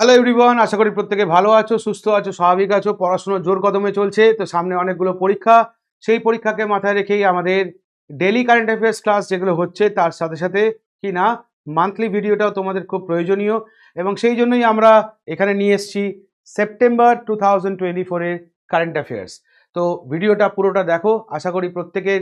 Hello everyone আশা করি প্রত্যেকে ভালো আছো সুস্থ আছো স্বাভাবিক আছো পড়াশোনা জোর কদমে চলছে তো সামনে অনেকগুলো পরীক্ষা সেই পরীক্ষাকে মাথায় রেখেই আমাদের ডেলি কারেন্ট অ্যাফেয়ার্স ক্লাস যেগুলো হচ্ছে তার সাথে সাথে কি না মান্থলি ভিডিওটাও তোমাদের খুব প্রয়োজনীয় এবং সেই জন্যই আমরা এখানে নিয়ে এসেছি সেপ্টেম্বর টু থাউজেন্ড টোয়েন্টি ফোরের কারেন্ট অ্যাফেয়ার্স তো ভিডিওটা পুরোটা দেখো আশা করি প্রত্যেকের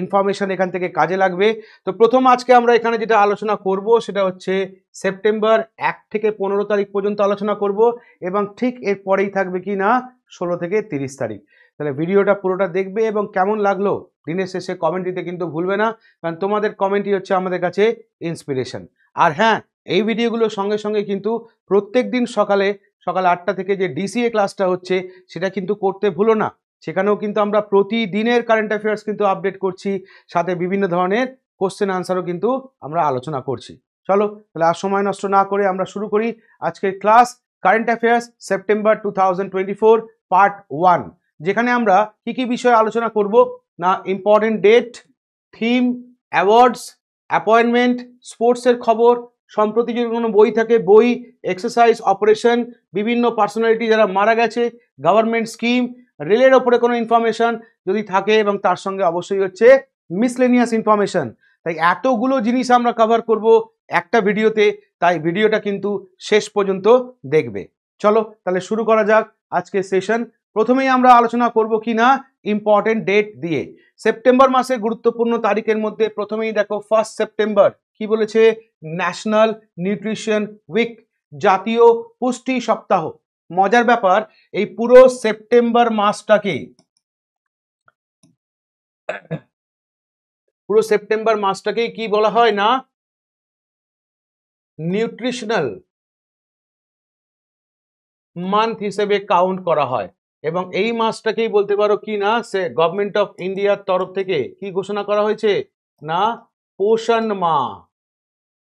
ইনফরমেশন এখান থেকে কাজে লাগবে তো প্রথম আজকে আমরা এখানে যেটা আলোচনা করব সেটা হচ্ছে সেপ্টেম্বর এক থেকে পনেরো তারিখ পর্যন্ত আলোচনা করব এবং ঠিক এর পরেই থাকবে কি না ষোলো থেকে তিরিশ তারিখ তাহলে ভিডিওটা পুরোটা দেখবে এবং কেমন লাগলো দিনের শেষে কমেন্ট দিতে কিন্তু ভুলবে না কারণ তোমাদের কমেন্টই হচ্ছে আমাদের কাছে ইন্সপিরেশন আর হ্যাঁ এই ভিডিওগুলো সঙ্গে সঙ্গে কিন্তু প্রত্যেক দিন সকালে সকাল আটটা থেকে যে ডিসিএ ক্লাসটা হচ্ছে সেটা কিন্তু করতে ভুলো না সেখানেও কিন্তু আমরা প্রতিদিনের কারেন্ট অ্যাফেয়ার্স কিন্তু আপডেট করছি সাথে বিভিন্ন ধরনের কোশ্চেন আনসারও কিন্তু আমরা আলোচনা করছি চলো তাহলে আর সময় নষ্ট না করে আমরা শুরু করি আজকের class current affairs September two part one যেখানে আমরা কি কি বিষয়ে আলোচনা করব না important date theme awards appointment স্পোর্টসের খবর সম্প্রতি যদি কোনো বই থাকে বই এক্সারসাইজ অপারেশন বিভিন্ন পার্সোনালিটি যারা মারা গেছে গভর্নমেন্ট স্কিম রেলের ওপরে কোনো ইনফরমেশান যদি থাকে এবং তার সঙ্গে অবশ্যই হচ্ছে মিসলেনিয়াস ইনফরমেশান তাই এতগুলো জিনিস আমরা কভার করব একটা ভিডিওতে তাই ভিডিওটা কিন্তু শেষ পর্যন্ত দেখবে চলো তাহলে শুরু করা যাক আজকের সেশন প্রথমেই আমরা আলোচনা করব কি না ইম্পর্টেন্ট ডেট দিয়ে সেপ্টেম্বর মাসে গুরুত্বপূর্ণ তারিখের মধ্যে প্রথমেই দেখো ফার্স্ট সেপ্টেম্বর কি বলেছে ন্যাশনাল নিউট্রিশন উইক জাতীয় পুষ্টি সপ্তাহ মজার ব্যাপার এই পুরো সেপ্টেম্বর মাসটাকে পুরো সেপ্টেম্বর মাসটাকেই কি বলা হয় না নিউট্রিশনাল মান্থ হিসেবে কাউন্ট করা হয় এবং এই মাসটাকেই বলতে পারো কি না সে গভর্নমেন্ট অফ ইন্ডিয়ার তরফ থেকে কি ঘোষণা করা হয়েছে না পোষণ মা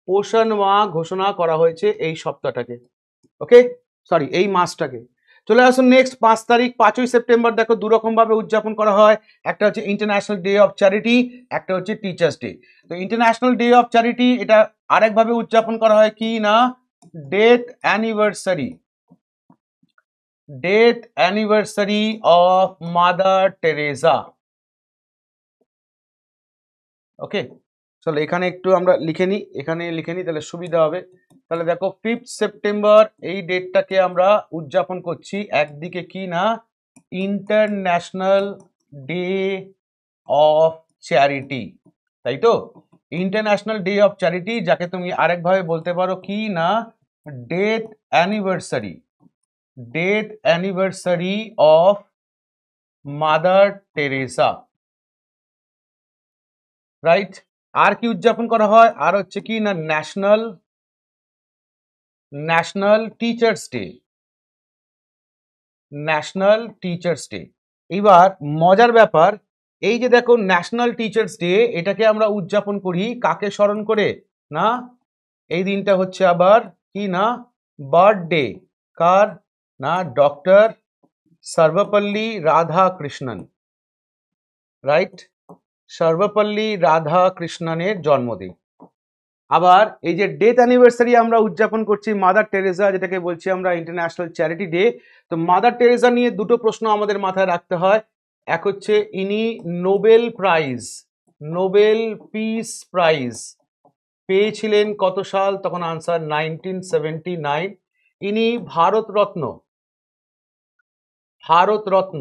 পোষণ মা ঘোষণা করা হয়েছে এই সপ্তাহটাকে ওকে সরি এই মাসটাকে চলে আসুন নেক্সট পাঁচ তারিখ পাঁচই সেপ্টেম্বর দেখো দুরকমভাবে উদযাপন করা হয় একটা হচ্ছে ইন্টারন্যাশনাল ডে অফ চ্যারিটি একটা হচ্ছে টিচার্স ডে তো ইন্টারন্যাশনাল ডে অফ চ্যারিটি এটা আরেকভাবে উদযাপন করা হয় কি না death anniversary death anniversary of Mother Teresa okay চলো এখানে একটু আমরা লিখে নিই এখানে লিখে নিই তাহলে সুবিধা হবে তাহলে দেখো 5th সেপ্টেম্বর এই ডেটটাকে আমরা উদযাপন করছি একদিকে কি না international day of charity right international day of charity যাকে তুমি আরেকভাবে বলতে পারো কি না death anniversary death anniversary of Mother Teresa right আর কি উদযাপন করা হয় আর হচ্ছে কি না national national teachers day national teachers day এবার মজার ব্যাপার এই যে দেখো ন্যাশনাল টিচার্স ডে এটাকে আমরা উদযাপন করি কাকে স্মরণ করে না এই দিনটা হচ্ছে আবার কি না বার্থডে কার না doctor Sarvepalli Radhakrishnan right Sarvepalli রাধা কৃষ্ণনের জন্মদিন আবার এই যে ডেথ অ্যানিভার্সারি আমরা উদযাপন করছি মাদার টেরেজা যেটাকে বলছি আমরা ইন্টারন্যাশনাল চ্যারিটি ডে তো মাদার টেরেজা নিয়ে দুটো প্রশ্ন আমাদের মাথায় রাখতে হয় এক হচ্ছে ইনি Nobel prize Nobel peace prize পেয়েছিলেন কত সাল তখন আনসার নাইনটিন সেভেন্টি নাইন ইনি ভারতরত্ন ভারতরত্ন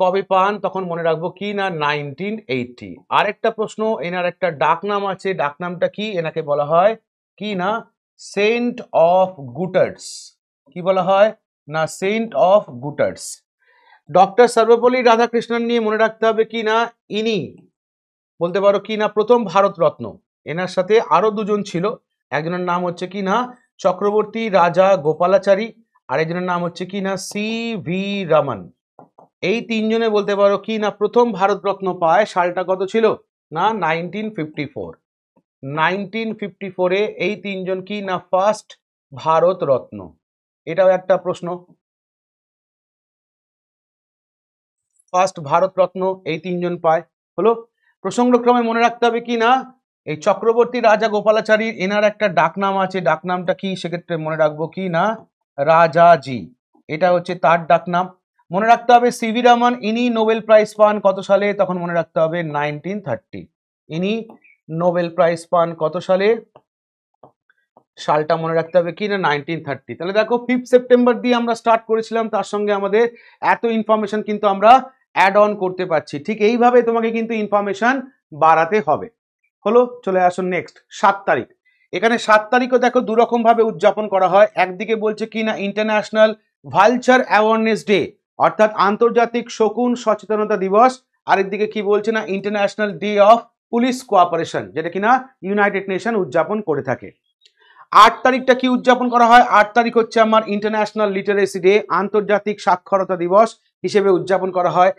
কবে পান তখন মনে রাখবো কি না নাইনটিন এইটি আরেকটা প্রশ্ন এনার একটা ডাকনাম আছে ডাকনামটা কি এনাকে বলা হয় কি না সেন্ট অফ গুটার্স কি বলা হয় না saint of gutters doctor Sarvepalli Radhakrishnan নিয়ে মনে রাখতে হবে কি না ইনি বলতে পারো কি না প্রথম ভারতরত্ন এনার সাথে আরও দুজন ছিল একজনের নাম হচ্ছে কি না চক্রবর্তী রাজা গোপালাচারী একজনের নাম হচ্ছে কি না সি ভি রামন এই তিনজনে বলতে পারো কি না প্রথম ভারতরত্ন পায় সালটা কত ছিল না nineteen fifty four nineteen fifty ফোরে এই তিনজন কি না ফার্স্ট ভারতরত্ন এটাও একটা প্রশ্ন ফার্স্ট ভারতরত্ন এই তিনজন পায় হলো প্রসঙ্গক্রমে মনে রাখতে হবে কি না এই চক্রবর্তী রাজা গোপালাচারীর এনার একটা ডাকনাম আছে ডাকনামটা কি সেক্ষেত্রে মনে রাখবো কি না রাজাজি এটা হচ্ছে তার ডাকনাম মনে রাখতে হবে সিভি রহমান ইনি নোবেল প্রাইজ পান কত সালে তখন মনে রাখতে হবে নাইনটিন থার্টি ইনি নোবেল প্রাইজ পান কত সালে সালটা মনে রাখতে হবে কি না নাইনটিন থার্টি তাহলে দেখো ফিফথ সেপ্টেম্বর দিয়ে আমরা স্টার্ট করেছিলাম তার সঙ্গে আমাদের এত ইনফরমেশন কিন্তু আমরা অ্যাড অন করতে পারছি ঠিক এইভাবে তোমাকে কিন্তু ইনফরমেশন বাড়াতে হবে হলো চলে আসো নেক্সট সাত তারিখ এখানে সাত তারিখও দেখো দুরকমভাবে উদযাপন করা হয় একদিকে বলছে কি না ইন্টারন্যাশনাল ভালচার অ্যাওয়ারনেস ডে অর্থাৎ আন্তর্জাতিক শকুন সচেতনতা দিবস আরেকদিকে কি বলছে না international day of police cooperation যেটা কিনা ইউনাইটেড নেশন উদযাপন করে থাকে আট তারিখটা কি উদযাপন করা হয় আট তারিখ হচ্ছে আমার ইন্টারন্যাশনাল লিটারেসি ডে আন্তর্জাতিক সাক্ষরতা দিবস হিসেবে উদযাপন করা হয়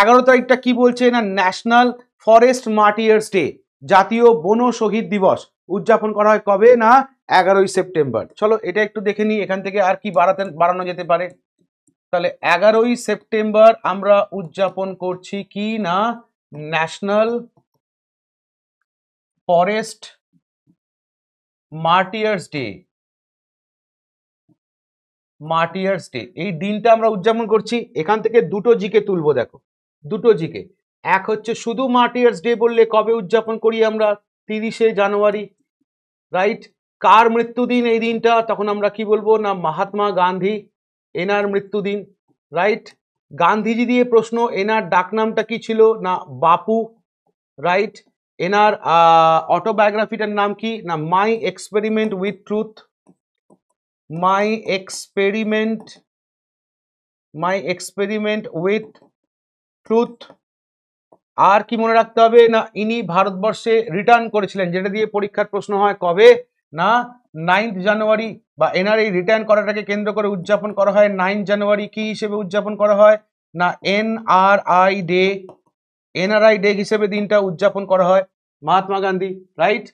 এগারো তারিখটা কি বলছে না ন্যাশনাল ফরেস্ট মার্টিয়ার্স ডে জাতীয় বন শহীদ দিবস উদযাপন করা হয় কবে না এগারোই সেপ্টেম্বর চলো এটা একটু দেখে নিই এখান থেকে আর কি বাড়াতে বাড়ানো যেতে পারে তাহলে এগারোই সেপ্টেম্বর আমরা উদযাপন করছি কি না national forest martyrs day martyrs day এই দিনটা আমরা উদযাপন করছি এখান থেকে দুটো জিকে তুলবো দেখো দুটো জিকে এক হচ্ছে শুধু মার্টিয়ার্স ডে বললে কবে উদযাপন করি আমরা তিরিশে জানুয়ারি রাইট কার মৃত্যুদিন এই দিনটা তখন আমরা কি বলবো না মহাত্মা গান্ধী এনার মৃত্যুদিন রাইট গান্ধীজি দিয়ে প্রশ্ন এনার ডাকনামটা কি ছিল না বাপু রাইট এনার অটোবায়োগ্রাফিটার নাম কি না my experiment with truth my experiment my experiment with truth আর কি মনে রাখতে হবে না ইনি ভারতবর্ষে রিটার্ন করেছিলেন যেটা দিয়ে পরীক্ষার প্রশ্ন হয় কবে না নাইন্থ জানুয়ারি বা এনআর রিটার্ন করাটাকে কেন্দ্র করে উদযাপন করা হয় নাইন্থ জানুয়ারি কি হিসেবে উদযাপন করা হয় না এনআরআই ডে এনআরআই ডে হিসেবে দিনটা উদযাপন করা হয় মহাত্মা গান্ধী রাইট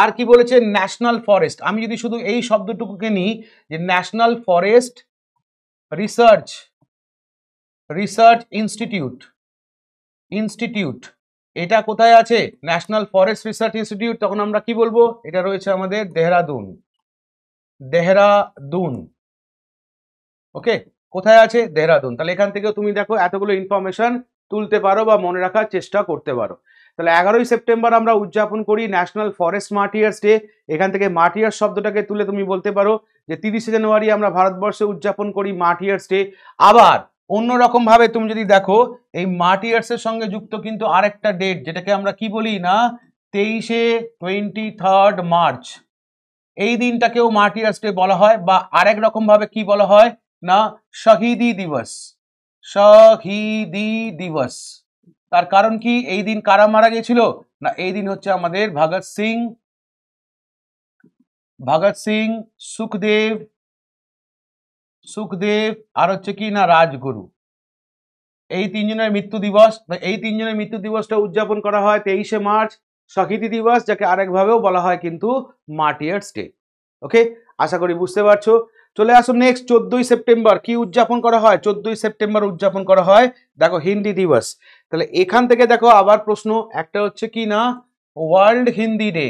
আর কি বলেছে ন্যাশনাল ফরেস্ট আমি যদি শুধু এই শব্দটুকুকে নিই যে national forest research research institute institute এটা কোথায় আছে ন্যাশনাল ফরেস্ট রিসার্চ ইনস্টিটিউট তখন আমরা কি বলবো এটা রয়েছে আমাদের দেহরাদুন দেহরাদুন ওকে কোথায় আছে দেহরাদুন তাহলে এখান থেকেও তুমি দেখো এতগুলো ইনফরমেশন তুলতে পারো বা মনে রাখার চেষ্টা করতে পারো তাহলে এগারোই সেপ্টেম্বর আমরা উদযাপন করি ন্যাশনাল ফরেস্ট মার্টিয়ার্স ডে এখান থেকে মার্টিয়ার্স শব্দটাকে তুলে তুমি বলতে পারো যে তিরিশে জানুয়ারি আমরা ভারতবর্ষে উদযাপন করি মার্টিয়ার্স ডে আবার অন্যরকমভাবে তুমি যদি দেখো এই মার্টিয়ার্সের সঙ্গে যুক্ত কিন্তু আরেকটা ডেট যেটাকে আমরা কি বলি না তেইশে টোয়েন্টি থার্ড মার্চ এই দিনটাকেও মার্টিয়ার্স ডে বলা হয় বা আরেক রকমভাবে কি বলা হয় না শহীদি দিবস শহীদি দিবস তার কারণ কি এই দিন কারা মারা গেছিল না এই দিন হচ্ছে আমাদের ভগৎ সিং ভগৎ সিং সুখদেব সুখদেব আর হচ্ছে কি না রাজগুরু এই তিনজনের মৃত্যু দিবস এই তিনজনের মৃত্যু দিবসটা উদযাপন করা হয় তেইশে মার্চ সখীতি দিবস যাকে আরেকভাবেও বলা হয় কিন্তু মার্টিয়ার্স ডে ওকে আশা করি বুঝতে পারছো চলে আসো নেক্সট চোদ্দই সেপ্টেম্বর কি উদযাপন করা হয় চোদ্দই সেপ্টেম্বর উদযাপন করা হয় দেখো হিন্দি দিবস তাহলে এখান থেকে দেখো আবার প্রশ্ন একটা হচ্ছে কি না world Hindi day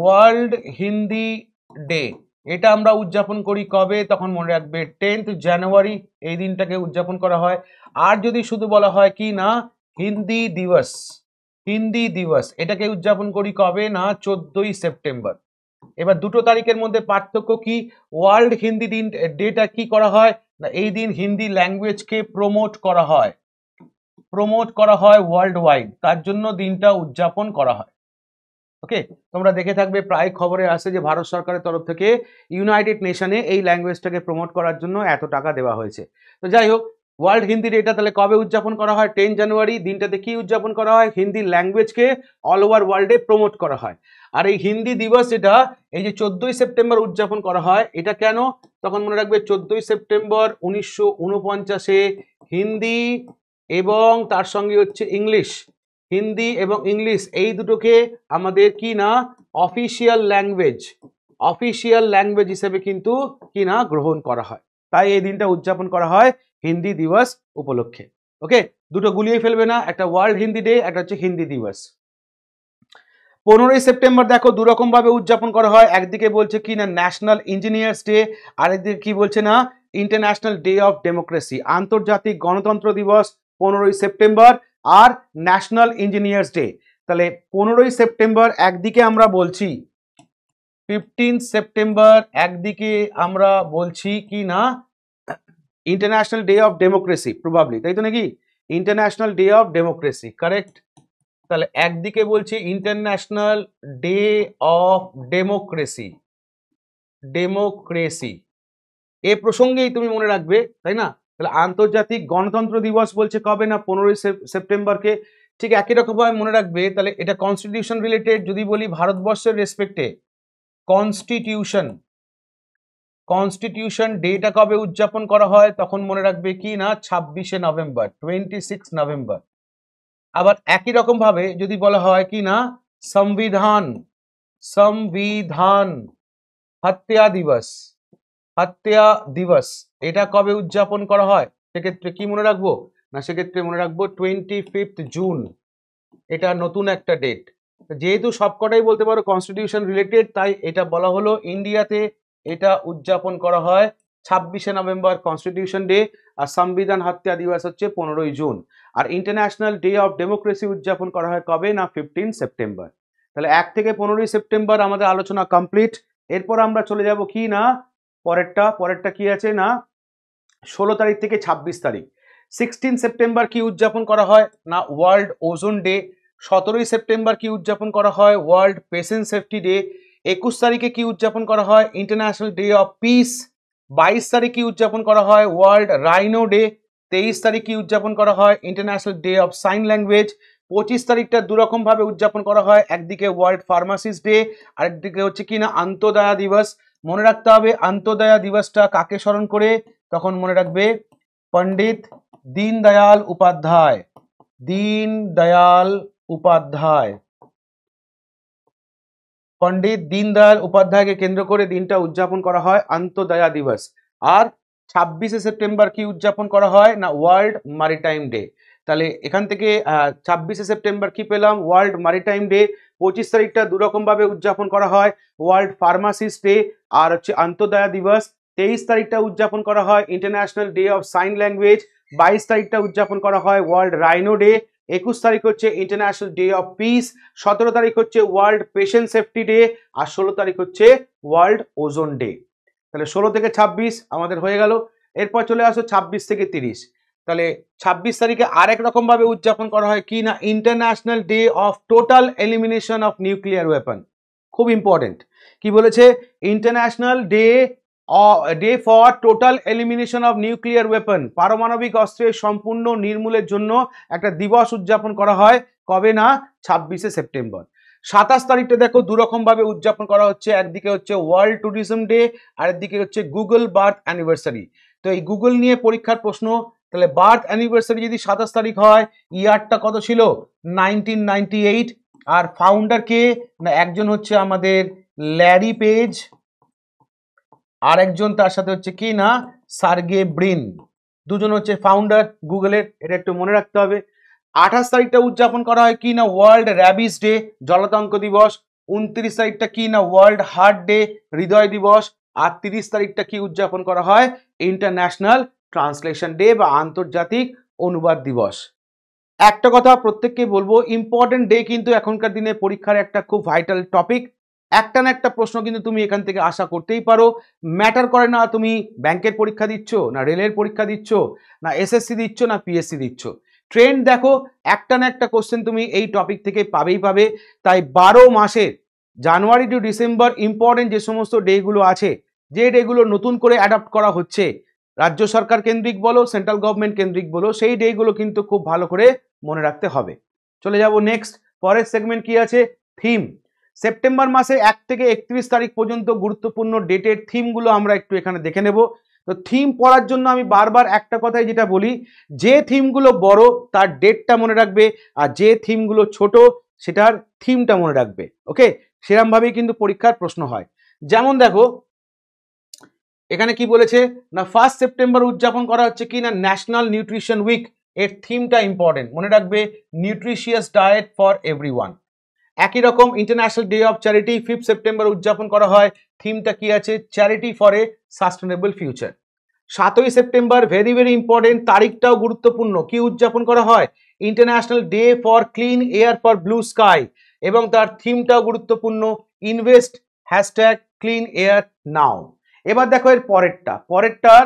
world Hindi day এটা আমরা উদযাপন করি কবে তখন মনে রাখবে টেন্থ জানুয়ারি এই দিনটাকে উদযাপন করা হয় আর যদি শুধু বলা হয় কি না হিন্দি দিবস হিন্দি দিবস এটাকে উদযাপন করি কবে না চোদ্দই সেপ্টেম্বর এবার দুটো তারিখের মধ্যে পার্থক্য কি ওয়ার্ল্ড হিন্দি দিন ডেটা কি করা হয় না এই দিন হিন্দি ল্যাঙ্গুয়েজকে প্রমোট করা হয় প্রমোট করা হয় ওয়ার্ল্ড ওয়াইড তার জন্য দিনটা উদযাপন করা হয় ওকে তোমরা দেখে থাকবে প্রায় খবরে আসে যে ভারত সরকারের তরফ থেকে ইউনাইটেড নেশনে এই ল্যাঙ্গুয়েজটাকে প্রমোট করার জন্য এত টাকা দেওয়া হয়েছে তো যাই হোক ওয়ার্ল্ড হিন্দি ডেটা তাহলে কবে উদযাপন করা হয় টেন জানুয়ারি দিনটাতে কি উদযাপন করা হয় হিন্দি ল্যাঙ্গুয়েজকে অল ওভার ওয়ার্ল্ডে প্রমোট করা হয় আর এই হিন্দি দিবস যেটা এই যে চোদ্দই সেপ্টেম্বর উদযাপন করা হয় এটা কেন তখন মনে রাখবে চোদ্দই সেপ্টেম্বর উনিশশো হিন্দি এবং তার সঙ্গে হচ্ছে ইংলিশ হিন্দি এবং ইংলিশ এই দুটোকে আমাদের কি না অফিসিয়াল ল্যাঙ্গুয়েজ অফিসিয়াল ল্যাঙ্গুয়েজ হিসেবে কিন্তু কি না গ্রহণ করা হয় তাই এই দিনটা উদযাপন করা হয় হিন্দি দিবস উপলক্ষে ওকে দুটো গুলিয়ে ফেলবে না একটা ওয়ার্ল্ড হিন্দি ডে একটা হচ্ছে হিন্দি দিবস পনেরোই সেপ্টেম্বর দেখো দুরকমভাবে উদযাপন করা হয় একদিকে বলছে কি না ন্যাশনাল ইঞ্জিনিয়ার্স ডে আরেকদিকে কি বলছে না ইন্টারন্যাশনাল ডে অফ ডেমোক্রেসি আন্তর্জাতিক গণতন্ত্র দিবস পনেরোই সেপ্টেম্বর আর ন্যাশনাল ইঞ্জিনিয়ার্স ডে তাহলে পনেরোই সেপ্টেম্বর একদিকে আমরা বলছি ফিফটিন সেপ্টেম্বর একদিকে আমরা বলছি কি না international day of democracy probably তাই তো নাকি international day of democracy correct তাহলে একদিকে বলছি international day of democracy democracy এ প্রসঙ্গেই তুমি মনে রাখবে তাই না তাহলে আন্তর্জাতিক গণতন্ত্র দিবস বলছে কবে না পনেরোই সেপ্টেম্বরকে ঠিক একই রকমভাবে মনে রাখবে তাহলে এটা কনস্টিটিউশন রিলেটেড যদি বলি ভারতবর্ষের রেসপেক্টে কনস্টিটিউশন কনস্টিটিউশন ডেটা কবে উদযাপন করা হয় তখন মনে রাখবে কি না ছাব্বিশে নভেম্বর টোয়েন্টি সিক্স নভেম্বর আবার একই রকমভাবে যদি বলা হয় কি না সংবিধান সংবিধান হত্যা দিবস হাত্যা দিবস এটা কবে উদযাপন করা হয় সেক্ষেত্রে কি মনে রাখবো না সেক্ষেত্রে মনে রাখবো টোয়েন্টি ফিফথ জুন এটা নতুন একটা ডেট যেহেতু সবকটাই বলতে পারো কনস্টিটিউশন রিলেটেড তাই এটা বলা হলো ইন্ডিয়াতে এটা উদযাপন করা হয় ছাব্বিশে নভেম্বর কনস্টিটিউশন ডে আর সংবিধান হত্যা দিবস হচ্ছে পনেরোই জুন আর ইন্টারন্যাশনাল ডে অফ ডেমোক্রেসি উদযাপন করা হয় কবে না ফিফটিন সেপ্টেম্বর তাহলে এক থেকে পনেরোই সেপ্টেম্বর আমাদের আলোচনা কমপ্লিট এরপর আমরা চলে যাব কি না পরেরটা পরেরটা কি আছে না ষোলো তারিখ থেকে ২৬ তারিখ সিক্সটিন সেপ্টেম্বর কি উদযাপন করা হয় না ওয়ার্ল্ড ওজোন ডে সতেরোই সেপ্টেম্বর কি উদযাপন করা হয় ওয়ার্ল্ড পেশেন্ট সেফটি ডে একুশ তারিখে কি উদযাপন করা হয় ইন্টারন্যাশনাল ডে অফ পিস বাইশ তারিখ কি উদযাপন করা হয় ওয়ার্ল্ড রাইনো ডে তেইশ তারিখ কি উদযাপন করা হয় international day of sign language পঁচিশ তারিখটা দুরকমভাবে উদযাপন করা হয় একদিকে ওয়ার্ল্ড ফার্মাসিস্ট ডে আরেকদিকে হচ্ছে কি না আন্তদয়া দিবস মনে রাখতে হবে আন্তদয়া দিবসটা কাকে স্মরণ করে তখন মনে রাখবে পণ্ডিত দীনদয়াল উপাধ্যায় দীনদয়াল উপাধ্যায় পণ্ডিত দীনদয়াল উপাধ্যায়কে কেন্দ্র করে দিনটা উদযাপন করা হয় আন্তদয়া দিবস আর ছাব্বিশে সেপ্টেম্বর কি উদযাপন করা হয় না ওয়ার্ল্ড মারিটাইম ডে তাহলে এখান থেকে ছাব্বিশে সেপ্টেম্বর কি পেলাম ওয়ার্ল্ড মারিটাইম ডে পঁচিশ তারিখটা দুরকমভাবে উদযাপন করা হয় ওয়ার্ল্ড ফার্মাসিস্ট ডে আর হচ্ছে আন্তর্দয়া দিবস তেইশ তারিখটা উদযাপন করা হয় international day of sign language বাইশ তারিখটা উদযাপন করা হয় ওয়ার্ল্ড রাইনো ডে একুশ তারিখ হচ্ছে ইন্টারন্যাশনাল ডে অফ পিস সতেরো তারিখ হচ্ছে ওয়ার্ল্ড পেশেন্ট সেফটি ডে আর ষোলো তারিখ হচ্ছে ওয়ার্ল্ড ওজোন ডে তাহলে ষোলো থেকে ছাব্বিশ আমাদের হয়ে গেল এরপর চলে আসো ছাব্বিশ থেকে তিরিশ তাহলে ছাব্বিশ তারিখে আরেক রকমভাবে উদযাপন করা হয় কি না international day of total elimination of nuclear weapon খুব ইম্পর্টেন্ট কি বলেছে international day day for total elimination of nuclear weapon পারমাণবিক অস্ত্রের সম্পূর্ণ নির্মূলের জন্য একটা দিবস উদযাপন করা হয় কবে না ছাব্বিশে সেপ্টেম্বর সাতাশ তারিখটা দেখো দুরকমভাবে উদযাপন করা হচ্ছে একদিকে হচ্ছে ওয়ার্ল্ড ট্যুরিজম ডে আর একদিকে হচ্ছে গুগল বার্থ অ্যানিভার্সারি তো এই গুগল নিয়ে পরীক্ষার প্রশ্ন তাহলে বার্থ অ্যানিভার্সারি যদি সাতাশ তারিখ হয় ইয়ারটা কত ছিল নাইনটিন আর ফাউন্ডার কে না একজন হচ্ছে আমাদের ল্যারি পেজ আর একজন তার সাথে হচ্ছে কি না সার্গে ব্রিন দুজন হচ্ছে ফাউন্ডার গুগলের এটা একটু মনে রাখতে হবে আঠাশ তারিখটা উদযাপন করা হয় কি না ওয়ার্ল্ড র্যাবিস ডে জলাতঙ্ক দিবস উনত্রিশ তারিখটা কি না ওয়ার্ল্ড হার্ট ডে হৃদয় দিবস আর তিরিশ তারিখটা কি উদযাপন করা হয় ইন্টারন্যাশনাল ট্রান্সলেশন ডে বা আন্তর্জাতিক অনুবাদ দিবস একটা কথা প্রত্যেককে বলবো ইম্পর্টেন্ট ডে কিন্তু এখনকার দিনে পরীক্ষার একটা খুব ভাইটাল টপিক একটা না একটা প্রশ্ন কিন্তু তুমি এখান থেকে আশা করতেই পারো ম্যাটার করে না তুমি ব্যাংকের পরীক্ষা দিচ্ছ না রেলের পরীক্ষা দিচ্ছ না এসএসসি দিচ্ছ না পিএসসি দিচ্ছ ট্রেন্ড দেখো একটা না একটা কোশ্চেন তুমি এই টপিক থেকে পাবেই পাবে তাই বারো মাসে জানুয়ারি টু ডিসেম্বর ইম্পর্টেন্ট যে সমস্ত ডেগুলো আছে যে ডেগুলো নতুন করে অ্যাডাপ্ট করা হচ্ছে রাজ্য সরকার কেন্দ্রিক বলো সেন্ট্রাল গভর্নমেন্ট কেন্দ্রিক বলো সেই ডেগুলো কিন্তু খুব ভালো করে মনে রাখতে হবে চলে যাব নেক্সট পরের সেগমেন্ট কি আছে থিম সেপ্টেম্বর মাসে এক থেকে একত্রিশ তারিখ পর্যন্ত গুরুত্বপূর্ণ ডেটের থিমগুলো আমরা একটু এখানে দেখে নেব তো থিম পড়ার জন্য আমি বারবার একটা কথাই যেটা বলি যে থিমগুলো বড় তার ডেটটা মনে রাখবে আর যে থিমগুলো ছোট সেটার থিমটা মনে রাখবে ওকে সেরমভাবেই কিন্তু পরীক্ষার প্রশ্ন হয় যেমন দেখো এখানে কি বলেছে না ফার্স্ট সেপ্টেম্বর উদযাপন করা হচ্ছে কি না ন্যাশনাল নিউট্রিশন উইক এর থিমটা ইম্পর্টেন্ট মনে রাখবে nutritious diet for everyone একই রকম international day of charity fifth September উদযাপন করা হয় থিমটা কি আছে charity for a sustainable future সাতই সেপ্টেম্বর ভেরি ভেরি ইম্পর্টেন্ট তারিখটাও গুরুত্বপূর্ণ কি উদযাপন করা হয় international day for clean air for blue sky এবং তার থিমটাও গুরুত্বপূর্ণ invest hashtag clean air now এবার দেখো এর পরেরটা পরেরটার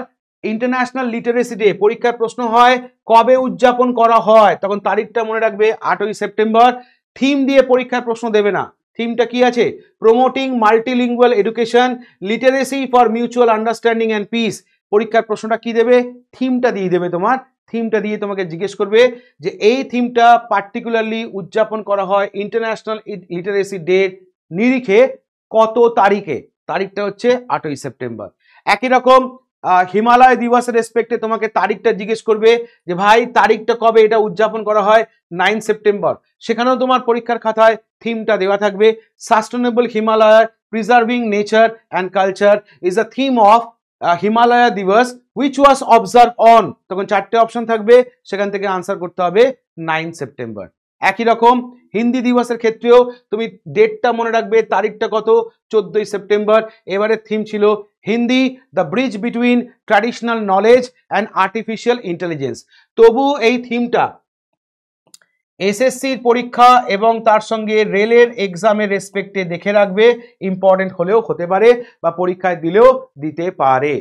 ইন্টারন্যাশনাল লিটারেসি ডে পরীক্ষার প্রশ্ন হয় কবে উদযাপন করা হয় তখন তারিখটা মনে রাখবে আটই সেপ্টেম্বর থিম দিয়ে পরীক্ষার প্রশ্ন দেবে না থিমটা কি আছে promoting multilingual education literacy for mutual understanding and peace পরীক্ষার প্রশ্নটা কি দেবে থিমটা দিয়ে দেবে তোমার থিমটা দিয়ে তোমাকে জিজ্ঞেস করবে যে এই থিমটা পার্টিকুলারলি উদযাপন করা হয় ইন্টারন্যাশনাল লিটারেসি ডে নিরিখে কত তারিখে তারিখটা হচ্ছে আটই সেপ্টেম্বর একই রকম হিমালয় দিবসের রেসপেক্টে তোমাকে তারিখটা জিজ্ঞেস করবে যে ভাই তারিখটা কবে এটা উদযাপন করা হয় নাইন সেপ্টেম্বর সেখানেও তোমার পরীক্ষার খাতায় থিমটা দেওয়া থাকবে sustainable Himalaya preserving nature and culture is a theme of Himalaya দিবস হুইচ ওয়াজ অবজার্ভ অন তখন চারটে অপশন থাকবে সেখান থেকে আনসার করতে হবে নাইন সেপ্টেম্বর একই রকম হিন্দি দিবসের ক্ষেত্রেও তুমি ডেটটা মনে রাখবে তারিখটা কত চোদ্দই সেপ্টেম্বর এবারের থিম ছিল Hindi the bridge between traditional knowledge and artificial intelligence তবু এই থিমটা এসএসসির পরীক্ষা এবং তার সঙ্গে রেলের এক্সামের রেসপেক্টে দেখে রাখবে ইম্পর্টেন্ট হলেও হতে পারে বা পরীক্ষায় দিলেও দিতে পারে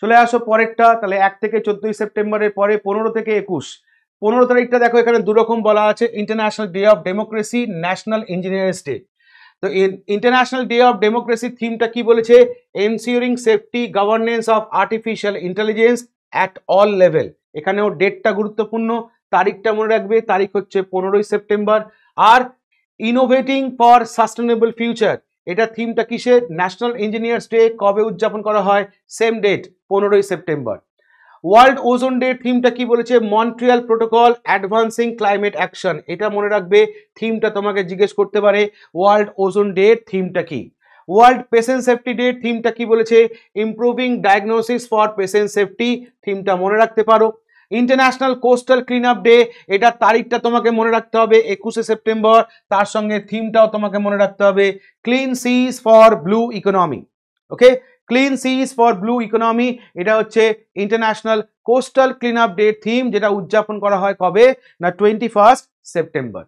চলে আসো পরেরটা তাহলে এক থেকে চোদ্দই সেপ্টেম্বরের পরে পনেরো থেকে একুশ পনেরো তারিখটা দেখো এখানে দুরকম বলা আছে international day of democracy national engineers day তো ইন্টারন্যাশনাল ডে অফ ডেমোক্রেসি থিমটা কি বলেছে ensuring safety governance of artificial intelligence at all level এখানেও ডেটটা গুরুত্বপূর্ণ তারিখটা মনে রাখবে তারিখ হচ্ছে পনেরোই সেপ্টেম্বর আর ইনোভেটিং ফর সাস্টেনেবল ফিউচার এটা থিমটা কিসের ন্যাশনাল ইঞ্জিনিয়ার্স ডে কবে উদযাপন করা হয় সেম ডেট পনেরোই সেপ্টেম্বর ওয়ার্ল্ড ওজোন ডে থিমটা কি বলেছে Montreal protocol advancing climate action এটা মনে রাখবে থিমটা তোমাকে জিজ্ঞেস করতে পারে ওয়ার্ল্ড ওজোন ডে থিমটা কি ওয়ার্ল্ড পেশেন্ট সেফটি ডে থিমটা কি বলেছে improving diagnosis for patient safety থিমটা মনে রাখতে পারো international coastal clean up day এটার তারিখটা তোমাকে মনে রাখতে হবে একুশে সেপ্টেম্বর তার সঙ্গে থিমটাও তোমাকে মনে রাখতে হবে clean seas for blue economy okay clean seas for blue economy এটা হচ্ছে international coastal clean up day theme যেটা উদযাপন করা হয় কবে না টোয়েন্টি ফার্স্ট সেপ্টেম্বর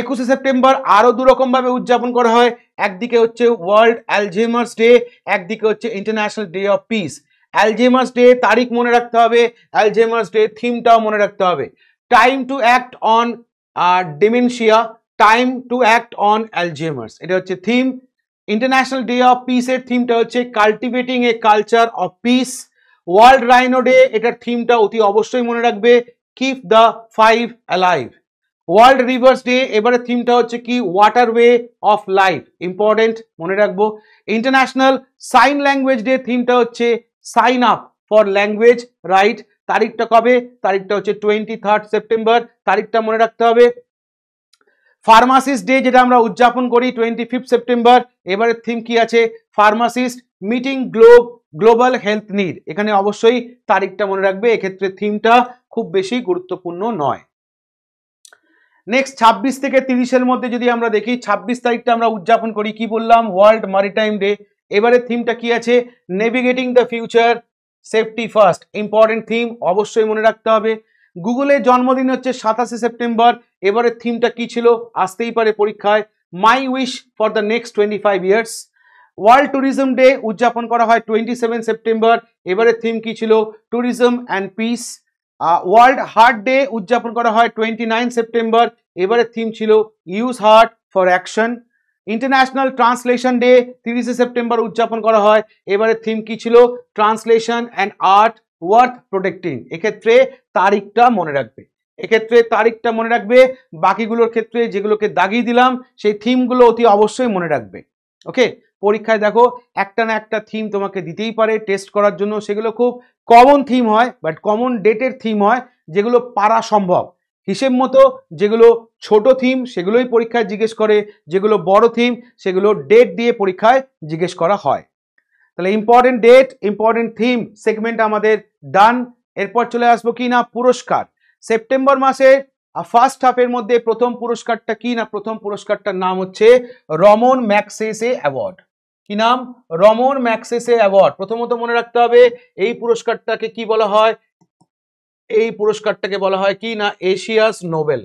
একুশে সেপ্টেম্বর আরও দুরকমভাবে উদযাপন করা হয় একদিকে হচ্ছে ওয়ার্ল্ড অ্যালজেমার্স ডে একদিকে হচ্ছে international day of peace Alzheimer's day তারিখ মনে রাখতে হবে অ্যালজেমার্স ডে থিমটাও মনে রাখতে হবে time to act on dementia time to act on Alzheimer's এটা হচ্ছে theme international day of peace এর থিমটা হচ্ছে cultivating a culture of peace world rhino day এটার থিমটা অতি অবশ্যই মনে রাখবে keep the five alive world rivers day এবারে থিমটা হচ্ছে কি water way of life important মনে রাখবো ইন্টারন্যাশনাল সাইন ল্যাঙ্গুয়েজ ডে থিমটা হচ্ছে sign up for language right তারিখটা কবে তারিখটা হচ্ছে টোয়েন্টি থার্ড সেপ্টেম্বর তারিখটা মনে রাখতে হবে ফার্মাসিস্ট ডে যেটা আমরা উদযাপন করি টোয়েন্টি ফিফথ সেপ্টেম্বর এবারে থিম কি আছে pharmacist meeting globe global health need এখানে অবশ্যই তারিখটা মনে রাখবে এক্ষেত্রে থিমটা খুব বেশি গুরুত্বপূর্ণ নয় নেক্সট ছাব্বিশ থেকে তিরিশের মধ্যে যদি আমরা দেখি ছাব্বিশ তারিখটা আমরা উদযাপন করি কি বললাম ওয়ার্ল্ড মারিটাইম ডে এবারে থিমটা কি আছে navigating the future safety first important theme অবশ্যই মনে রাখতে হবে গুগলের জন্মদিন হচ্ছে সাতাশে সেপ্টেম্বর এবারে থিমটা কি ছিল আসতেই পারে পরীক্ষায় my wish for the next twenty five years world tourism day উদযাপন করা হয় টোয়েন্টি সেভেন সেপ্টেম্বর এবারের থিম কি ছিল tourism and peace world heart day উদযাপন করা হয় টোয়েন্টি নাইন সেপ্টেম্বর এবারের থিম ছিল use heart for action international translation day তিরিশে সেপ্টেম্বর উদযাপন করা হয় এবারে থিম কি ছিল translation and art worth protecting এক্ষেত্রে তারিখটা মনে রাখবে এক্ষেত্রে তারিখটা মনে রাখবে বাকিগুলোর ক্ষেত্রে যেগুলোকে দাগিয়ে দিলাম সেই থিমগুলো অতি অবশ্যই মনে রাখবে ওকে পরীক্ষায় দেখো একটা না একটা থিম তোমাকে দিতেই পারে টেস্ট করার জন্য সেগুলো খুব কমন থিম হয় বাট কমন ডেটের থিম হয় যেগুলো পারা সম্ভব হিসেব মতো যেগুলো ছোট থিম সেগুলোই পরীক্ষায় জিজ্ঞেস করে যেগুলো বড় থিম সেগুলো ডেট দিয়ে পরীক্ষায় জিজ্ঞেস করা হয় তাহলে important date important theme segment আমাদের ডান এরপর চলে আসবো কি না পুরস্কার সেপ্টেম্বর মাসে ফার্স্ট হাফের মধ্যে প্রথম পুরস্কারটা কি না প্রথম পুরস্কারটার নাম হচ্ছে রমন ম্যাক্সেসে অ্যাওয়ার্ড কি নাম রমন ম্যাক্সেসে অ্যাওয়ার্ড প্রথমত মনে রাখতে হবে এই পুরস্কারটাকে কি বলা হয় এই পুরস্কারটাকে বলা হয় কি না এশিয়াস নোবেল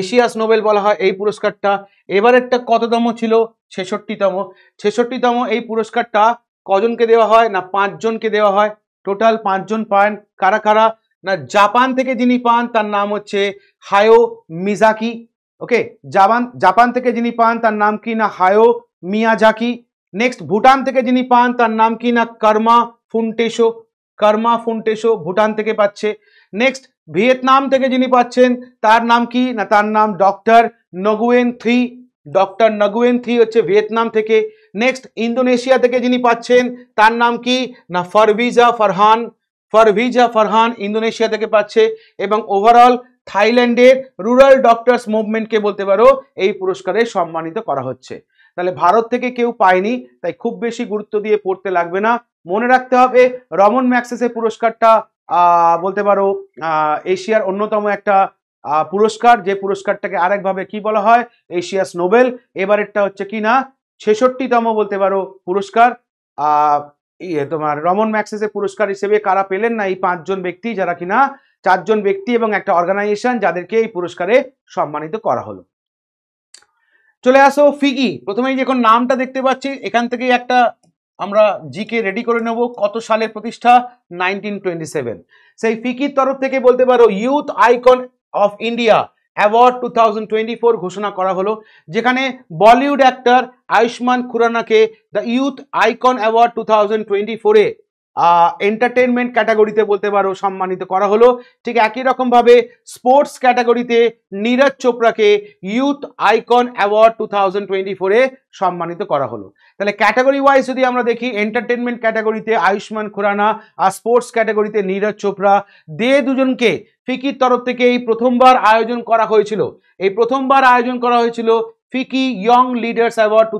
এশিয়াস নোবেল বলা হয় এই পুরস্কারটা এবারেরটা কততম ছিল ছেষট্টিতম ছেষট্টিতম এই পুরস্কারটা কজনকে দেওয়া হয় না পাঁচজনকে দেওয়া হয় টোটাল পাঁচজন পান কারা কারা না জাপান থেকে যিনি পান তার নাম হচ্ছে হায়ো মিজাকি ওকে জাপান জাপান থেকে যিনি পান তার নাম কি না হায়ো মিয়াজাকি নেক্সট ভুটান থেকে যিনি পান তার নাম কি না কর্মা ফুনটেশো কর্মা ফুনটেশো ভুটান থেকে পাচ্ছে নেক্সট ভিয়েতনাম থেকে যিনি পাচ্ছেন তার নাম কি না তার নাম doctor Nguyen Thi doctor Nguyen Thi হচ্ছে ভিয়েতনাম থেকে নেক্সট ইন্দোনেশিয়া থেকে যিনি পাচ্ছেন তার নাম কি না Farwiza Farhan Farwiza Farhan Indonesia থেকে পাচ্ছে এবং ওভারঅল থাইল্যান্ডের রুরাল ডক্টরস মুভমেন্টকে বলতে পারো এই পুরস্কারে সম্মানিত করা হচ্ছে তাহলে ভারত থেকে কেউ পায়নি তাই খুব বেশি গুরুত্ব দিয়ে পড়তে লাগবে না মনে রাখতে হবে রমন ম্যাক্সেসের পুরস্কারটা বলতে পারো এশিয়ার অন্যতম একটা পুরস্কার যে পুরস্কারটাকে আরেকভাবে কি বলা হয় এশিয়াস নোবেল এবারেরটা হচ্ছে কি না ছেষট্টিতম বলতে পারো পুরস্কার ইয়ে তোমার রমন ম্যাক্সেসে পুরস্কার হিসেবে কারা পেলেন না এই পাঁচজন ব্যক্তি যারা কিনা চারজন ব্যক্তি এবং একটা অর্গানাইজেশন যাদেরকে এই পুরস্কারে সম্মানিত করা হলো চলে আসো ফিগি প্রথমেই যখন নামটা দেখতে পাচ্ছি এখান থেকে একটা আমরা জিকে রেডি করে নেব কত সালের প্রতিষ্ঠা নাইনটিন সেই ফিকির তরফ থেকে বলতে পারো youth icon of India award two ঘোষণা করা হলো যেখানে বলিউড অ্যাক্টর আয়ুষ্মান খুরানাকে the youth icon award two thousand twenty ফোরে এন্টারটেনমেন্ট ক্যাটাগরিতে বলতে পারো সম্মানিত করা হলো ঠিক একই রকমভাবে স্পোর্টস ক্যাটাগরিতে নীরজ চোপড়াকে youth icon award two thousand twenty ফোরে সম্মানিত করা হলো তাহলে ক্যাটাগরি ওয়াইজ যদি আমরা দেখি এন্টারটেনমেন্ট ক্যাটাগরিতে আয়ুষ্মান খুরানা আর স্পোর্টস ক্যাটাগরিতে নীরজ চোপড়া দে দুজনকে ফিকির তরফ থেকে এই প্রথমবার আয়োজন করা হয়েছিল এই প্রথমবার আয়োজন করা হয়েছিল FICCI young leaders award two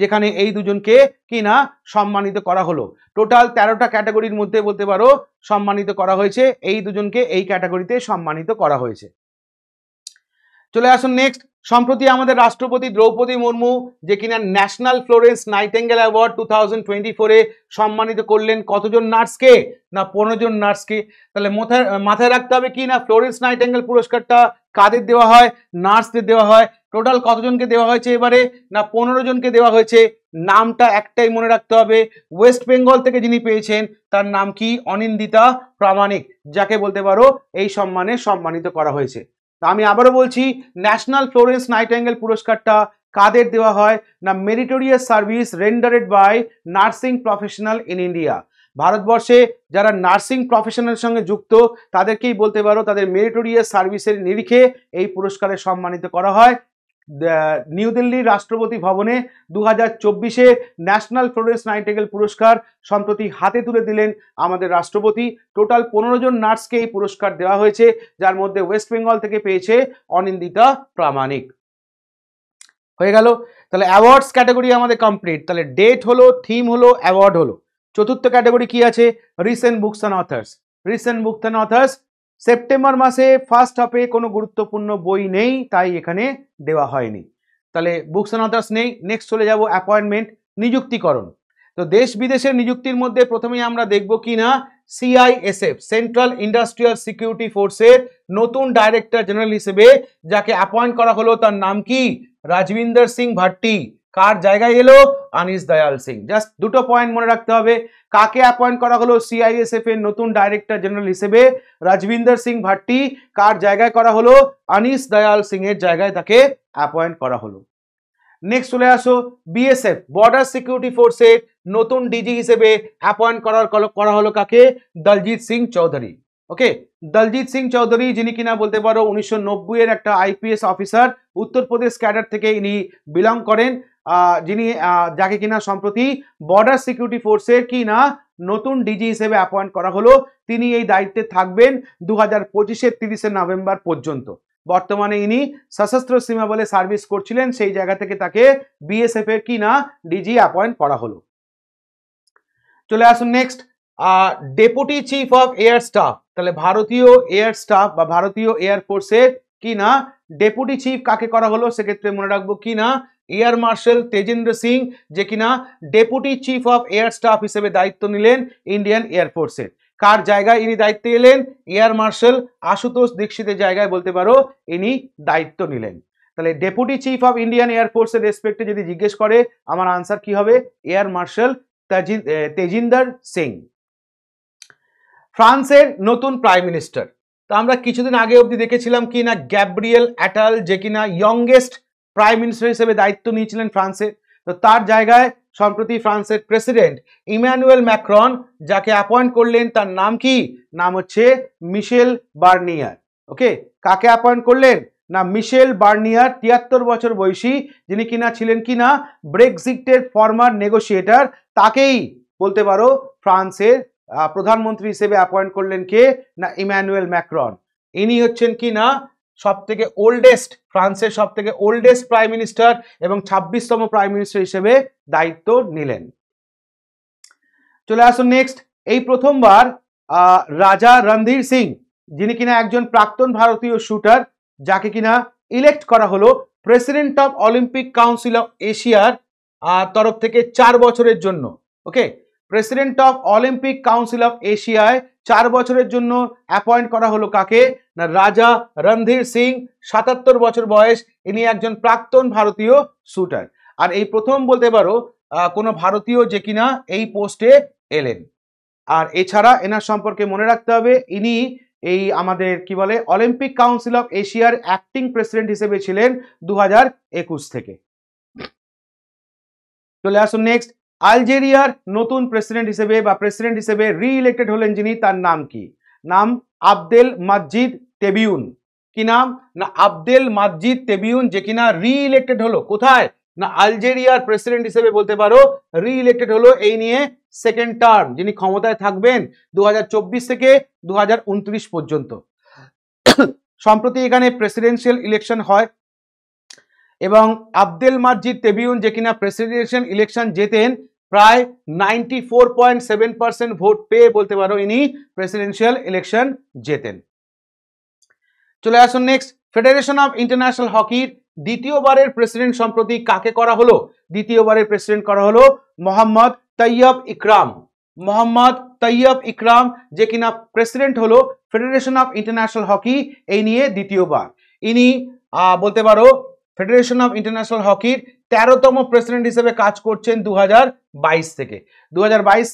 যেখানে এই দুজনকে কি না সম্মানিত করা হলো টোটাল তেরোটা ক্যাটাগরির মধ্যে বলতে পারো সম্মানিত করা হয়েছে এই দুজনকে এই ক্যাটাগরিতে সম্মানিত করা হয়েছে চলে আসুন নেক্সট সম্প্রতি আমাদের রাষ্ট্রপতি দ্রৌপদী মুর্মু যে কিনা national Florence Nightingale award two thousand twenty ফোরে সম্মানিত করলেন কতজন নার্সকে না পনেরো জন নার্সকে তাহলে মাথায় মাথায় রাখতে হবে কি না ফ্লোরেন্স নাইটেঙ্গেল পুরস্কারটা কাদের দেওয়া হয় নার্সদের দেওয়া হয় টোটাল কতজনকে দেওয়া হয়েছে এবারে না পনেরো জনকে দেওয়া হয়েছে নামটা একটাই মনে রাখতে হবে ওয়েস্ট বেঙ্গল থেকে যিনি পেয়েছেন তার নাম কি অনিন্দিতা প্রামাণিক যাকে বলতে পারো এই সম্মানে সম্মানিত করা হয়েছে আমি আবারও বলছি ন্যাশনাল ফ্লোরেন্স নাইট অ্যাঙ্গেল পুরস্কারটা কাদের দেওয়া হয় না meritorious service rendered by nursing professional in India ভারতবর্ষে যারা নার্সিং প্রফেশনের সঙ্গে যুক্ত তাদেরকেই বলতে পারো তাদের মেরিটোরিয়াস সার্ভিসের নিরিখে এই পুরস্কারে সম্মানিত করা হয় নিউ দিল্লির রাষ্ট্রপতি ভবনে দু হাজার চব্বিশে ন্যাশনাল ফ্লোরেন্স নাইটেগেল পুরস্কার সম্প্রতি হাতে তুলে দিলেন আমাদের রাষ্ট্রপতি টোটাল পনেরো জন নার্সকে এই পুরস্কার দেওয়া হয়েছে যার মধ্যে ওয়েস্ট বেঙ্গল থেকে পেয়েছে অনিন্দিতা প্রামাণিক হয়ে গেল তাহলে অ্যাওয়ার্ডস ক্যাটাগরি আমাদের কমপ্লিট তাহলে ডেট হলো থিম হলো অ্যাওয়ার্ড হলো চতুর্থ ক্যাটাগরি কি আছে recent books and authors recent books and authors September মাসে ফার্স্ট হাফে কোনো গুরুত্বপূর্ণ বই নেই তাই এখানে দেওয়া হয়নি তাহলে বুকস অ্যান্ড অথার্স নেই নেক্সট চলে যাব অ্যাপয়েন্টমেন্ট নিযুক্তিকরণ তো দেশ বিদেশের নিযুক্তির মধ্যে প্রথমেই আমরা দেখব কি না সিআইএসএফ সেন্ট্রাল ইন্ডাস্ট্রিয়াল সিকিউরিটি ফোর্সের নতুন ডাইরেক্টর জেনারেল হিসেবে যাকে অ্যাপয়েন্ট করা হলো তার নাম কি রাজবিন্দর সিং ভাট্টি কার জায়গায় এলো আনিস দয়াল সিং জাস্ট দুটো পয়েন্ট মনে রাখতে হবে কাকে অ্যাপয়েন্ট করা হলো সিআইএসএফ এর নতুন ডাইরেক্টর জেনারেল হিসেবে রাজবিন্দর সিং ভাট্টি কার জায়গায় করা হলো আনিস দয়াল সিং এর জায়গায় তাকে অ্যাপয়েন্ট করা হলো নেক্সট চলে আসো বিএসএফ বর্ডার সিকিউরিটি ফোর্সের নতুন ডিজি হিসেবে অ্যাপয়েন্ট করার করা হলো কাকে দলজিৎ সিং চৌধুরী ওকে দলজিৎ সিং চৌধুরী যিনি কিনা বলতে পারো উনিশশো এর একটা আইপিএস অফিসার উত্তরপ্রদেশ ক্যাডার থেকে ইনি বিলং করেন যিনি যাকে কিনা সম্প্রতি বর্ডার সিকিউরিটি ফোর্সের কি না নতুন ডিজি হিসেবে অ্যাপয়েন্ট করা হলো তিনি এই দায়িত্বে থাকবেন দু হাজার পঁচিশের তিরিশে নভেম্বর পর্যন্ত বর্তমানে ইনি সশস্ত্র সীমা বলে সার্ভিস করছিলেন সেই জায়গা থেকে তাকে বিএসএফ এর কি না ডিজি অ্যাপয়েন্ট করা হলো চলে আসুন next deputy chief of air staff তাহলে ভারতীয় এয়ার স্টাফ বা ভারতীয় এয়ারফোর্সের কি না ডেপুটি চিফ কাকে করা হলো সেক্ষেত্রে মনে রাখবো কি না এয়ার মার্শাল তেজেন্দ্র সিং যে কিনা deputy chief of air staff হিসেবে দায়িত্ব নিলেন ইন্ডিয়ান এয়ারফোর্সের কার জায়গায় ইনি দায়িত্বে এলেন এয়ার মার্শাল আশুতোষ দীক্ষিতের জায়গায় বলতে পারো ইনি দায়িত্ব নিলেন তাহলে ডেপুটি চিফ অফ ইন্ডিয়ান এয়ারফোর্সের রেসপেক্টে যদি জিজ্ঞেস করে আমার আনসার কি হবে এয়ার মার্শাল তেজিন্দার সিং ফ্রান্সের নতুন প্রাইম মিনিস্টার তো আমরা কিছুদিন আগে অবধি দেখেছিলাম কি না গ্যাব্রিয়েল অ্যাটাল যে কিনা ইয়ংগেস্ট প্রাইম মিনিস্টার হিসেবে দায়িত্ব নিয়েছিলেন ফ্রান্সের তো তার জায়গায় সম্প্রতি ফ্রান্সের প্রেসিডেন্ট ইম্যানুয়েল ম্যাক্রন যাকে অ্যাপয়েন্ট করলেন তার নাম কি নাম হচ্ছে মিশেল বার্নিয়ার ওকে কাকে অ্যাপয়েন্ট করলেন না মিশেল বার্নিয়ার তিয়াত্তর বছর বয়সী যিনি কিনা ছিলেন কিনা ব্রেক্সিটের ফর্মার নেগোসিয়েটার তাকেই বলতে পারো ফ্রান্সের প্রধানমন্ত্রী হিসেবে অ্যাপয়েন্ট করলেন কে না ইম্যানুয়েল ম্যাক্রন ইনি হচ্ছেন কি না সবথেকে ওল্ডেস্ট ফ্রান্সের সব থেকে ওল্ডেস্ট প্রাইম মিনিস্টার এবং ছাব্বিশতম প্রাইম মিনিস্টার হিসেবে দায়িত্ব নিলেন চলে আসুন নেক্সট এই প্রথমবার রাজা রণধীর সিং যিনি কিনা একজন প্রাক্তন ভারতীয় শুটার যাকে কিনা ইলেক্ট করা হলো president of Olympic council of এশিয়ার তরফ থেকে চার বছরের জন্য okay president of Olympic council of এশিয়ায় চার বছরের জন্য অ্যাপয়েন্ট করা হলো কাকে না রাজা রণধীর সিং সাতাত্তর বছর বয়স ইনি একজন প্রাক্তন ভারতীয় শুটার আর এই প্রথম বলতে পারো কোনো ভারতীয় যে কিনা এই পোস্টে এলেন আর এছাড়া এনার সম্পর্কে মনে রাখতে হবে ইনি এই আমাদের কি বলে অলিম্পিক কাউন্সিল অফ এশিয়ার অ্যাক্টিং প্রেসিডেন্ট হিসেবে ছিলেন দু থেকে চলে আসুন নেক্সট আলজেরিয়ার নতুন প্রেসিডেন্ট হিসেবে বা প্রেসিডেন্ট হিসেবে রি ইলেক্টেড হলেন যিনি তার নাম কি নাম আবদেল মাজিদ তেবিউন কি নাম না আবদেল মাজিদ তেবিউন যে কিনা রি ইলেক্টেড হলো কোথায় না আলজেরিয়ার প্রেসিডেন্ট হিসেবে বলতে পারো রি ইলেক্টেড হলো এই নিয়ে সেকেন্ড টার্ম যিনি ক্ষমতায় থাকবেন দু থেকে দু পর্যন্ত সম্প্রতি এখানে প্রেসিডেন্সিয়াল ইলেকশন হয় এবং আবদেল মাজিদ তেবিউন যে কিনা প্রেসিডেন্সিয়াল ইলেকশন জেতেন প্রায় ninety four point seven percent vote পেয়ে বলতে পারো ইনি প্রেসিডেন্সিয়াল ইলেকশন জেতেন চলে আসুন নেক্সট ফেডারেশন অফ ইন্টারন্যাশনাল হকির দ্বিতীয়বারের প্রেসিডেন্ট সম্প্রতি কাকে করা হলো দ্বিতীয়বারের প্রেসিডেন্ট করা হলো মোহাম্মদ তৈয়ব ইকরাম মোহাম্মদ তৈয়ব ইকরাম যে কিনা প্রেসিডেন্ট হলো ফেডারেশন অফ ইন্টারন্যাশনাল হকি এই নিয়ে দ্বিতীয়বার ইনি বলতে পারো ফেডারেশন অফ ইন্টারন্যাশনাল হকির তেরোতম প্রেসিডেন্ট হিসেবে কাজ করছেন দু থেকে দু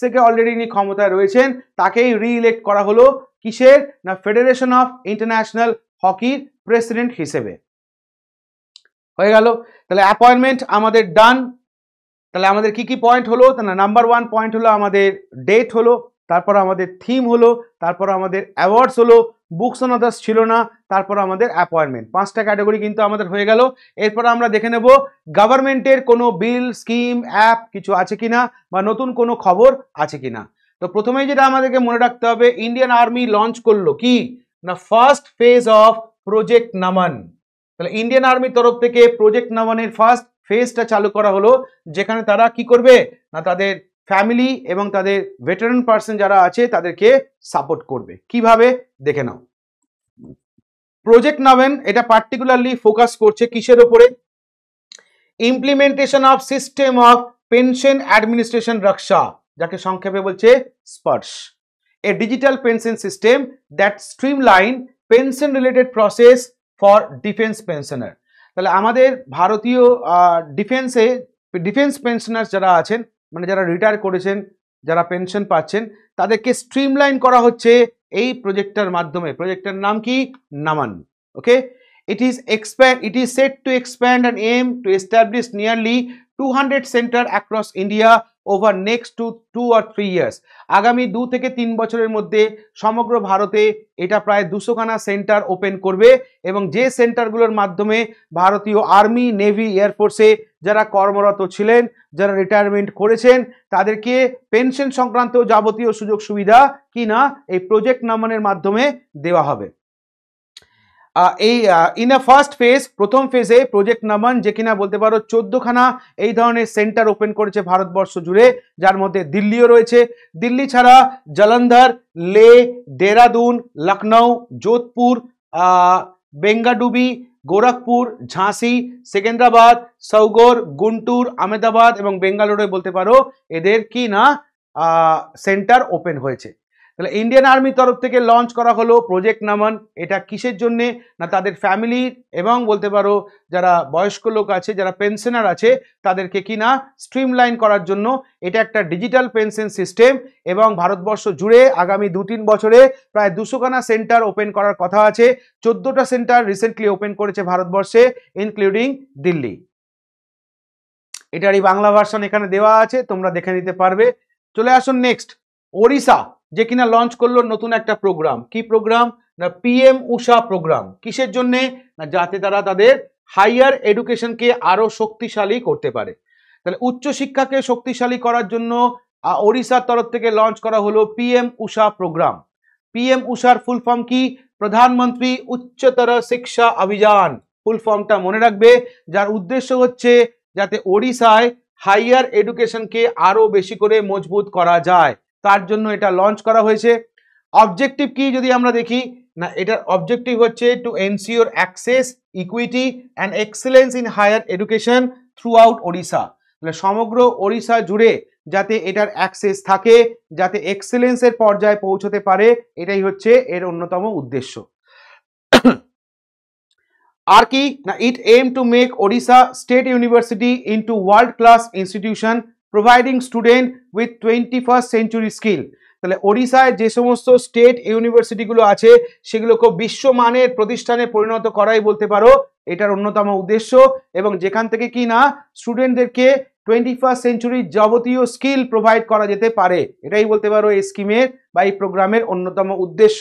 থেকে অলরেডি ইনি ক্ষমতায় রয়েছেন তাকেই ইলেক্ট করা হলো কিসের না ফেডারেশন অফ ইন্টারন্যাশনাল হকির প্রেসিডেন্ট হিসেবে হয়ে গেল তাহলে অ্যাপয়েন্টমেন্ট আমাদের ডান তাহলে আমাদের কি কি পয়েন্ট হলো তাহলে নাম্বার ওয়ান পয়েন্ট হলো আমাদের ডেট হলো তারপর আমাদের থিম হলো তারপর আমাদের অ্যাওয়ার্ডস হলো বুকস অন আদার্স ছিল না তারপর আমাদের অ্যাপয়েন্টমেন্ট পাঁচটা ক্যাটাগরি কিন্তু আমাদের হয়ে গেল এরপর আমরা দেখে নেব গভর্নমেন্টের কোনো বিল স্কিম অ্যাপ কিছু আছে কিনা বা নতুন কোনো খবর আছে কিনা তো প্রথমেই যেটা আমাদেরকে মনে রাখতে হবে ইন্ডিয়ান আর্মি লঞ্চ করলো কি না ফার্স্ট ফেজ অফ প্রজেক্ট নামান তাহলে ইন্ডিয়ান আর্মির তরফ থেকে প্রজেক্ট নামানের ফার্স্ট ফেজটা চালু করা হলো যেখানে তারা কি করবে না তাদের ফ্যামিলি এবং তাদের ভেটারন পার্সন যারা আছে তাদেরকে সাপোর্ট করবে কিভাবে দেখে নাও প্রজেক্ট নামেন এটা পার্টিকুলারলি ফোকাস করছে কিসের ওপরে implementation of system of pension administration Raksha যাকে সংক্ষেপে বলছে Sparsh a digital pension system that streamline pension related process for defence pensioner তাহলে আমাদের ভারতীয় ডিফেন্সে ডিফেন্স পেনশনার যারা আছেন মানে যারা রিটায়ার করেছেন যারা পেনশন পাচ্ছেন তাদেরকে স্ট্রিমলাইন করা হচ্ছে এই প্রজেক্টটার মাধ্যমে প্রজেক্টটার নাম কি নামান okay it is expand it is set to expand and aim to establish nearly two hundred centre across India over next two two আর থ্রি ইয়ার্স আগামী দু থেকে তিন বছরের মধ্যে সমগ্র ভারতে এটা প্রায় দুশোখানা সেন্টার ওপেন করবে এবং যে সেন্টারগুলোর মাধ্যমে ভারতীয় আর্মি নেভি এয়ারফোর্সে যারা কর্মরত ছিলেন যারা রিটায়ারমেন্ট করেছেন তাদেরকে পেনশন সংক্রান্ত যাবতীয় সুযোগ সুবিধা কি না এই প্রজেক্ট নামানের মাধ্যমে দেওয়া হবে এই ইন আ ফার্স্ট ফেজ প্রথম ফেজে প্রজেক্ট নামান যে কিনা বলতে পারো চোদ্দখানা এই ধরনের সেন্টার ওপেন করেছে ভারতবর্ষ জুড়ে যার মধ্যে দিল্লিও রয়েছে দিল্লি ছাড়া জলন্ধর লে দেরাদুন লখনৌ যোধপুর বেঙ্গাডুবি গোরখপুর ঝাঁসি সেকেন্দ্রাবাদ সৌগর গুন্টুর আহমেদাবাদ এবং বেঙ্গালুরু বলতে পারো এদের কি না সেন্টার ওপেন হয়েছে তাহলে ইন্ডিয়ান আর্মির তরফ থেকে লঞ্চ করা হলো প্রজেক্ট নামান এটা কিসের জন্যে না তাদের ফ্যামিলি এবং বলতে পারো যারা বয়স্ক লোক আছে যারা পেনশনার আছে তাদেরকে কি না স্ট্রিমলাইন করার জন্য এটা একটা ডিজিটাল পেনশন সিস্টেম এবং ভারতবর্ষ জুড়ে আগামী দু তিন বছরে প্রায় দুশোখানা সেন্টার ওপেন করার কথা আছে চোদ্দোটা সেন্টার রিসেন্টলি ওপেন করেছে ভারতবর্ষে ইনক্লুডিং দিল্লি এটারই বাংলা ভার্সন এখানে দেওয়া আছে তোমরা দেখে নিতে পারবে চলে আসুন নেক্সট ওড়িশা যে কিনা লঞ্চ করলো নতুন একটা প্রোগ্রাম কি প্রোগ্রাম না পিএম উষা প্রোগ্রাম কিসের জন্যে না যাতে তারা তাদের হাইয়ার এডুকেশনকে আরও শক্তিশালী করতে পারে তাহলে উচ্চশিক্ষাকে শক্তিশালী করার জন্য ওড়িশার তরফ থেকে লঞ্চ করা হলো পিএম উষা প্রোগ্রাম পিএম উষার ফুল ফর্ম কি প্রধানমন্ত্রী উচ্চতর শিক্ষা অভিযান ফুল ফর্মটা মনে রাখবে যার উদ্দেশ্য হচ্ছে যাতে ওড়িশায় হাইয়ার এডুকেশনকে আরও বেশি করে মজবুত করা যায় তার জন্য এটা লঞ্চ করা হয়েছে অবজেক্টিভ কি যদি আমরা দেখি না এটার অবজেক্টিভ হচ্ছে to ensure access equity and excellence in higher education throughout Odisha মানে সমগ্র ওড়িশা জুড়ে যাতে এটার অ্যাক্সেস থাকে যাতে এক্সেলেন্সের পর্যায়ে পৌঁছতে পারে এটাই হচ্ছে এর অন্যতম উদ্দেশ্য আর কি না it aim to make Odisha state university into world class institution providing student with twenty first century skill তাহলে ওড়িশায় যে সমস্ত স্টেট ইউনিভার্সিটিগুলো আছে সেগুলোকে বিশ্বমানের প্রতিষ্ঠানে পরিণত করাই বলতে পারো এটার অন্যতম উদ্দেশ্য এবং যেখান থেকে কি না স্টুডেন্টদেরকে টোয়েন্টি ফার্স্ট সেঞ্চুরির যাবতীয় স্কিল প্রোভাইড করা যেতে পারে এটাই বলতে পারো এই স্কিমের বা এই প্রোগ্রামের অন্যতম উদ্দেশ্য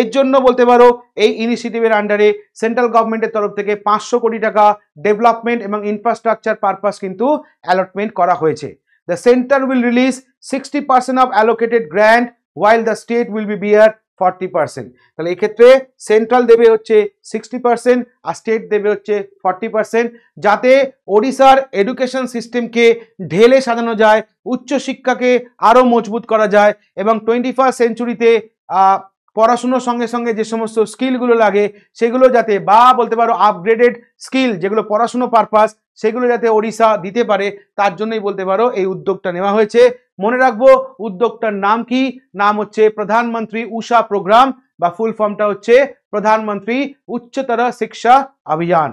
এর জন্য বলতে পারো এই ইনিশিয়েটিভের আন্ডারে সেন্ট্রাল গভর্নমেন্টের তরফ থেকে পাঁচশো কোটি টাকা ডেভেলপমেন্ট এবং ইনফ্রাস্ট্রাকচার পারপাস কিন্তু অ্যালটমেন্ট করা হয়েছে the centre will release sixty percent of allocated grant while the state will be bear forty percent তাহলে এক্ষেত্রে সেন্ট্রাল দেবে হচ্ছে সিক্সটি পার্সেন্ট আর স্টেট দেবে হচ্ছে ফর্টি পার্সেন্ট যাতে ওড়িশার এডুকেশন সিস্টেমকে ঢেলে সাজানো যায় উচ্চশিক্ষাকে আরও মজবুত করা যায় এবং টোয়েন্টি ফার্স্ট সেঞ্চুরিতে পড়াশুনোর সঙ্গে সঙ্গে যে সমস্ত স্কিলগুলো লাগে সেগুলো যাতে বা বলতে পারো আপগ্রেডেড স্কিল যেগুলো পড়াশুনো পারপাস সেগুলো যাতে ওড়িশা দিতে পারে তার জন্যই বলতে পারো এই উদ্যোগটা নেওয়া হয়েছে মনে রাখবো উদ্যোগটার নাম কি নাম হচ্ছে প্রধানমন্ত্রী উষা প্রোগ্রাম বা ফুল ফর্মটা হচ্ছে প্রধানমন্ত্রী উচ্চতর শিক্ষা অভিযান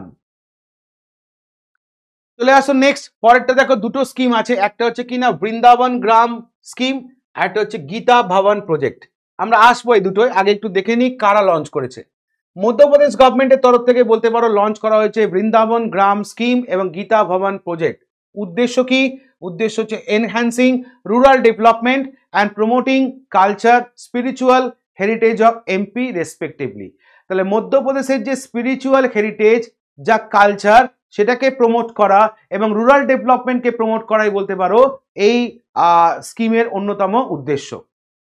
চলে আসো নেক্সট পরেরটা দেখো দুটো স্কিম আছে একটা হচ্ছে কি না বৃন্দাবন গ্রাম স্কিম আর একটা হচ্ছে গীতা ভবন প্রজেক্ট আমরা আসবো এই দুটোই আগে একটু দেখে নিই কারা লঞ্চ করেছে মধ্যপ্রদেশ গভর্নমেন্টের তরফ থেকে বলতে পারো লঞ্চ করা হয়েছে বৃন্দাবন গ্রাম স্কিম এবং গীতা ভবন প্রজেক্ট উদ্দেশ্য কি উদ্দেশ্য হচ্ছে enhancing rural development and promoting culture spiritual heritage of MP respectively তাহলে মধ্যপ্রদেশের যে স্পিরিচুয়াল হেরিটেজ যা কালচার সেটাকে প্রমোট করা এবং রুরাল ডেভেলপমেন্টকে প্রমোট করাই বলতে পারো এই স্কিমের অন্যতম উদ্দেশ্য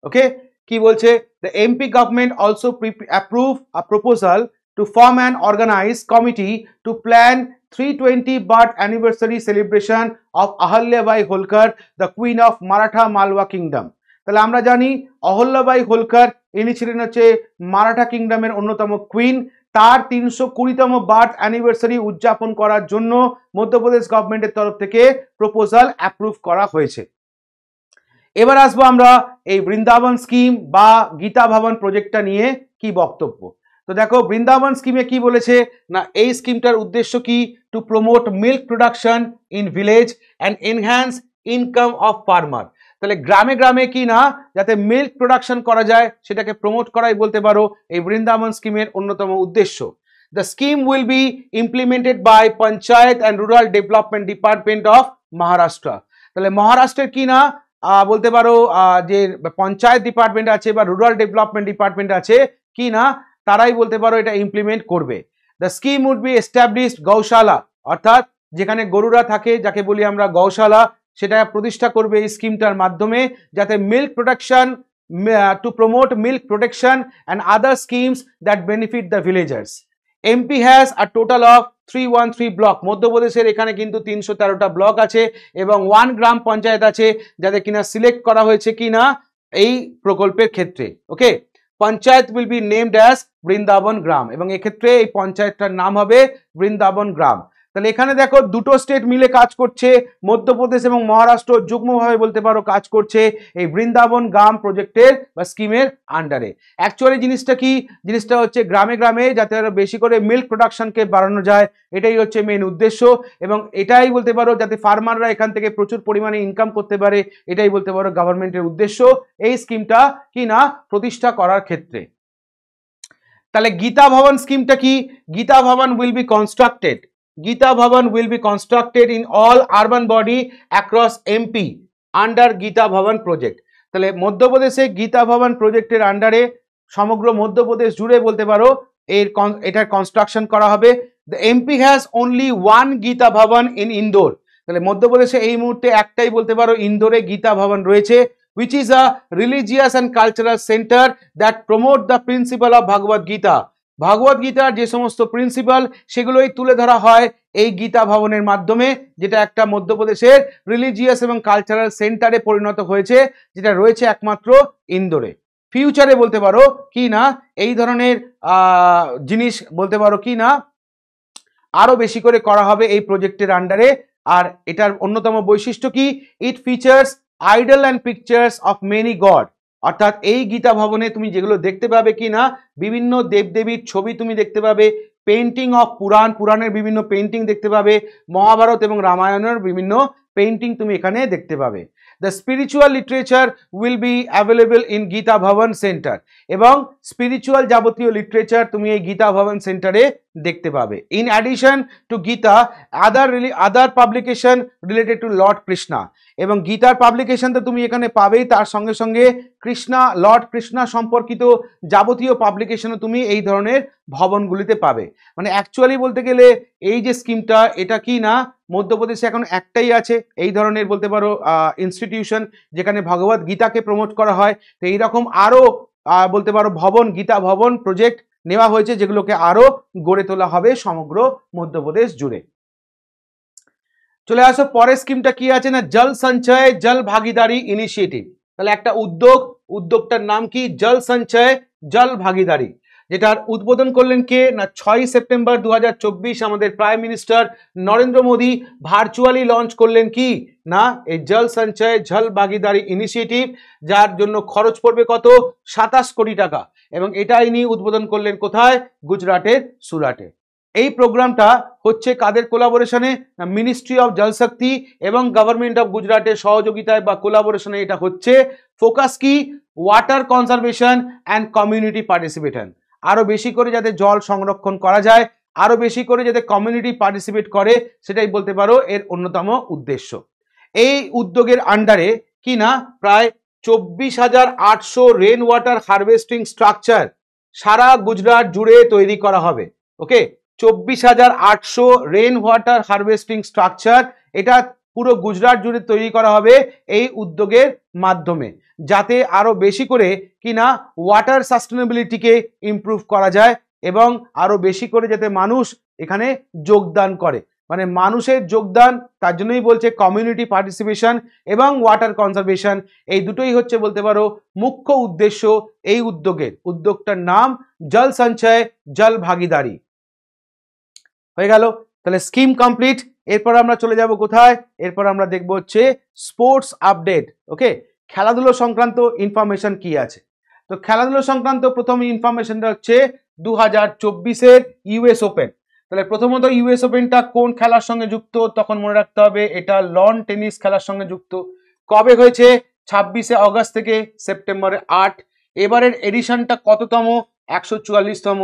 ওকে কি বলছে the MP government also approve a proposal to form and organise committee to plan 320 birth anniversary celebration of Ahilyabai Holkar, the queen of Maratha Malwa kingdom. তাহলে আমরা জানি অহল্যাবাই হোলকার ইনি ছিলেন হচ্ছে মারাঠা কিংডমের অন্যতম কুইন তার তিনশো কুড়িতম বার্থ অ্যানিভার্সারি উদযাপন করার জন্য মধ্যপ্রদেশ গভর্নমেন্টের তরফ থেকে প্রপোজাল অ্যাপ্রুভ করা হয়েছে এবার আসবো আমরা এই বৃন্দাবন স্কিম বা গীতা ভবন প্রজেক্টটা নিয়ে কি বক্তব্য তো দেখো বৃন্দাবন স্কিমে কি বলেছে না এই স্কিমটার উদ্দেশ্য কি to promote milk production in village and enhance income of farmer তাহলে গ্রামে গ্রামে কি না যাতে মিল্ক প্রোডাকশন করা যায় সেটাকে প্রমোট করাই বলতে পারো এই বৃন্দাবন স্কিমের অন্যতম উদ্দেশ্য the scheme will be implemented by panchayat and rural development department of Maharashtra তাহলে মহারাষ্ট্রের কি না বলতে পারো যে পঞ্চায়েত ডিপার্টমেন্ট আছে বা রুরাল ডেভেলপমেন্ট ডিপার্টমেন্ট আছে কি না তারাই বলতে পারো এটা ইমপ্লিমেন্ট করবে the scheme would be established gaushala অর্থাৎ যেখানে গরুরা থাকে যাকে বলি আমরা গৌশালা সেটা প্রতিষ্ঠা করবে এই স্কিমটার মাধ্যমে যাতে milk production to promote milk protection and other schemes that benefit the villagers MP has আর total of three one three block মধ্যপ্রদেশের এখানে কিন্তু তিনশো তেরোটা ব্লক আছে এবং ওয়ান গ্রাম পঞ্চায়েত আছে যাদের কিনা সিলেক্ট করা হয়েছে কিনা এই প্রকল্পের ক্ষেত্রে okay panchayat will be named as Vrindavan Gram এবং এক্ষেত্রে এই পঞ্চায়েতটার নাম হবে বৃন্দাবন গ্রাম তাহলে এখানে দেখো দুটো স্টেট মিলে কাজ করছে মধ্যপ্রদেশ এবং মহারাষ্ট্র যুগ্মভাবে বলতে পারো কাজ করছে এই বৃন্দাবন গ্রাম প্রজেক্টের বা স্কিমের আন্ডারে অ্যাকচুয়ালি জিনিসটা কি জিনিসটা হচ্ছে গ্রামে গ্রামে যাতে আরো বেশি করে মিল্ক প্রোডাকশনকে বাড়ানো যায় এটাই হচ্ছে মেন উদ্দেশ্য এবং এটাই বলতে পারো যাতে ফার্মাররা এখান থেকে প্রচুর পরিমাণে ইনকাম করতে পারে এটাই বলতে পারো গভর্নমেন্টের উদ্দেশ্য এই স্কিমটা কি না প্রতিষ্ঠা করার ক্ষেত্রে তাহলে গীতা ভবন স্কিমটা কি Gita Bhavan will be constructed Gita Bhavan will be constructed in all urban body across MP under Gita Bhavan project. তাহলে মধ্যপ্রদেশে গীতা ভবন প্রজেক্টের আন্ডারে সমগ্র মধ্যপ্রদেশ জুড়ে বলতে পারো এর এটার কনস্ট্রাকশন করা হবে the MP has only one Gita Bhavan in Indore তাহলে মধ্যপ্রদেশে এই মুহূর্তে একটাই বলতে পারো ইন্দোরে গীতা ভবন রয়েছে which is a religious and cultural center that promote the principle of Bhagavad Gita. ভাগবত গীতার যে সমস্ত প্রিন্সিপাল সেগুলোই তুলে ধরা হয় এই গীতা ভবনের মাধ্যমে যেটা একটা মধ্যপ্রদেশের রিলিজিয়াস এবং কালচারাল সেন্টারে পরিণত হয়েছে যেটা রয়েছে একমাত্র ইন্দোরে ফিউচারে বলতে পারো কি না এই ধরনের জিনিস বলতে পারো কি না আরও বেশি করে করা হবে এই প্রজেক্টের আন্ডারে আর এটার অন্যতম বৈশিষ্ট্য কি it features idol and pictures of many god অর্থাৎ এই গীতা ভবনে তুমি যেগুলো দেখতে পাবে কি না বিভিন্ন দেবদেবীর ছবি তুমি দেখতে পাবে পেন্টিং অফ পুরাণ পুরাণের বিভিন্ন পেন্টিং দেখতে পাবে মহাভারত এবং রামায়ণের বিভিন্ন পেন্টিং তুমি এখানে দেখতে পাবে the spiritual literature will be available in Gita Bhavan centre এবং স্পিরিচুয়াল যাবতীয় লিটারেচার তুমি এই গীতা ভবন সেন্টারে দেখতে পাবে in addition to Gita other other publication related to lord Krishna এবং গীতার পাবলিকেশন তো তুমি এখানে পাবেই তার সঙ্গে সঙ্গে কৃষ্ণা লর্ড কৃষ্ণা সম্পর্কিত যাবতীয় পাবলিকেশনও তুমি এই ধরনের ভবনগুলিতে পাবে মানে অ্যাকচুয়ালি বলতে গেলে এই যে স্কিমটা এটা কি না মধ্যপ্রদেশে এখন একটাই আছে এই ধরনের বলতে পারো ইনস্টিটিউশন যেখানে ভগবত গীতাকে প্রমোট করা হয় তো এইরকম আরও বলতে পারো ভবন গীতা ভবন প্রজেক্ট নেওয়া হয়েছে যেগুলোকে আরও গড়ে তোলা হবে সমগ্র মধ্যপ্রদেশ জুড়ে চলে আসো পরের স্কিমটা কি আছে না জল সঞ্চয় জল ভাগিদারি ইনিশিয়েটিভ তাহলে একটা উদ্যোগ উদ্যোগটার নাম কি জল সঞ্চয় জল ভাগিদারি যেটার উদ্বোধন করলেন কে না ছয় সেপ্টেম্বর দু আমাদের prime minister Narendra Modi virtually launch করলেন কি না এই জল সঞ্চয় জল ভাগিদারি ইনিশিয়েটিভ যার জন্য খরচ পড়বে কত সাতাশ কোটি টাকা এবং এটাই ইনি উদ্বোধন করলেন কোথায় গুজরাটের সুরাটে এই প্রোগ্রামটা হচ্ছে কাদের কোলাবোরেশনে মিনিস্ট্রি অফ জলশক্তি এবং গভর্নমেন্ট অফ গুজরাটের সহযোগিতায় বা কোলাবোরেশনে এটা হচ্ছে ফোকাস কি water conservation and community participation আরও বেশি করে যাতে জল সংরক্ষণ করা যায় আরও বেশি করে যাতে কমিউনিটি পার্টিসিপেট করে সেটাই বলতে পারো এর অন্যতম উদ্দেশ্য এই উদ্যোগের আন্ডারে কি না প্রায় চব্বিশ হাজার আটশো রেন ওয়াটার হারভেস্টিং স্ট্রাকচার সারা গুজরাট জুড়ে তৈরি করা হবে ওকে চব্বিশ হাজার আটশো রেন ওয়াটার হারভেস্টিং স্ট্রাকচার এটা পুরো গুজরাট জুড়ে তৈরি করা হবে এই উদ্যোগের মাধ্যমে যাতে আরও বেশি করে কিনা ওয়াটার সাস্টেনেবিলিটিকে ইম্প্রুভ করা যায় এবং আরও বেশি করে যাতে মানুষ এখানে যোগদান করে মানে মানুষের যোগদান তার জন্যই বলছে কমিউনিটি পার্টিসিপেশন এবং ওয়াটার কনজারভেশন এই দুটোই হচ্ছে বলতে পারো মুখ্য উদ্দেশ্য এই উদ্যোগের উদ্যোগটার নাম জল সঞ্চয় জল ভাগিদারি হয়ে গেল তাহলে স্কিম কমপ্লিট এরপর আমরা চলে যাব কোথায় এরপর আমরা দেখব হচ্ছে স্পোর্টস আপডেট ওকে খেলাধুলো সংক্রান্ত ইনফরমেশন কি আছে তো খেলাধুলো সংক্রান্ত প্রথম ইনফরমেশনটা হচ্ছে দু হাজার চব্বিশের ইউএস ওপেন তাহলে প্রথমত ইউএস ওপেনটা কোন খেলার সঙ্গে যুক্ত তখন মনে রাখতে হবে এটা লন টেনিস খেলার সঙ্গে যুক্ত কবে হয়েছে ছাব্বিশে অগস্ট থেকে সেপ্টেম্বরে আট এবারের এডিশনটা কততম একশো চুয়াল্লিশতম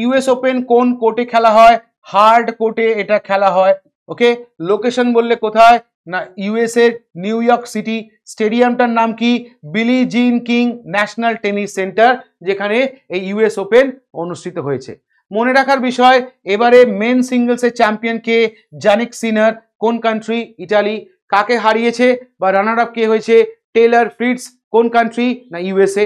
ইউএস ওপেন কোন কোর্টে খেলা হয় হার্ড কোর্টে এটা খেলা হয় ওকে লোকেশন বললে কোথায় না ইউএসের নিউ ইয়র্ক সিটি স্টেডিয়ামটার নাম কি বিলি Jean King national tennis centre যেখানে এই ইউএস ওপেন অনুষ্ঠিত হয়েছে মনে রাখার বিষয় এবারে মেন সিঙ্গলসের চ্যাম্পিয়নকে জানিক সিনার কোন কান্ট্রি ইটালি কাকে হারিয়েছে বা রানার আপ কে হয়েছে টেলার ফ্রিটস কোন কান্ট্রি না ইউএসএ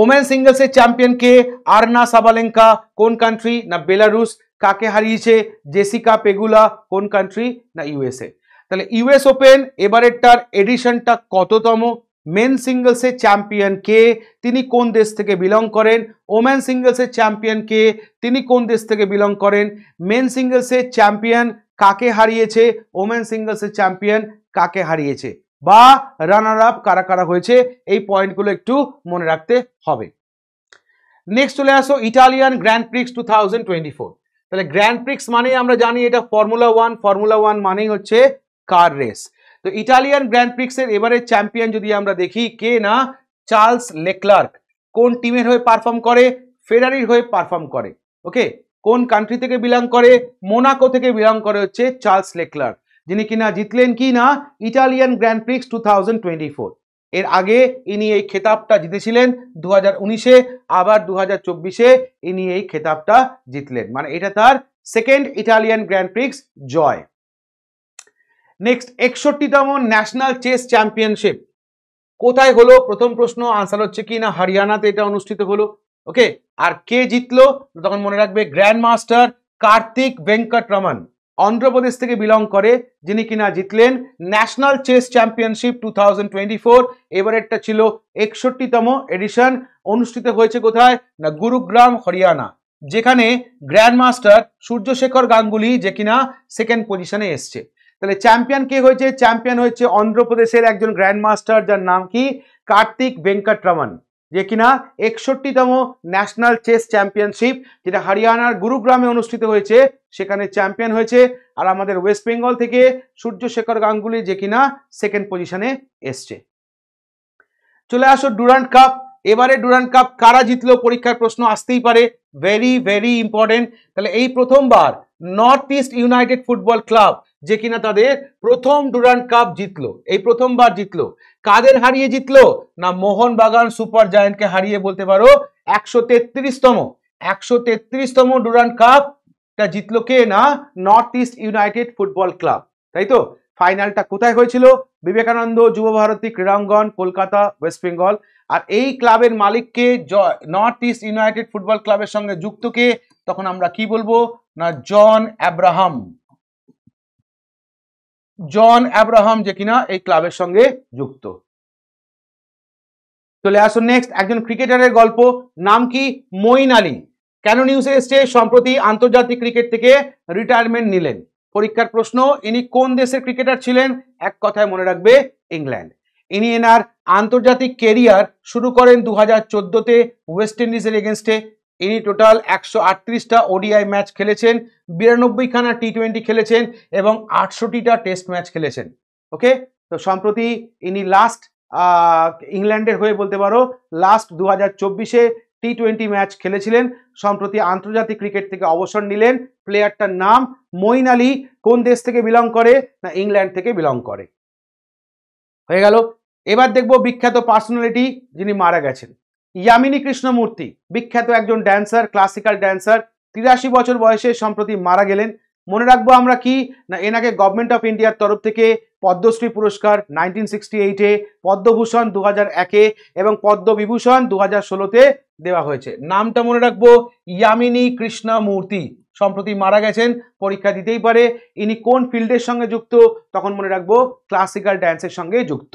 ওমেন সিঙ্গলসের চ্যাম্পিয়নকে আরনা সাবালেঙ্কা কোন কান্ট্রি না বেলারুস কাকে হারিয়েছে জেসিকা পেগুলা কোন কান্ট্রি না ইউএসএ তাহলে ইউএস ওপেন এবারেরটার এডিশনটা কততম মেন সিঙ্গলসের চ্যাম্পিয়ন কে তিনি কোন দেশ থেকে বিলং করেন ওম্যান সিঙ্গলসের চ্যাম্পিয়ন কে তিনি কোন দেশ থেকে বিলং করেন মেন সিঙ্গলসের চ্যাম্পিয়ন কাকে হারিয়েছে ওম্যান সিঙ্গলসের চ্যাম্পিয়ন কাকে হারিয়েছে বা রানার আপ কারা কারা হয়েছে এই পয়েন্টগুলো একটু মনে রাখতে হবে নেক্সট চলে আসো ইটালিয়ান গ্র্যান্ড প্রিক্স টু তাহলে গ্র্যান্ড প্রিক্স মানেই আমরা জানি এটা ফর্মুলা ওয়ান ফর্মুলা ওয়ান মানেই হচ্ছে কার রেস তো ইটালিয়ান গ্র্যান্ড প্রিক্সের এবারে চ্যাম্পিয়ন যদি আমরা দেখি কে না চার্লস লেকলার্ক কোন টিমের হয়ে পারফর্ম করে ফেরারির হয়ে পারফর্ম করে ওকে কোন কান্ট্রি থেকে বিলং করে মোনাকো থেকে বিলং করে হচ্ছে চার্লস লেকলার্ক যিনি কিনা জিতলেন কি না ইটালিয়ান গ্র্যান্ড প্রিক্স টু এর আগে ইনি এই খেতাবটা জিতেছিলেন দু হাজার আবার দু হাজার ইনি এই খেতাবটা জিতলেন মানে এটা তার সেকেন্ড ইটালিয়ান গ্র্যান্ড প্রিক্স জয় নেক্সট একষট্টিতম ন্যাশনাল চেস চ্যাম্পিয়নশিপ কোথায় হলো প্রথম প্রশ্ন আনসার হচ্ছে কি না হরিয়ানাতে এটা অনুষ্ঠিত হলো ওকে আর কে জিতলো তখন মনে রাখবে grand master Karthik Venkataraman Andhra Pradesh থেকে বিলং করে যিনি কিনা জিতলেন national chess championship two thousand twenty four এবারেরটা ছিল একষট্টিতম এডিশন অনুষ্ঠিত হয়েছে কোথায় না গুরুগ্রাম হরিয়ানা যেখানে গ্র্যান্ড মাস্টার সূর্যশেখর গাঙ্গুলি যে কিনা সেকেন্ড পজিশনে এসছে তাহলে চ্যাম্পিয়ন কে হয়েছে চ্যাম্পিয়ন হয়েছে অন্ধ্রপ্রদেশের একজন গ্র্যান্ড মাস্টার যার নাম কি কার্তিক ভেঙ্কটরামন যে কিনা একষট্টিতম ন্যাশনাল চেস চ্যাম্পিয়নশিপ যেটা হরিয়ানার গুরুগ্রামে অনুষ্ঠিত হয়েছে সেখানে চ্যাম্পিয়ন হয়েছে আর আমাদের ওয়েস্ট বেঙ্গল থেকে সূর্যশেখর গাঙ্গুলি যে কিনা সেকেন্ড পজিশনে এসছে চলে আসো ডুরান্ট কাপ এবারে ডুরান্ট কাপ কারা জিতলো পরীক্ষার প্রশ্ন আসতেই পারে ভেরি ভেরি ইম্পর্টেন্ট তাহলে এই প্রথমবার North East United football club যে কিনা তাদের প্রথম ডুরান্ড কাপ জিতলো এই প্রথমবার জিতলো কাদের হারিয়ে জিতলো না মোহন বাগান সুপার জায়েন্টকে হারিয়ে বলতে পারো একশো তেত্রিশতম একশো তেত্রিশতম ডুরান্ড কাপটা জিতলো কে না North East United football club তাই তো ফাইনালটা কোথায় হয়েছিল বিবেকানন্দ যুব ভারতী ক্রীড়াঙ্গন কলকাতা ওয়েস্ট বেঙ্গল আর এই ক্লাবের মালিককে নর্থ ইস্ট ইউনাইটেড ফুটবল ক্লাবের সঙ্গে যুক্তকে তখন আমরা কি বলবো না জন অ্যাব্রাহাম জন অ্যাব্রাহাম যে কিনা এই ক্লাবের সঙ্গে যুক্ত চলে আসো নেক্সট একজন ক্রিকেটারের গল্প নাম কি মইন আলী কেন নিউজে এসছে সম্প্রতি আন্তর্জাতিক ক্রিকেট থেকে রিটায়ারমেন্ট নিলেন পরীক্ষার প্রশ্ন ইনি কোন দেশের ক্রিকেটার ছিলেন এক কথায় মনে রাখবে ইংল্যান্ড ইনি এনার আন্তর্জাতিক কেরিয়ার শুরু করেন দু হাজার চোদ্দোতে ওয়েস্ট ইন্ডিজের এগেনস্টে ইনি টোটাল একশো আটত্রিশটা ওডিআই ম্যাচ খেলেছেন বিরানব্বইখানা টি টোয়েন্টি খেলেছেন এবং আটষট্টিটা টেস্ট ম্যাচ খেলেছেন ওকে তো সম্প্রতি ইনি লাস্ট ইংল্যান্ডের হয়ে বলতে পারো লাস্ট দু হাজার চব্বিশে টি টোয়েন্টি ম্যাচ খেলেছিলেন সম্প্রতি আন্তর্জাতিক ক্রিকেট থেকে অবসর নিলেন প্লেয়ারটার নাম মইন আলী কোন দেশ থেকে বিলং করে না ইংল্যান্ড থেকে বিলং করে হয়ে গেল এবার দেখব বিখ্যাত পার্সোনালিটি যিনি মারা গেছেন ইয়ামিনী কৃষ্ণমূর্তি বিখ্যাত একজন ড্যান্সার ক্লাসিক্যাল ড্যান্সার তিরাশি বছর বয়সে সম্প্রতি মারা গেলেন মনে রাখবো আমরা কি না এনাকে গভর্নমেন্ট অফ ইন্ডিয়ার তরফ থেকে পদ্মশ্রী পুরস্কার নাইনটিন সিক্সটি এইটে পদ্মভূষণ দু হাজার একে এবং পদ্মবিভূষণ দু হাজার ষোলোতে দেওয়া হয়েছে নামটা মনে রাখবো ইয়ামিনী কৃষ্ণমূর্তি সম্প্রতি মারা গেছেন পরীক্ষা দিতেই পারে ইনি কোন ফিল্ডের সঙ্গে যুক্ত তখন মনে রাখবো ক্লাসিক্যাল ড্যান্সের সঙ্গে যুক্ত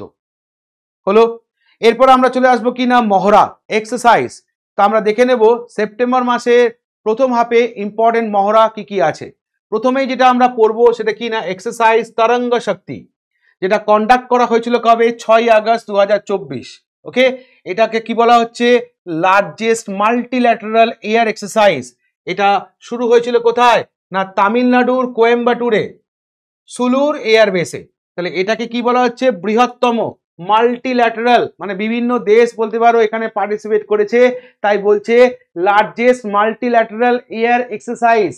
হলো এরপর আমরা চলে আসবো কি না মহড়া এক্সারসাইজ তো আমরা দেখে নেব সেপ্টেম্বর মাসের প্রথম হাফে ইম্পর্টেন্ট মহড়া কি কি আছে প্রথমেই যেটা আমরা পড়ব সেটা কি না এক্সারসাইজ তরঙ্গ শক্তি যেটা কন্ডাক্ট করা হয়েছিল কবে ছয় আগস্ট দু ওকে এটাকে কি বলা হচ্ছে লার্জেস্ট মাল্টিল্যাটারাল এয়ার এক্সারসাইজ এটা শুরু হয়েছিল কোথায় না তামিলনাড়ুর কোয়েম্বাটুরে সুলুর এয়ারবেসে তাহলে এটাকে কি বলা হচ্ছে বৃহত্তম মাল্টিল্যাটারাল মানে বিভিন্ন দেশ বলতে পারো এখানে পার্টিসিপেট করেছে তাই বলছে লার্জেস্ট মাল্টিল্যাটারাল এয়ার এক্সারসাইজ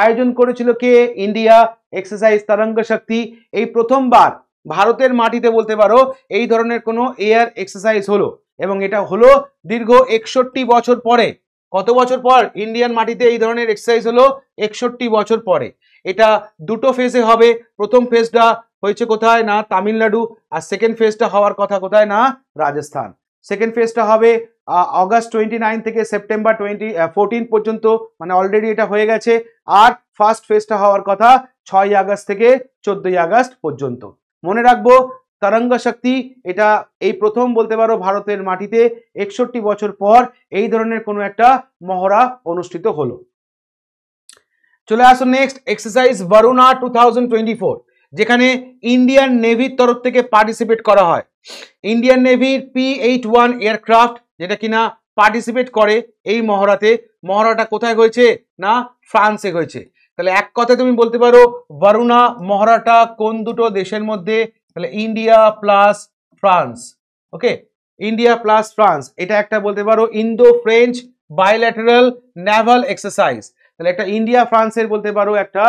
আয়োজন করেছিল কে ইন্ডিয়া এক্সারসাইজ তরঙ্গ শক্তি এই প্রথমবার ভারতের মাটিতে বলতে পারো এই ধরনের কোনো এয়ার এক্সারসাইজ হলো এবং এটা হলো দীর্ঘ একষট্টি বছর পরে কত বছর পর ইন্ডিয়ান মাটিতে এই ধরনের এক্সারসাইজ হলো একষট্টি বছর পরে এটা দুটো ফেজে হবে প্রথম ফেজটা হয়েছে কোথায় না তামিলনাড়ু আর সেকেন্ড ফেজটা হওয়ার কথা কোথায় না রাজস্থান সেকেন্ড ফেজটা হবে অগাস্ট টোয়েন্টি নাইন থেকে সেপ্টেম্বর টোয়েন্টি ফোরটিন পর্যন্ত মানে অলরেডি এটা হয়ে গেছে আর ফার্স্ট ফেজটা হওয়ার কথা ছয় আগস্ট থেকে চোদ্দই আগস্ট পর্যন্ত মনে রাখবো তরঙ্গ শক্তি এটা এই প্রথম বলতে পারো ভারতের মাটিতে একষট্টি বছর পর এই ধরনের কোনো একটা মহড়া অনুষ্ঠিত হলো চলে আসো next exercise Varuna two thousand twenty four যেখানে ইন্ডিয়ান নেভির তরফ থেকে পার্টিসিপেট করা হয় ইন্ডিয়ান নেভির পি এইট ওয়ান এয়ারক্রাফট যেটা কিনা পার্টিসিপেট করে এই মহড়াতে মহড়াটা কোথায় হয়েছে না ফ্রান্সে হয়েছে তাহলে এক কথা তুমি বলতে পারো বারুনা মহড়াটা কোন দুটো দেশের মধ্যে তাহলে India plus France okay India plus France এটা একটা বলতে পারো Indo French bilateral naval exercise তাহলে একটা ইন্ডিয়া ফ্রান্সের বলতে পারো একটা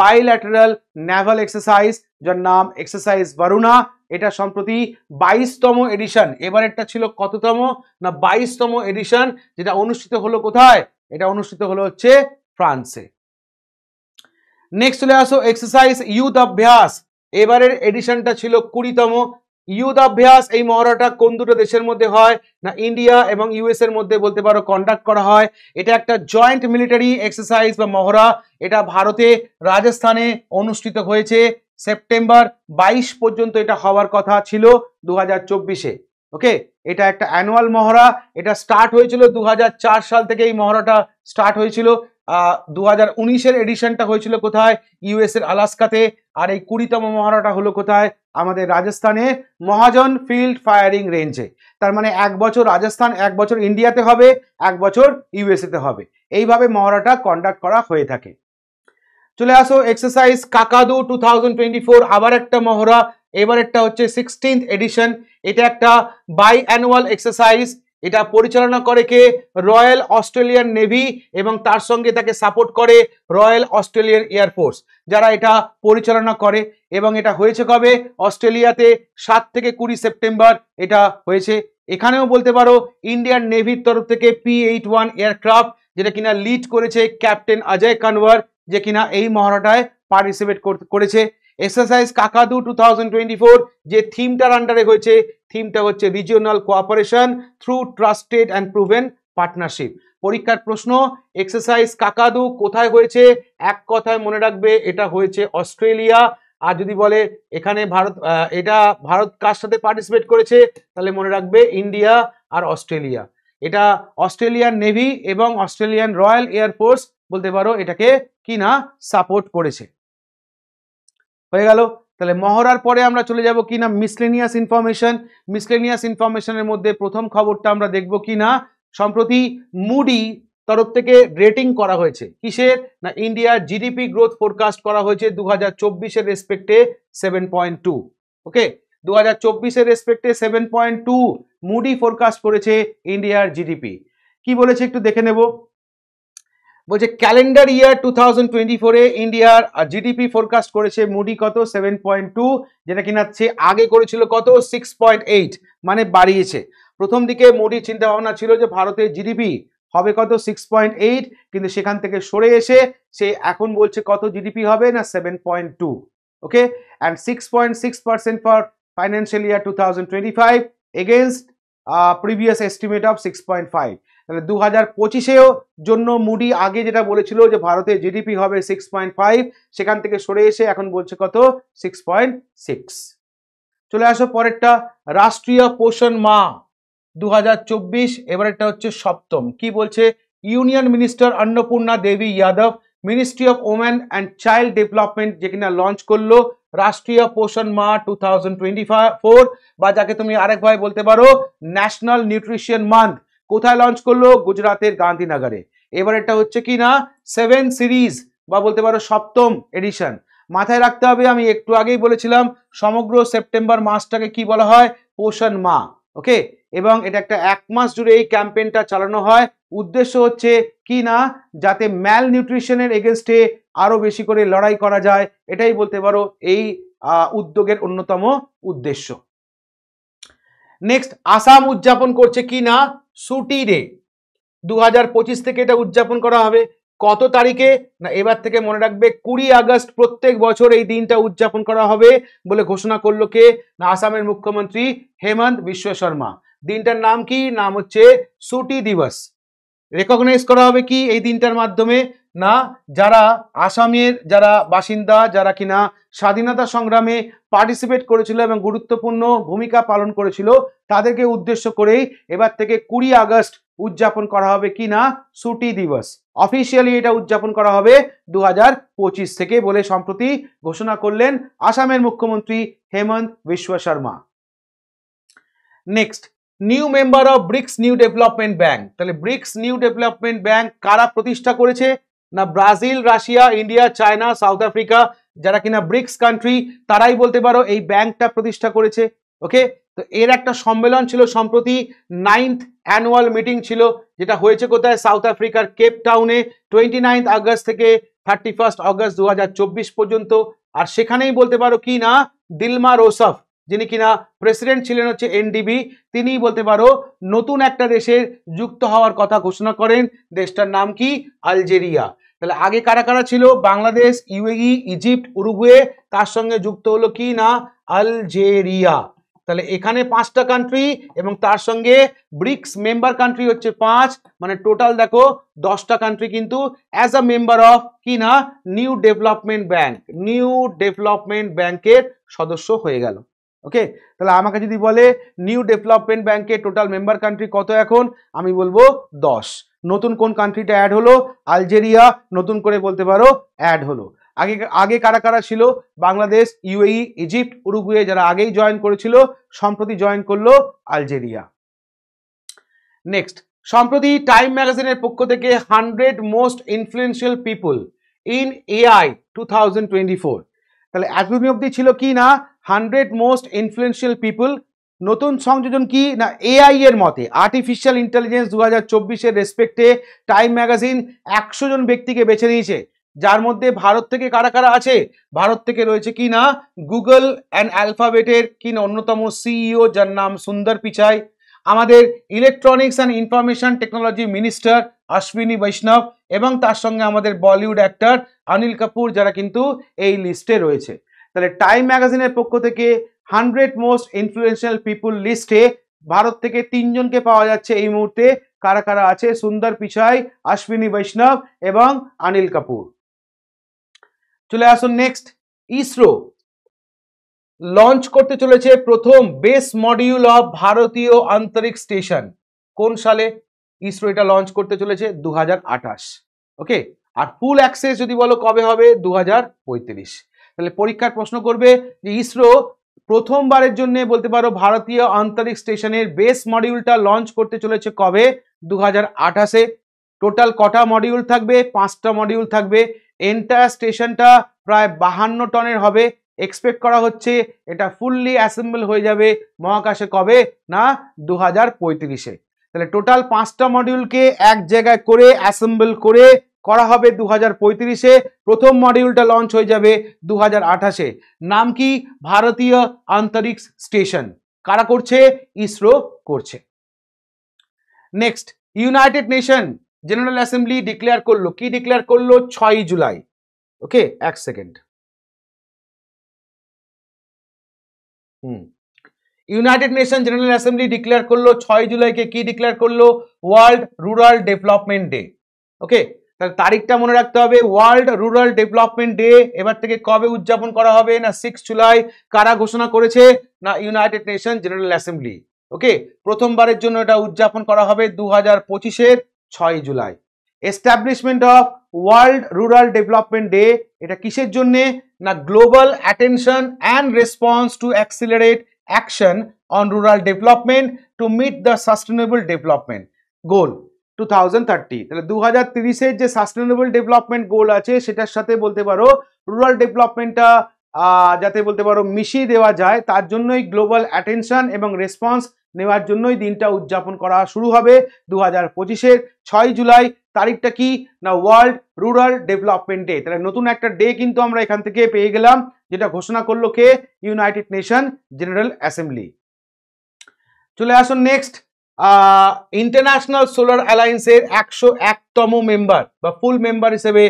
বাইল্যাটারাল ন্যাভাল এক্সারসাইজ যার নাম এক্সারসাইজ বারুনা এটা সম্প্রতি বাইশতম এডিশন এবারেরটা ছিল কততম না বাইশতম এডিশন যেটা অনুষ্ঠিত হলো কোথায় এটা অনুষ্ঠিত হলো হচ্ছে ফ্রান্সে নেক্সট চলে আসো এক্সারসাইজ ইউথ অভ্যাস এবারের এডিশনটা ছিল কুড়িতম ইউদাভ্যাস এই মহড়াটা কোন দুটো দেশের মধ্যে হয় না ইন্ডিয়া এবং ইউএস এর মধ্যে বলতে পারো কন্ডাক্ট করা হয় এটা একটা জয়েন্ট মিলিটারি এক্সারসাইজ বা মহড়া এটা ভারতে রাজস্থানে অনুষ্ঠিত হয়েছে সেপ্টেম্বর বাইশ পর্যন্ত এটা হওয়ার কথা ছিল দু হাজার চব্বিশে ওকে এটা একটা অ্যানুয়াল মহড়া এটা স্টার্ট হয়েছিল দু সাল থেকে এই মহড়াটা স্টার্ট হয়েছিল দু হাজার উনিশের এডিশনটা হয়েছিল কোথায় ইউএস এর আলাস্কাতে আর এই কুড়িতম মহড়াটা হলো কোথায় আমাদের রাজস্থানে মহাজন ফিল্ড ফায়ারিং রেঞ্জে তার মানে এক বছর রাজস্থান এক বছর ইন্ডিয়াতে হবে এক বছর ইউএসএতে হবে এইভাবে মহড়াটা কন্ডাক্ট করা হয়ে থাকে চলে আসো এক্সারসাইজ কাকাদু টু আবার একটা মহড়া এবার একটা হচ্ছে সিক্সটিন্থ এডিশন এটা একটা বাই অ্যানুয়াল এক্সারসাইজ এটা পরিচালনা করে কে রয়্যাল অস্ট্রেলিয়ান নেভি এবং তার সঙ্গে তাকে সাপোর্ট করে রয়্যাল অস্ট্রেলিয়ান এয়ারফোর্স যারা এটা পরিচালনা করে এবং এটা হয়েছে কবে অস্ট্রেলিয়াতে সাত থেকে কুড়ি সেপ্টেম্বর এটা হয়েছে এখানেও বলতে পারো ইন্ডিয়ান নেভির তরফ থেকে পি এইট ওয়ান এয়ারক্রাফট যেটা কিনা লিড করেছে ক্যাপ্টেন অজয় কানওয়ার যে কিনা এই মহড়াটায় পার্টিসিপেট করেছে exercise Kakadu two thousand twenty four যে থিমটার আন্ডারে হয়েছে থিমটা হচ্ছে regional cooperation through trusted and proven partnership পরীক্ষার প্রশ্ন এক্সারসাইজ কাকাদু কোথায় হয়েছে এক কথায় মনে রাখবে এটা হয়েছে অস্ট্রেলিয়া আর যদি বলে এখানে ভারত এটা ভারত কার সাথে পার্টিসিপেট করেছে তাহলে মনে রাখবে ইন্ডিয়া আর অস্ট্রেলিয়া এটা অস্ট্রেলিয়ান নেভি এবং অস্ট্রেলিয়ান রয়্যাল এয়ারফোর্স বলতে পারো এটাকে কি না সাপোর্ট করেছে হয়ে গেল তাহলে মহড়ার পরে আমরা চলে যাব কি না মিসলেনিয়াস ইনফরমেশন মিসলেনিয়াস ইনফরমেশনের মধ্যে প্রথম খবরটা আমরা দেখব কি না সম্প্রতি মুডি তরফ থেকে রেটিং করা হয়েছে কিসের না ইন্ডিয়ার জিডিপি গ্রোথ ফোরকাস্ট করা হয়েছে দু হাজার চব্বিশের রেসপেক্টে সেভেন পয়েন্ট টু ওকে দু হাজার চব্বিশের রেসপেক্টে seven point two Moody forecast করেছে ইন্ডিয়ার জিডিপি কি বলেছে একটু দেখে নেব বলছে calendar year two thousand twenty ফোরে ইন্ডিয়ার জিডিপি ফোরকাস্ট করেছে মুডি কত সেভেন পয়েন্ট টু যেটা কিনা আগে করেছিল কত সিক্স পয়েন্ট এইট মানে বাড়িয়েছে প্রথম দিকে মোডির চিন্তাভাবনা ছিল যে ভারতের জিডিপি হবে কত সিক্স পয়েন্ট এইট কিন্তু সেখান থেকে সরে এসে সে এখন বলছে কত জিডিপি হবে না seven point two okay and six point six percent for financial year two thousand twenty five against previous estimate of six point five তাহলে দু হাজার পঁচিশেও জন্য মুডি আগে যেটা বলেছিল যে ভারতে জিডিপি হবে সিক্স পয়েন্ট ফাইভ সেখান থেকে সরে এসে এখন বলছে কত সিক্স পয়েন্ট সিক্স চলে আসো পরেরটা রাষ্ট্রীয় পোষণ মা দু হাজার চব্বিশ এটা হচ্ছে সপ্তম কি বলছে union minister Annapurna Devi Yadav ministry of women and child development যে কিনা লঞ্চ করলো রাষ্ট্রীয় পোষণ মা টু থাউজেন্ড টোয়েন্টি ফোর বা যাকে তুমি আরেকভাবে বলতে পারো ন্যাশনাল নিউট্রিশন মান্থ কোথায় লঞ্চ করলো গুজরাতের গান্ধীনগরে এবার এটা হচ্ছে কি না সেভেন সিরিজ বা বলতে পারো সপ্তম এডিশন মাথায় রাখতে হবে আমি একটু আগেই বলেছিলাম সমগ্র সেপ্টেম্বর মাসটাকে কি বলা হয় পোষণ মা ওকে এবং এটা একটা এক মাস জুড়ে এই ক্যাম্পেইনটা চালানো হয় উদ্দেশ্য হচ্ছে কি না যাতে ম্যাল নিউট্রিশনের এগেনস্টে আরও বেশি করে লড়াই করা যায় এটাই বলতে পারো এই উদ্যোগের অন্যতম উদ্দেশ্য নেক্সট আসাম উদযাপন করছে কি না সুটি ডে দু থেকে এটা উদযাপন করা হবে কত তারিখে না এবার থেকে মনে রাখবে কুড়ি আগস্ট প্রত্যেক বছর এই দিনটা উদযাপন করা হবে বলে ঘোষণা করলো কে না আসামের মুখ্যমন্ত্রী হেমন্ত বিশ্ব শর্মা দিনটার নাম কি নাম হচ্ছে সুটি দিবস রেকগনাইজ করা হবে কি এই দিনটার মাধ্যমে না যারা আসামের যারা বাসিন্দা যারা কিনা স্বাধীনতা সংগ্রামে পার্টিসিপেট করেছিল এবং গুরুত্বপূর্ণ ভূমিকা পালন করেছিল তাদেরকে উদ্দেশ্য করেই এবার থেকে কুড়ি আগস্ট উদযাপন করা হবে কি না ছুটি দিবস অফিসিয়ালি এটা উদযাপন করা হবে দু থেকে বলে সম্প্রতি ঘোষণা করলেন আসামের মুখ্যমন্ত্রী Himanta Biswa Sarma next new member of BRICS new development bank তাহলে ব্রিক্স নিউ ডেভেলপমেন্ট ব্যাংক কারা প্রতিষ্ঠা করেছে না Brazil Russia India China South Africa যারা কিনা ব্রিক্স কান্ট্রি তারাই বলতে পারো এই ব্যাংকটা প্রতিষ্ঠা করেছে ওকে তো এর একটা সম্মেলন ছিল সম্প্রতি নাইনথ অ্যানুয়াল মিটিং ছিল যেটা হয়েছে কোথায় সাউথ আফ্রিকার কেপ টাউনে টোয়েন্টি নাইন্থ আগস্ট থেকে থার্টি ফার্স্ট আগস্ট দু পর্যন্ত আর সেখানেই বলতে পারো কি না দিলমা রোসফ যিনি কিনা প্রেসিডেন্ট ছিলেন হচ্ছে এনডিবি তিনি বলতে পারো নতুন একটা দেশের যুক্ত হওয়ার কথা ঘোষণা করেন দেশটার নাম কি আলজেরিয়া তাহলে আগে কারা কারা ছিল বাংলাদেশ ইউএই ইজিপ্ট উরুগুয়ে তার সঙ্গে যুক্ত হলো কি না আলজেরিয়া তাহলে এখানে পাঁচটা কান্ট্রি এবং তার সঙ্গে ব্রিক্স মেম্বার কান্ট্রি হচ্ছে পাঁচ মানে টোটাল দেখো দশটা কান্ট্রি কিন্তু অ্যাজ আ মেম্বার অফ কি না new development bank new development ব্যাংকের সদস্য হয়ে গেল ওকে তাহলে আমাকে যদি বলে নিউ ডেভেলপমেন্ট ব্যাংকে টোটাল মেম্বার কান্ট্রি কত এখন আমি বলবো দশ নতুন কোন কান্ট্রিটা অ্যাড হলো আলজেরিয়া নতুন করে বলতে পারো অ্যাড হলো আগে আগে কারা কারা ছিল বাংলাদেশ ইউএই ইজিপ্ট উরুগুয়ে যারা আগেই জয়েন করেছিল সম্প্রতি জয়েন করলো আলজেরিয়া নেক্সট সম্প্রতি টাইম ম্যাগাজিনের পক্ষ থেকে hundred most influential people in AI two thousand twenty four তাহলে এতদিন অবধি ছিল কি না হান্ড্রেড মোস্ট ইনফ্লুয়েন্সিয়াল পিপল নতুন সংযোজন কি না এআই এর মতে আর্টিফিশিয়াল ইন্টেলিজেন্স দু হাজার চব্বিশের রেসপেক্টে টাইম ম্যাগাজিন একশো জন ব্যক্তিকে বেছে নিয়েছে যার মধ্যে ভারত থেকে কারা কারা আছে ভারত থেকে রয়েছে কি না গুগল অ্যান্ড অ্যালফাবেটের কি না অন্যতম সিইও e যার নাম সুন্দর পিচাই আমাদের electronics and information technology minister Ashwini Vaishnaw এবং তার সঙ্গে আমাদের বলিউড অ্যাক্টর অনিল কাপুর যারা কিন্তু এই লিস্টে রয়েছে তাহলে টাইম ম্যাগাজিনের পক্ষ থেকে হান্ড্রেড মোস্ট ইনফ্লুয়েন্সিয়াল পিপুল লিস্টে ভারত থেকে তিনজনকে পাওয়া যাচ্ছে এই মুহূর্তে কারা কারা আছে সুন্দর পিছাই আশ্বিনী বৈষ্ণব এবং অনিল কাপুর চলে আসুন নেক্সট ইসরো লঞ্চ করতে চলেছে প্রথম বেস মডিউল অফ ভারতীয় আন্তরিক স্টেশন কোন সালে ইসরো এটা লঞ্চ করতে চলেছে দু ওকে আর ফুল অ্যাক্সেস যদি বলো কবে হবে দু তাহলে পরীক্ষার প্রশ্ন করবে যে ইসরো প্রথমবারের জন্য বলতে পারো ভারতীয় আন্তরিক স্টেশনের বেস মডিউলটা লঞ্চ করতে চলেছে কবে দু হাজার আঠাশে টোটাল কটা মডিউল থাকবে পাঁচটা মডিউল থাকবে এন্টায়ার স্টেশনটা প্রায় বাহান্ন টনের হবে এক্সপেক্ট করা হচ্ছে এটা ফুললি অ্যাসেম্বল হয়ে যাবে মহাকাশে কবে না দু হাজার পঁয়ত্রিশে তাহলে টোটাল পাঁচটা মডিউলকে এক জায়গায় করে অ্যাসেম্বল করে করা হবে দু হাজার পঁয়ত্রিশে প্রথম মডিউলটা লঞ্চ হয়ে যাবে দু হাজার আঠাশে নাম কি ভারতীয় আন্তরিক স্টেশন কারা করছে ইসরো করছে next United Nation General Assembly declare করলো কি ডিক্লেয়ার করলো ছয়ই জুলাই ওকে এক সেকেন্ড হুম United Nation General Assembly declare করলো ছয় জুলাইকে কি ডিক্লেয়ার করলো world rural development day okay তাহলে তারিখটা মনে রাখতে হবে ওয়ার্ল্ড রুরাল ডেভেলপমেন্ট ডে এবার থেকে কবে উদযাপন করা হবে না সিক্স জুলাই কারা ঘোষণা করেছে না United Nation General Assembly okay প্রথমবারের জন্য এটা উদযাপন করা হবে দু হাজার পঁচিশের ছয় July establishment of world rural development day এটা কিসের জন্যে না global attention and response to accelerate action on rural development to meet the sustainable development goal two thousand thirty তাহলে দু হাজার তিরিশের যে সাস্টেনেবল ডেভেলপমেন্ট গোল আছে সেটার সাথে বলতে পারো রুরাল ডেভেলপমেন্টটা যাতে বলতে পারো মিশিয়ে দেওয়া যায় তার জন্যই গ্লোবাল অ্যাটেনশন এবং রেসপন্স নেওয়ার জন্যই দিনটা উদযাপন করা শুরু হবে দু হাজার পঁচিশের ছয় জুলাই তারিখটা কি না ওয়ার্ল্ড রুরাল ডেভেলপমেন্ট ডে তাহলে নতুন একটা ডে কিন্তু আমরা এখান থেকে পেয়ে গেলাম যেটা ঘোষণা করলো কে ইউনাইটেড নেশন জেনারেল অ্যাসেম্বলি চলে আসুন নেক্সট ইন্টারন্যাশনাল সোলার অ্যালায়েন্সের একশো একতম মেম্বার বা ফুল মেম্বার হিসেবে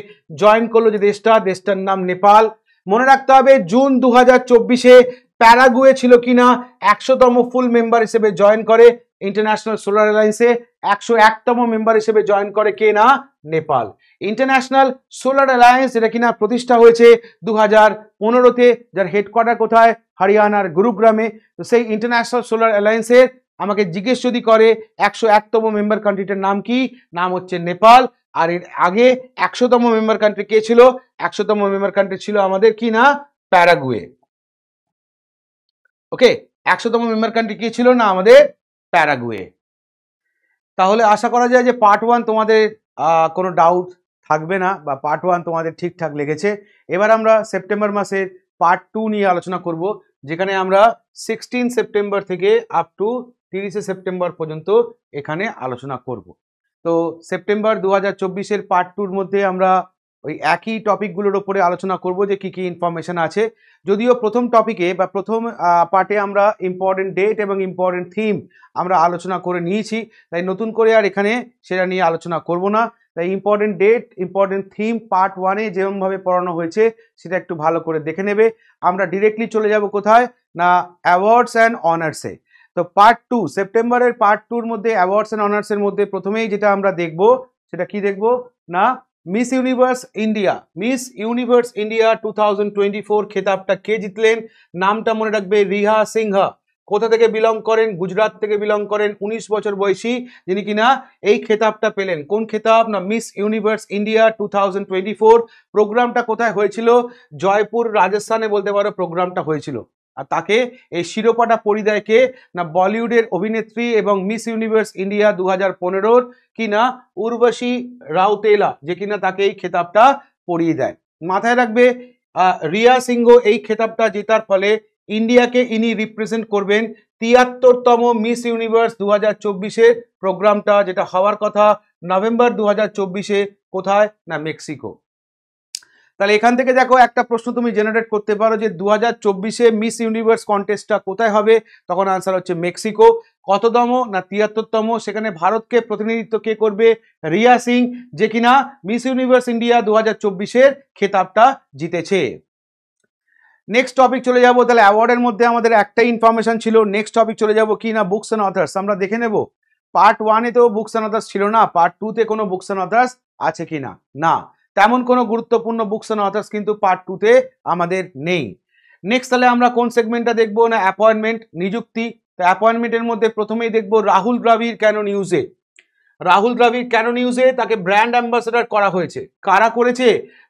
জয়েন করলো যে দেশটা দেশটার নাম নেপাল মনে রাখতে হবে জুন দু হাজার চব্বিশে প্যারাগুয়ে ছিল কিনা একশোতম ফুল মেম্বার হিসেবে জয়েন করে ইন্টারন্যাশনাল সোলার অ্যালায়েন্সে একশো একতম মেম্বার হিসেবে জয়েন করে কে না নেপাল ইন্টারন্যাশনাল সোলার অ্যালায়েন্স এটা কিনা প্রতিষ্ঠা হয়েছে দু হাজার পনেরোতে যার হেডকোয়ার্টার কোথায় হরিয়ানার গুরুগ্রামে তো সেই ইন্টারন্যাশনাল সোলার অ্যালায়েন্সের আমাকে জিজ্ঞেস যদি করে একশো একতম মেম্বার কান্ট্রিটার নাম কি নাম হচ্ছে নেপাল আর এর আগে একশোতম মেম্বার কান্ট্রি কে ছিল একশোতম মেম্বার কান্ট্রি ছিল আমাদের কি না প্যারাগুয়ে ওকে একশোতম মেম্বার কান্ট্রি কে ছিল না আমাদের প্যারাগুয়ে তাহলে আশা করা যায় যে পার্ট ওয়ান তোমাদের কোনো ডাউট থাকবে না বা পার্ট ওয়ান তোমাদের ঠিকঠাক লেগেছে এবার আমরা সেপ্টেম্বর মাসের পার্ট টু নিয়ে আলোচনা করব যেখানে আমরা সিক্সটিন সেপ্টেম্বর থেকে আপ টু তিরিশে সেপ্টেম্বর পর্যন্ত এখানে আলোচনা করব তো সেপ্টেম্বর দু হাজার চব্বিশের পার্ট টুর মধ্যে আমরা ওই একই টপিকগুলোর ওপরে আলোচনা করব যে কি কি ইনফরমেশান আছে যদিও প্রথম টপিকে বা প্রথম পার্টে আমরা ইম্পর্টেন্ট ডেট এবং ইম্পর্টেন্ট থিম আমরা আলোচনা করে নিয়েছি তাই নতুন করে আর এখানে সেটা নিয়ে আলোচনা করব না তাই important date important theme part ওয়ানে যেরকমভাবে পড়ানো হয়েছে সেটা একটু ভালো করে দেখে নেবে আমরা ডিরেক্টলি চলে যাব কোথায় না অ্যাওয়ার্ডস অ্যান্ড অনার্সে তো পার্ট টু সেপ্টেম্বরের পার্ট টুর মধ্যে অ্যাওয়ার্ডস অ্যান্ড অনার্সের মধ্যে প্রথমেই যেটা আমরা দেখব সেটা কি দেখব না Miss Universe India Miss Universe India two thousand twenty four খেতাবটা কে জিতলেন নামটা মনে রাখবে রিহা সিংহা কোথা থেকে বিলং করেন গুজরাট থেকে বিলং করেন উনিশ বছর বয়সী যিনি কিনা এই খেতাবটা পেলেন কোন খেতাব না মিস ইউনিভার্স ইন্ডিয়া টু প্রোগ্রামটা কোথায় হয়েছিল জয়পুর রাজস্থানে বলতে পারো প্রোগ্রামটা হয়েছিল আর তাকে এই শিরোপাটা পরিদায়কে না বলিউডের অভিনেত্রী এবং মিস ইউনিভার্স ইন্ডিয়া দু হাজার পনেরোর কিনা উর্বশী রাউতেলা যে কিনা তাকে এই খেতাবটা পরিয়ে দেয় মাথায় রাখবে রিয়া সিংহ এই খেতাবটা জেতার ফলে ইন্ডিয়াকে ইনি রিপ্রেজেন্ট করবেন তিয়াত্তরতম মিস ইউনিভার্স দু হাজার প্রোগ্রামটা যেটা হওয়ার কথা নভেম্বর দু হাজার কোথায় না মেক্সিকো তাহলে এখান থেকে দেখো একটা প্রশ্ন তুমি জেনারেট করতে পারো যে দু হাজার চব্বিশে মিস ইউনিভার্স কন্টেস্টটা কোথায় হবে তখন আনসার হচ্ছে মেক্সিকো কততম না তিয়াত্তরতম সেখানে ভারতকে প্রতিনিধিত্ব কে করবে রিয়া সিং যে কিনা মিস ইউনিভার্স ইন্ডিয়া দু হাজার চব্বিশের খেতাবটা জিতেছে নেক্সট টপিক চলে যাব তাহলে অ্যাওয়ার্ডের মধ্যে আমাদের একটাই ইনফরমেশন ছিল নেক্সট টপিক চলে যাব কি না বুকস অ্যান্ড অথার্স আমরা দেখে নেব পার্ট ওয়ানেতেও বুকস অ্যান্ড অথার্স ছিল না পার্ট টুতে কোনো বুকস অ্যান্ড অথার্স আছে কি না না তেমন কোনো গুরুত্বপূর্ণ বুকস অ্যান্ড অথার্স কিন্তু পার্ট টুতে আমাদের নেই নেক্সট তাহলে আমরা কোন সেগমেন্টটা দেখবো না অ্যাপয়েন্টমেন্ট নিযুক্তি তো অ্যাপয়েন্টমেন্টের মধ্যে প্রথমেই দেখবো রাহুল দ্রাবিড় কেন নিউজে রাহুল দ্রাবিড় কেন নিউজে তাকে ব্র্যান্ড অ্যাম্বাসেডার করা হয়েছে কারা করেছে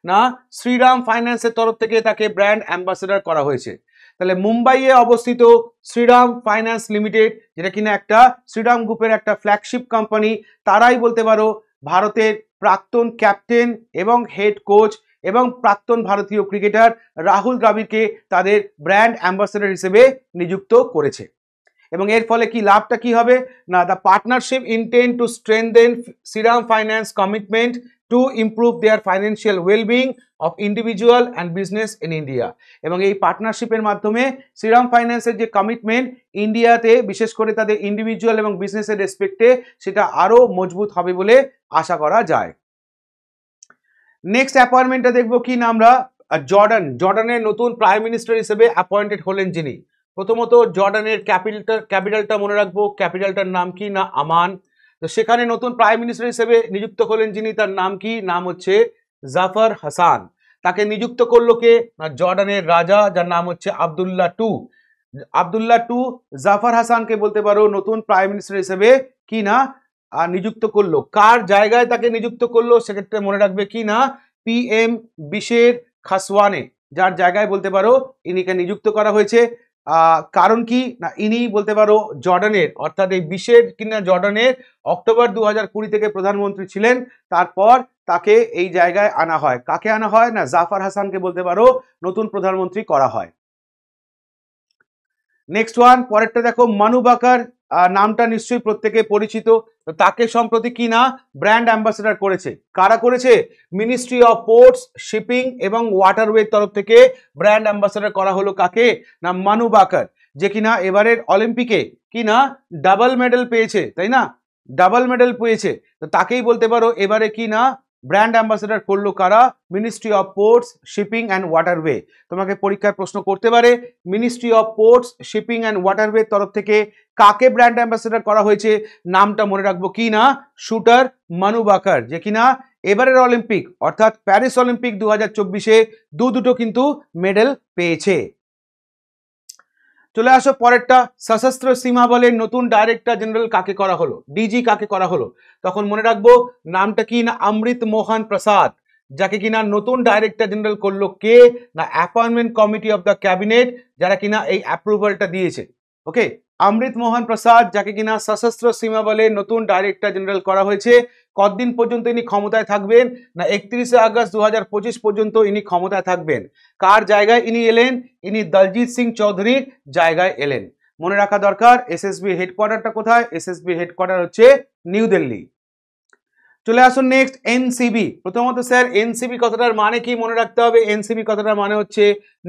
না শ্রীরাম ফাইন্যান্সের তরফ থেকে তাকে ব্র্যান্ড অ্যাম্বাসেডার করা হয়েছে তাহলে মুম্বাইয়ে অবস্থিত শ্রীরাম ফাইন্যান্স লিমিটেড যেটা কিনা একটা শ্রীরাম গ্রুপের একটা ফ্ল্যাগশিপ কোম্পানি তারাই বলতে পারো ভারতের প্রাক্তন ক্যাপ্টেন এবং হেড কোচ এবং প্রাক্তন ভারতীয় ক্রিকেটার রাহুল দ্রাবিড়কে তাদের ব্র্যান্ড অ্যাম্বাসেডর হিসেবে নিযুক্ত করেছে এবং এর ফলে কি লাভটা কি হবে না the partnership intent to strengthen Shriram finance commitment to improve their financial wellbeing of individual and business in India এবং এই পার্টনারশিপের মাধ্যমে শ্রীরাম ফাইন্যান্সের যে কমিটমেন্ট ইন্ডিয়াতে বিশেষ করে তাদের ইন্ডিভিজুয়াল এবং বিজনেসের রেসপেক্টে সেটা আরও মজবুত হবে বলে আশা করা যায় নেক্সট অ্যাপয়েন্টমেন্টটা দেখব কি না আমরা জর্ডান জর্ডানের নতুন প্রাইম মিনিস্টার হিসেবে অ্যাপয়েন্টেড হলেন যিনি প্রথমত জর্ডানের ক্যাপিটাল ক্যাপিটালটা মনে রাখবো ক্যাপিটালটার নাম কি না আমান তো সেখানে নতুন প্রাইম মিনিস্টার হিসেবে নিযুক্ত হলেন যিনি তার নাম কি নাম হচ্ছে জাফর হাসান তাকে নিযুক্ত করলো কে জর্ডানের রাজা যার নাম হচ্ছে Abdullah two Abdullah two Jafar হাসানকে বলতে পারো নতুন প্রাইম মিনিস্টার হিসেবে কি না নিযুক্ত করলো কার জায়গায় তাকে নিযুক্ত করলো সেক্ষেত্রে মনে রাখবে কি না পি এম বিশের খাসওয়ানে যার জায়গায় বলতে পারো ইনিকে নিযুক্ত করা হয়েছে কারণ কি না ইনি বলতে পারো জর্ডানের অর্থাৎ এই বিশ্বের কিনা জর্ডানের অক্টোবর দু হাজার কুড়ি থেকে প্রধানমন্ত্রী ছিলেন তারপর তাকে এই জায়গায় আনা হয় কাকে আনা হয় না জাফার হাসানকে বলতে পারো নতুন প্রধানমন্ত্রী করা হয় নেক্সট ওয়ান পরেরটা দেখো মানুবাকার নামটা নিশ্চয়ই প্রত্যেকে পরিচিত তাকে সম্প্রতি কি না ব্র্যান্ড অ্যাম্বাসেডার করেছে কারা করেছে মিনিস্ট্রি অফ পোর্টস শিপিং এবং ওয়াটারওয়ের তরফ থেকে ব্র্যান্ড অ্যাম্বাসেডার করা হলো কাকে না মানু বাকার যে কিনা এবারের অলিম্পিকে কি না ডাবল মেডেল পেয়েছে তাই না ডাবল মেডেল পেয়েছে তো তাকেই বলতে পারো এবারে কি না ব্র্যান্ড অ্যাম্বাসেডার করলো কারা ministry of ports shipping and waterway তোমাকে পরীক্ষার প্রশ্ন করতে পারে ministry of ports shipping and waterway তরফ থেকে কাকে ব্র্যান্ড অ্যাম্বাসেডার করা হয়েছে নামটা মনে রাখবো কি না শুটার মানুবাকার যে কিনা এবারের অলিম্পিক অর্থাৎ প্যারিস অলিম্পিক দু হাজার চব্বিশে দু দুটো কিন্তু মেডেল পেয়েছে চলে আসো পরেরটা সশস্ত্র সীমা বলে নতুন ডাইরেক্টর জেনারেল কাকে করা হলো ডিজি কাকে করা হলো তখন মনে রাখবো নামটা কি না অমৃত মোহন প্রসাদ যাকে কিনা নতুন ডাইরেক্টর জেনারেল করলো কে না appointment committee of the cabinet যারা কিনা এই অ্যাপ্রুভালটা দিয়েছে ওকে অমৃত মোহন প্রসাদ যাকে কিনা সশস্ত্র সীমা বলে নতুন ডাইরেক্টর জেনারেল করা হয়েছে কতদিন পর্যন্ত ইনি ক্ষমতায় থাকবেন না একত্রিশে আগস্ট দু পর্যন্ত ইনি ক্ষমতায় থাকবেন কার জায়গায় ইনি এলেন ইনি দলজিৎ সিং চৌধুরীর জায়গায় এলেন মনে রাখা দরকার এসএসবি হেডকোয়ার্টারটা কোথায় এসএসবি হেডকোয়ার্টার হচ্ছে নিউ দিল্লি চলে আসুন নেক্সট এনসিবি প্রথমত স্যার এনসিবি কথাটার মানে কি মনে রাখতে হবে এনসিবি কথাটার মানে হচ্ছে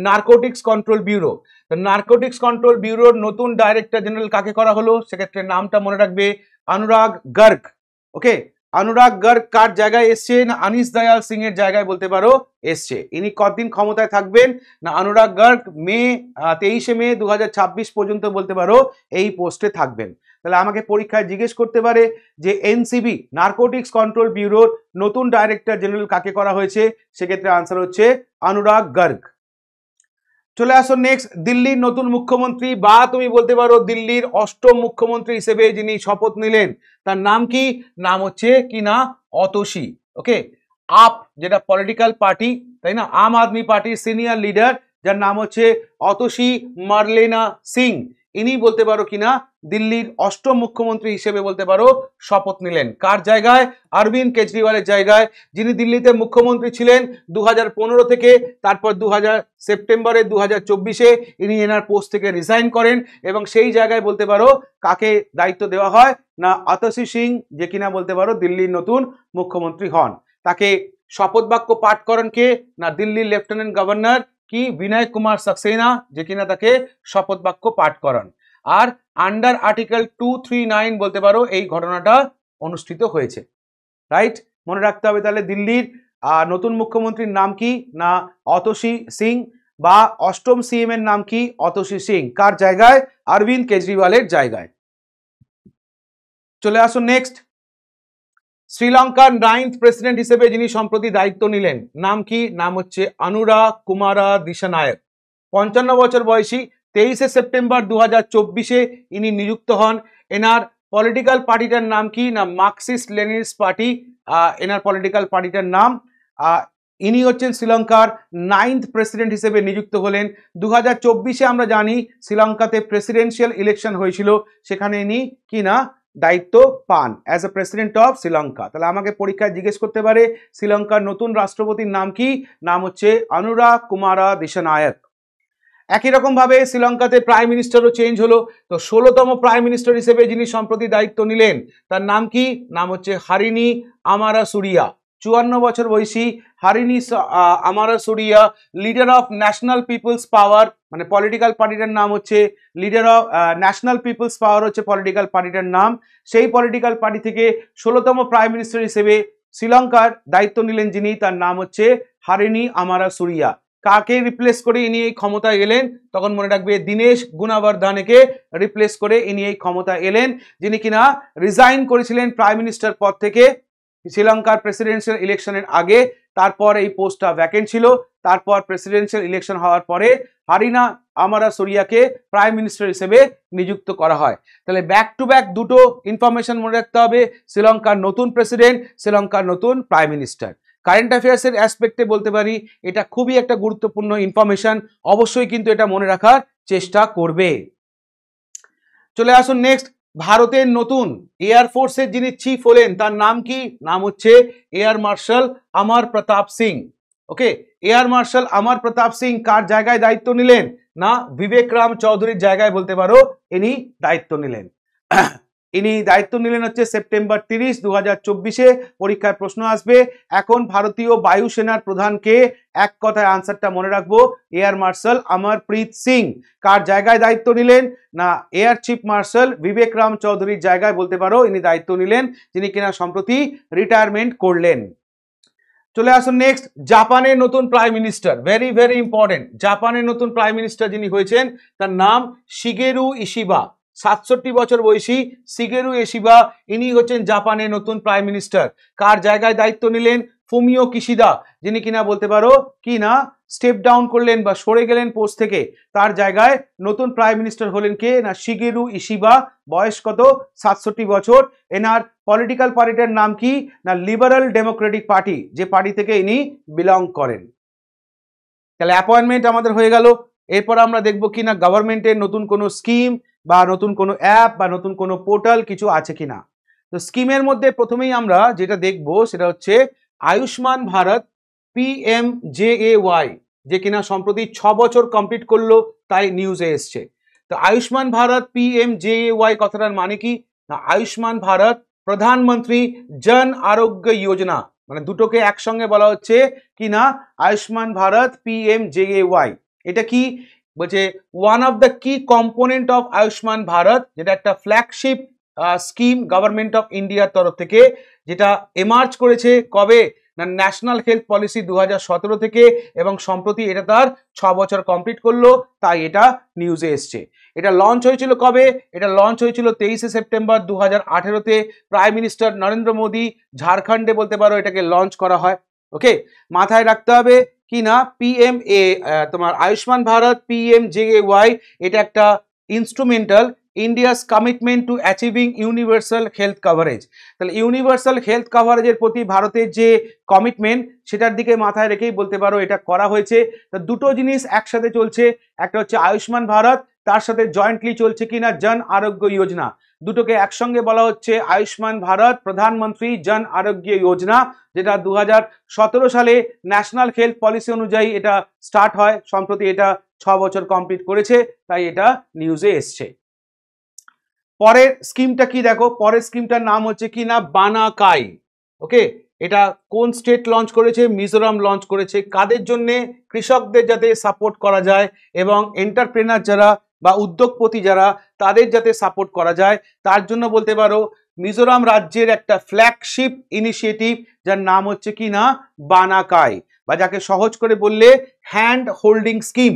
নার্কোটিক্স কন্ট্রোল ব্যুরো তো নার্কোটিক্স কন্ট্রোল ব্যুরোর নতুন ডাইরেক্টর জেনারেল কাকে করা হলো সেক্ষেত্রে নামটা মনে রাখবে অনুরাগ গর্গ ওকে অনুরাগ গর্গ কার জায়গায় এসছেন আনিস দয়াল সিং এর জায়গায় বলতে পারো এসছে ইনি কতদিন ক্ষমতায় থাকবেন না অনুরাগ গর্গ মে তেইশে মে দু পর্যন্ত বলতে পারো এই পোস্টে থাকবেন তাহলে আমাকে পরীক্ষায় জিজ্ঞেস করতে পারে যে এনসিবি নার্কোটিক্স কন্ট্রোল ব্যুরোর নতুন ডাইরেক্টর জেনারেল কাকে করা হয়েছে সেক্ষেত্রে আনসার হচ্ছে অনুরাগ গর্গ চলে আসো নেক্সট দিল্লির নতুন মুখ্যমন্ত্রী বা তুমি বলতে পারো দিল্লির অষ্টম মুখ্যমন্ত্রী হিসেবে যিনি শপথ নিলেন তার নাম কি নাম হচ্ছে কি না অতসী ওকে আপ যেটা পলিটিক্যাল পার্টি তাই না আম আদমি পার্টির সিনিয়র লিডার যার নাম হচ্ছে অতসী মার্লেনা সিং ইনি বলতে পারো কিনা দিল্লির অষ্টম মুখ্যমন্ত্রী হিসেবে বলতে পারো শপথ নিলেন কার জায়গায় অরবিন্দ কেজরিওয়ালের জায়গায় যিনি দিল্লিতে মুখ্যমন্ত্রী ছিলেন দু থেকে তারপর দু সেপ্টেম্বরে দু হাজার ইনি এনার পোস্ট থেকে রিজাইন করেন এবং সেই জায়গায় বলতে পারো কাকে দায়িত্ব দেওয়া হয় না আতসি সিং যে কিনা বলতে পারো দিল্লির নতুন মুখ্যমন্ত্রী হন তাকে শপথ বাক্য পাঠ করেন কে না দিল্লির লেফটেন্যান্ট গভর্নর কি বিনয় কুমার সাকসেনা যে কিনা তাকে শপথ বাক্য পাঠ করান আর under article two three nine বলতে পারো এই ঘটনাটা অনুষ্ঠিত হয়েছে রাইট মনে রাখতে হবে তাহলে দিল্লির নতুন মুখ্যমন্ত্রীর নাম কি না অতসী সিং বা অষ্টম সিএম এর নাম কি অতসী সিং কার জায়গায় অরবিন্দ কেজরিওয়ালের জায়গায় চলে আসো নেক্সট শ্রীলঙ্কার নাইন্থ প্রেসিডেন্ট হিসেবে যিনি সম্প্রতি দায়িত্ব নিলেন নাম কি নাম হচ্ছে অনুরা কুমারা দিশানায়ক পঞ্চান্ন বছর বয়সী তেইশে সেপ্টেম্বর দু হাজার চব্বিশে ইনি নিযুক্ত হন এনার পলিটিক্যাল পার্টিটার নাম কি না মার্কসিস্ট লেনিস পার্টি এনার পলিটিক্যাল পার্টিটার নাম ইনি হচ্ছেন শ্রীলঙ্কার নাইন্থ প্রেসিডেন্ট হিসেবে নিযুক্ত হলেন দু হাজার আমরা জানি শ্রীলঙ্কাতে প্রেসিডেন্সিয়াল ইলেকশন হয়েছিল সেখানে ইনি কি না দায়িত্ব পান as a president of Sri Lanka তাহলে আমাকে পরীক্ষায় জিজ্ঞেস করতে পারে শ্রীলঙ্কার নতুন রাষ্ট্রপতির নাম কি নাম হচ্ছে অনুরাগ কুমারা দিশানায়ক একই রকমভাবে শ্রীলঙ্কাতে প্রাইম মিনিস্টারও চেঞ্জ হলো তো ষোলোতম প্রাইম মিনিস্টার হিসেবে যিনি সম্প্রতি দায়িত্ব নিলেন তার নাম কি নাম হচ্ছে হারিনি আমারা সুরিয়া চুয়ান্ন বছর বয়সী Harini Amara Suriya leader of national people's power মানে পলিটিক্যাল পার্টিটার নাম হচ্ছে leader of national people's power হচ্ছে পলিটিক্যাল পার্টিটার নাম সেই পলিটিক্যাল পার্টি থেকে ষোলোতম প্রাইম মিনিস্টার হিসেবে শ্রীলঙ্কার দায়িত্ব নিলেন যিনি তার নাম হচ্ছে হারিনী আমারা সুরিয়া কাকে রিপ্লেস করে ইনি এই ক্ষমতায় এলেন তখন মনে রাখবে দীনেশ গুণাবর্ধনেকে রিপ্লেস করে ইনি এই ক্ষমতা এলেন যিনি কিনা রিজাইন করেছিলেন প্রাইম মিনিস্টার পদ থেকে শ্রীলঙ্কার প্রেসিডেন্সিয়াল ইলেকশনের আগে তারপর এই পোস্টটা ভ্যাকেন্ট ছিল তারপর প্রেসিডেন্সিয়াল ইলেকশন হওয়ার পরে হারিনা আমারা সোরিয়াকে প্রাইম মিনিস্টার হিসেবে নিযুক্ত করা হয় তাহলে ব্যাক টু ব্যাক দুটো ইনফরমেশন মনে রাখতে হবে শ্রীলঙ্কার নতুন প্রেসিডেন্ট শ্রীলঙ্কার নতুন প্রাইম মিনিস্টার কারেন্ট অ্যাফেয়ার্সের অ্যাসপেক্টে বলতে পারি এটা খুবই একটা গুরুত্বপূর্ণ ইনফরমেশন অবশ্যই কিন্তু এটা মনে রাখার চেষ্টা করবে চলে আসুন নেক্সট ভারতের নতুন এয়ারফোর্সের যিনি চিফ হলেন তার নাম কি নাম হচ্ছে air marshal Amar Pratap Singh okay air marshal Amar Pratap Singh কার জায়গায় দায়িত্ব নিলেন না বিবেক রাম চৌধুরীর জায়গায় বলতে পারো ইনি দায়িত্ব নিলেন ইনি দায়িত্ব নিলেন হচ্ছে সেপ্টেম্বর তিরিশ দু হাজার চব্বিশে পরীক্ষায় প্রশ্ন আসবে এখন ভারতীয় বায়ুসেনার প্রধানকে এক কথায় আনসারটা মনে রাখবো এয়ার মার্শাল অমরপ্রীত সিং কার জায়গায় দায়িত্ব নিলেন না air chief marshal Vivek Ram চৌধুরীর জায়গায় বলতে পারো ইনি দায়িত্ব নিলেন যিনি কিনা সম্প্রতি রিটায়ারমেন্ট করলেন চলে আসুন নেক্সট জাপানের নতুন prime minister very very important জাপানের নতুন প্রাইম মিনিস্টার যিনি হয়েছেন তার নাম শিগেরু ইশিবা সাতষট্টি বছর বয়সী সিগেরু এসিবা ইনি হচ্ছেন জাপানের নতুন প্রাইম মিনিস্টার কার জায়গায় দায়িত্ব নিলেন ফুমিও কিশিদা যিনি কিনা বলতে পারো কি না স্টেপ ডাউন করলেন বা সরে গেলেন পোস্ট থেকে তার জায়গায় নতুন প্রাইম মিনিস্টার হলেন কে না শিগেরু ইসিবা বয়স কত সাতষট্টি বছর এনার পলিটিক্যাল পার্টিটার নাম কি না লিবারাল ডেমোক্রেটিক পার্টি যে পার্টি থেকে ইনি বিলং করেন তাহলে অ্যাপয়েন্টমেন্ট আমাদের হয়ে গেল এরপর আমরা দেখব কি না গভর্নমেন্টের নতুন কোনো স্কিম বা নতুন কোনো অ্যাপ বা নতুন কোনো পোর্টাল কিছু আছে কি না তো স্কিমের মধ্যে প্রথমেই আমরা যেটা দেখব সেটা হচ্ছে Ayushman Bharat PM J A Y যে কিনা সম্প্রতি ছ বছর কমপ্লিট করলো তাই নিউজে এসছে তো Ayushman Bharat PM J A Y কথাটার মানে কি না আয়ুষ্মান ভারত প্রধানমন্ত্রী জন আরোগ্য যোজনা মানে দুটোকে একসঙ্গে বলা হচ্ছে কি না Ayushman Bharat PM J A Y এটা কি বলছে one of the key component of Ayushman Bharat যেটা একটা ফ্ল্যাগশিপ স্কিম গভর্নমেন্ট অফ ইন্ডিয়ার তরফ থেকে যেটা এমার্জ করেছে কবে না ন্যাশনাল হেলথ পলিসি দু থেকে এবং সম্প্রতি এটা তার ছ বছর কমপ্লিট করলো তাই এটা নিউজে এসছে এটা লঞ্চ হয়েছিল কবে এটা লঞ্চ হয়েছিল তেইশে সেপ্টেম্বর দু হাজার আঠেরোতে প্রাইম মিনিস্টার নরেন্দ্র মোদী ঝাড়খণ্ডে বলতে পারো এটাকে লঞ্চ করা হয় ওকে মাথায় রাখতে হবে কিনা পিএম এ তোমার Ayushman Bharat PM J Y এটা একটা instrumental India's commitment to achieving universal health coverage তাহলে ইউনিভার্সাল হেলথ কভারেজের প্রতি ভারতের যে কমিটমেন্ট সেটার দিকে মাথায় রেখেই বলতে পারো এটা করা হয়েছে তো দুটো জিনিস একসাথে চলছে একটা হচ্ছে আয়ুষ্মান ভারত তার সাথে জয়েন্টলি চলছে কিনা জন আরোগ্য যোজনা দুটোকে একসঙ্গে বলা হচ্ছে আয়ুষ্মান ভারত প্রধানমন্ত্রী জন আরোগ্য যোজনা যেটা দু সালে ন্যাশনাল হেলথ পলিসি অনুযায়ী এটা স্টার্ট হয় সম্প্রতি এটা ছ বছর কমপ্লিট করেছে তাই এটা নিউজে এসছে পরের স্কিমটা কি দেখো পরের স্কিমটার নাম হচ্ছে কি না বানাকাই ওকে এটা কোন স্টেট লঞ্চ করেছে মিজোরাম লঞ্চ করেছে কাদের জন্যে কৃষকদের যাতে সাপোর্ট করা যায় এবং এন্টারপ্রেনার যারা বা উদ্যোগপতি যারা তাদের যাতে সাপোর্ট করা যায় তার জন্য বলতে পারো মিজোরাম রাজ্যের একটা ফ্ল্যাগশিপ ইনিশিয়েটিভ যার নাম হচ্ছে কি না বানাকায় বা যাকে সহজ করে বললে hand holding scheme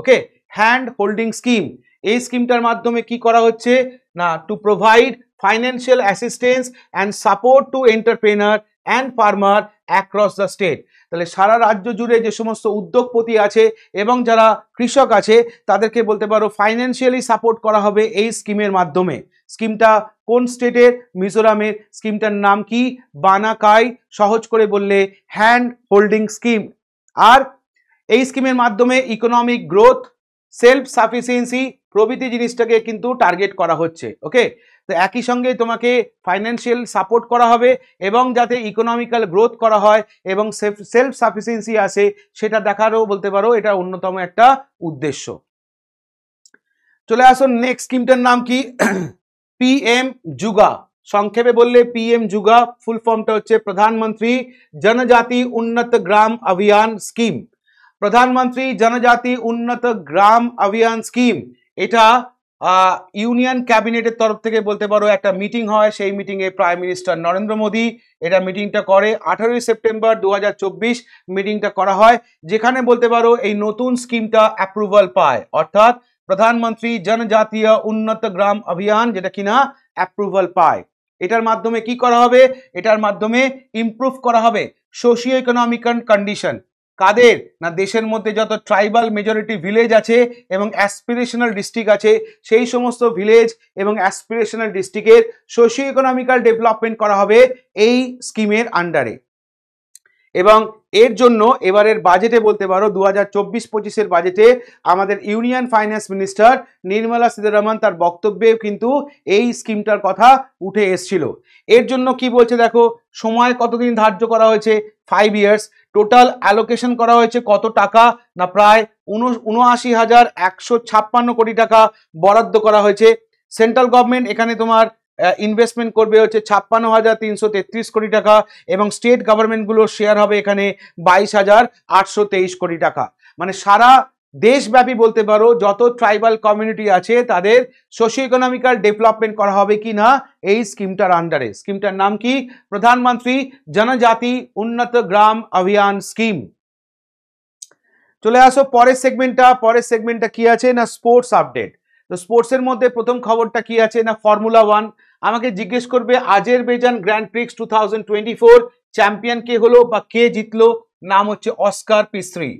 okay hand holding scheme এই স্কিমটার মাধ্যমে কি করা হচ্ছে না to provide financial assistance and support to entrepreneur and farmer across the state তাহলে সারা রাজ্য জুড়ে যে সমস্ত উদ্যোগপতি আছে এবং যারা কৃষক আছে তাদেরকে বলতে পারো ফাইন্যান্সিয়ালি সাপোর্ট করা হবে এই স্কিমের মাধ্যমে স্কিমটা কোন স্টেটের মিজোরামের স্কিমটার নাম কি বানাকাই সহজ করে বললে হ্যান্ড হোল্ডিং স্কিম আর এই স্কিমের মাধ্যমে ইকোনমিক গ্রোথ সেলফ সাফিসিয়েন্সি প্রভৃতি জিনিসটাকে কিন্তু টার্গেট করা হচ্ছে ওকে তো একই সঙ্গে তোমাকে ফাইন্যান্সিয়াল সাপোর্ট করা হবে এবং যাতে ইকোনমিক্যাল গ্রোথ করা হয় এবং সেলফ সাফিসিয়েন্সি আসে সেটা দেখারও বলতে পারো এটা অন্যতম একটা উদ্দেশ্য চলে আসুন নেক্সট স্কিমটার নাম কি পিএম যুগা সংক্ষেপে বললে পিএম যুগা ফুল ফর্মটা হচ্ছে প্রধানমন্ত্রী জনজাতি উন্নত গ্রাম অভিযান স্কিম প্রধানমন্ত্রী জনজাতি উন্নত গ্রাম অভিযান স্কিম এটা ইউনিয়ন ক্যাবিনেটের তরফ থেকে বলতে পারো একটা মিটিং হয় সেই মিটিংয়ে প্রাইম মিনিস্টার নরেন্দ্র মোদী এটা মিটিংটা করে আঠারোই সেপ্টেম্বর দু মিটিংটা করা হয় যেখানে বলতে পারো এই নতুন স্কিমটা অ্যাপ্রুভাল পায় অর্থাৎ প্রধানমন্ত্রী জনজাতীয় উন্নত গ্রাম অভিযান যেটা কিনা অ্যাপ্রুভাল পায় এটার মাধ্যমে কি করা হবে এটার মাধ্যমে ইমপ্রুভ করা হবে সোশিও ইকোনমিক কন্ডিশন কাদের না দেশের মধ্যে যত ট্রাইবাল মেজরিটি ভিলেজ আছে এবং অ্যাসপিরেশনাল ডিস্ট্রিক্ট আছে সেই সমস্ত ভিলেজ এবং অ্যাসপিরেশনাল ডিস্ট্রিক্টের সোশিও ইকোনমিক্যাল ডেভেলপমেন্ট করা হবে এই স্কিমের আন্ডারে এবং এর জন্য এবারের বাজেটে বলতে পারো দু হাজার চব্বিশ পঁচিশের বাজেটে আমাদের union finance minister Nirmala Sitharaman তার বক্তব্যে কিন্তু এই স্কিমটার কথা উঠে এসছিল এর জন্য কি বলছে দেখো সময় কতদিন ধার্য করা হয়েছে ফাইভ ইয়ার্স টোটাল অ্যালোকেশন করা হয়েছে কত টাকা না প্রায় উনআশি হাজার একশো ছাপ্পান্ন কোটি টাকা বরাদ্দ করা হয়েছে সেন্ট্রাল গভর্নমেন্ট এখানে তোমার ইনভেস্টমেন্ট করবে হচ্ছে ছাপ্পান্ন হাজার তিনশো তেত্রিশ কোটি টাকা এবং স্টেট গভর্নমেন্টগুলোর শেয়ার হবে এখানে বাইশ হাজার আটশো তেইশ কোটি টাকা মানে সারা দেশব্যাপী বলতে পারো যত ট্রাইবাল কমিউনিটি আছে তাদের সোশ্যো ইকোনমিক্যাল ডেভেলপমেন্ট করা হবে কি না এই স্কিমটার আন্ডারে স্কিমটার নাম কি প্রধানমন্ত্রী জনজাতি উন্নত গ্রাম অভিযান স্কিম চলে আসো পরের সেগমেন্টটা পরের সেগমেন্টটা কি আছে না স্পোর্টস আপডেট তো স্পোর্টসের মধ্যে প্রথম খবরটা কি আছে না ফর্মুলা ওয়ান আমাকে জিজ্ঞেস করবে Azerbaijan grand prix two champion কে হলো বা কে জিতলো নাম হচ্ছে অস্কার পিস্রি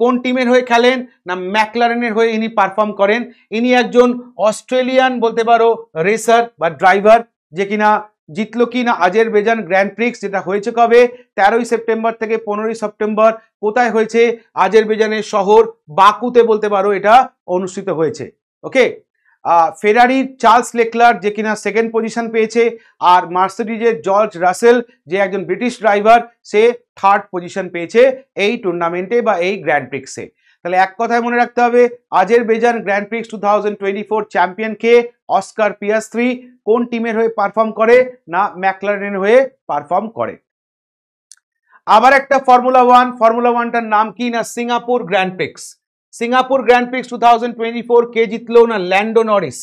কোন টিমের হয়ে খেলেন না ম্যাকলারেনের হয়ে ইনি পারফর্ম করেন ইনি একজন অস্ট্রেলিয়ান বলতে পারো রেসার বা ড্রাইভার যে কিনা জিতল কি না আজের বেজান গ্র্যান্ড প্রিক্স যেটা হয়েছে কবে তেরোই সেপ্টেম্বর থেকে পনেরোই সেপ্টেম্বর কোথায় হয়েছে আজের বেজানের শহর বাকুতে বলতে পারো এটা অনুষ্ঠিত হয়েছে ওকে ফেরারির চার্লস লেকলার যে কিনা সেকেন্ড পজিশন পেয়েছে আর মার্সিডিজের জর্জ রাসেল যে একজন ব্রিটিশ ড্রাইভার সে থার্ড পজিশন পেয়েছে এই টুর্নামেন্টে বা এই গ্র্যান্ড প্রিক্সে তাহলে এক কথায় মনে রাখতে হবে Azerbaijan grand prix two thousand twenty four চ্যাম্পিয়নকে অস্কার পিয়াস্ত্রি কোন টিমের হয়ে পারফর্ম করে না ম্যাকলারেনের হয়ে পারফর্ম করে আবার একটা ফর্মুলা ওয়ান ফর্মুলা ওয়ানটার নাম কি না Singapore grand prix Singapore grand prix two thousand twenty four কে জিতলো না ল্যান্ডো নরিস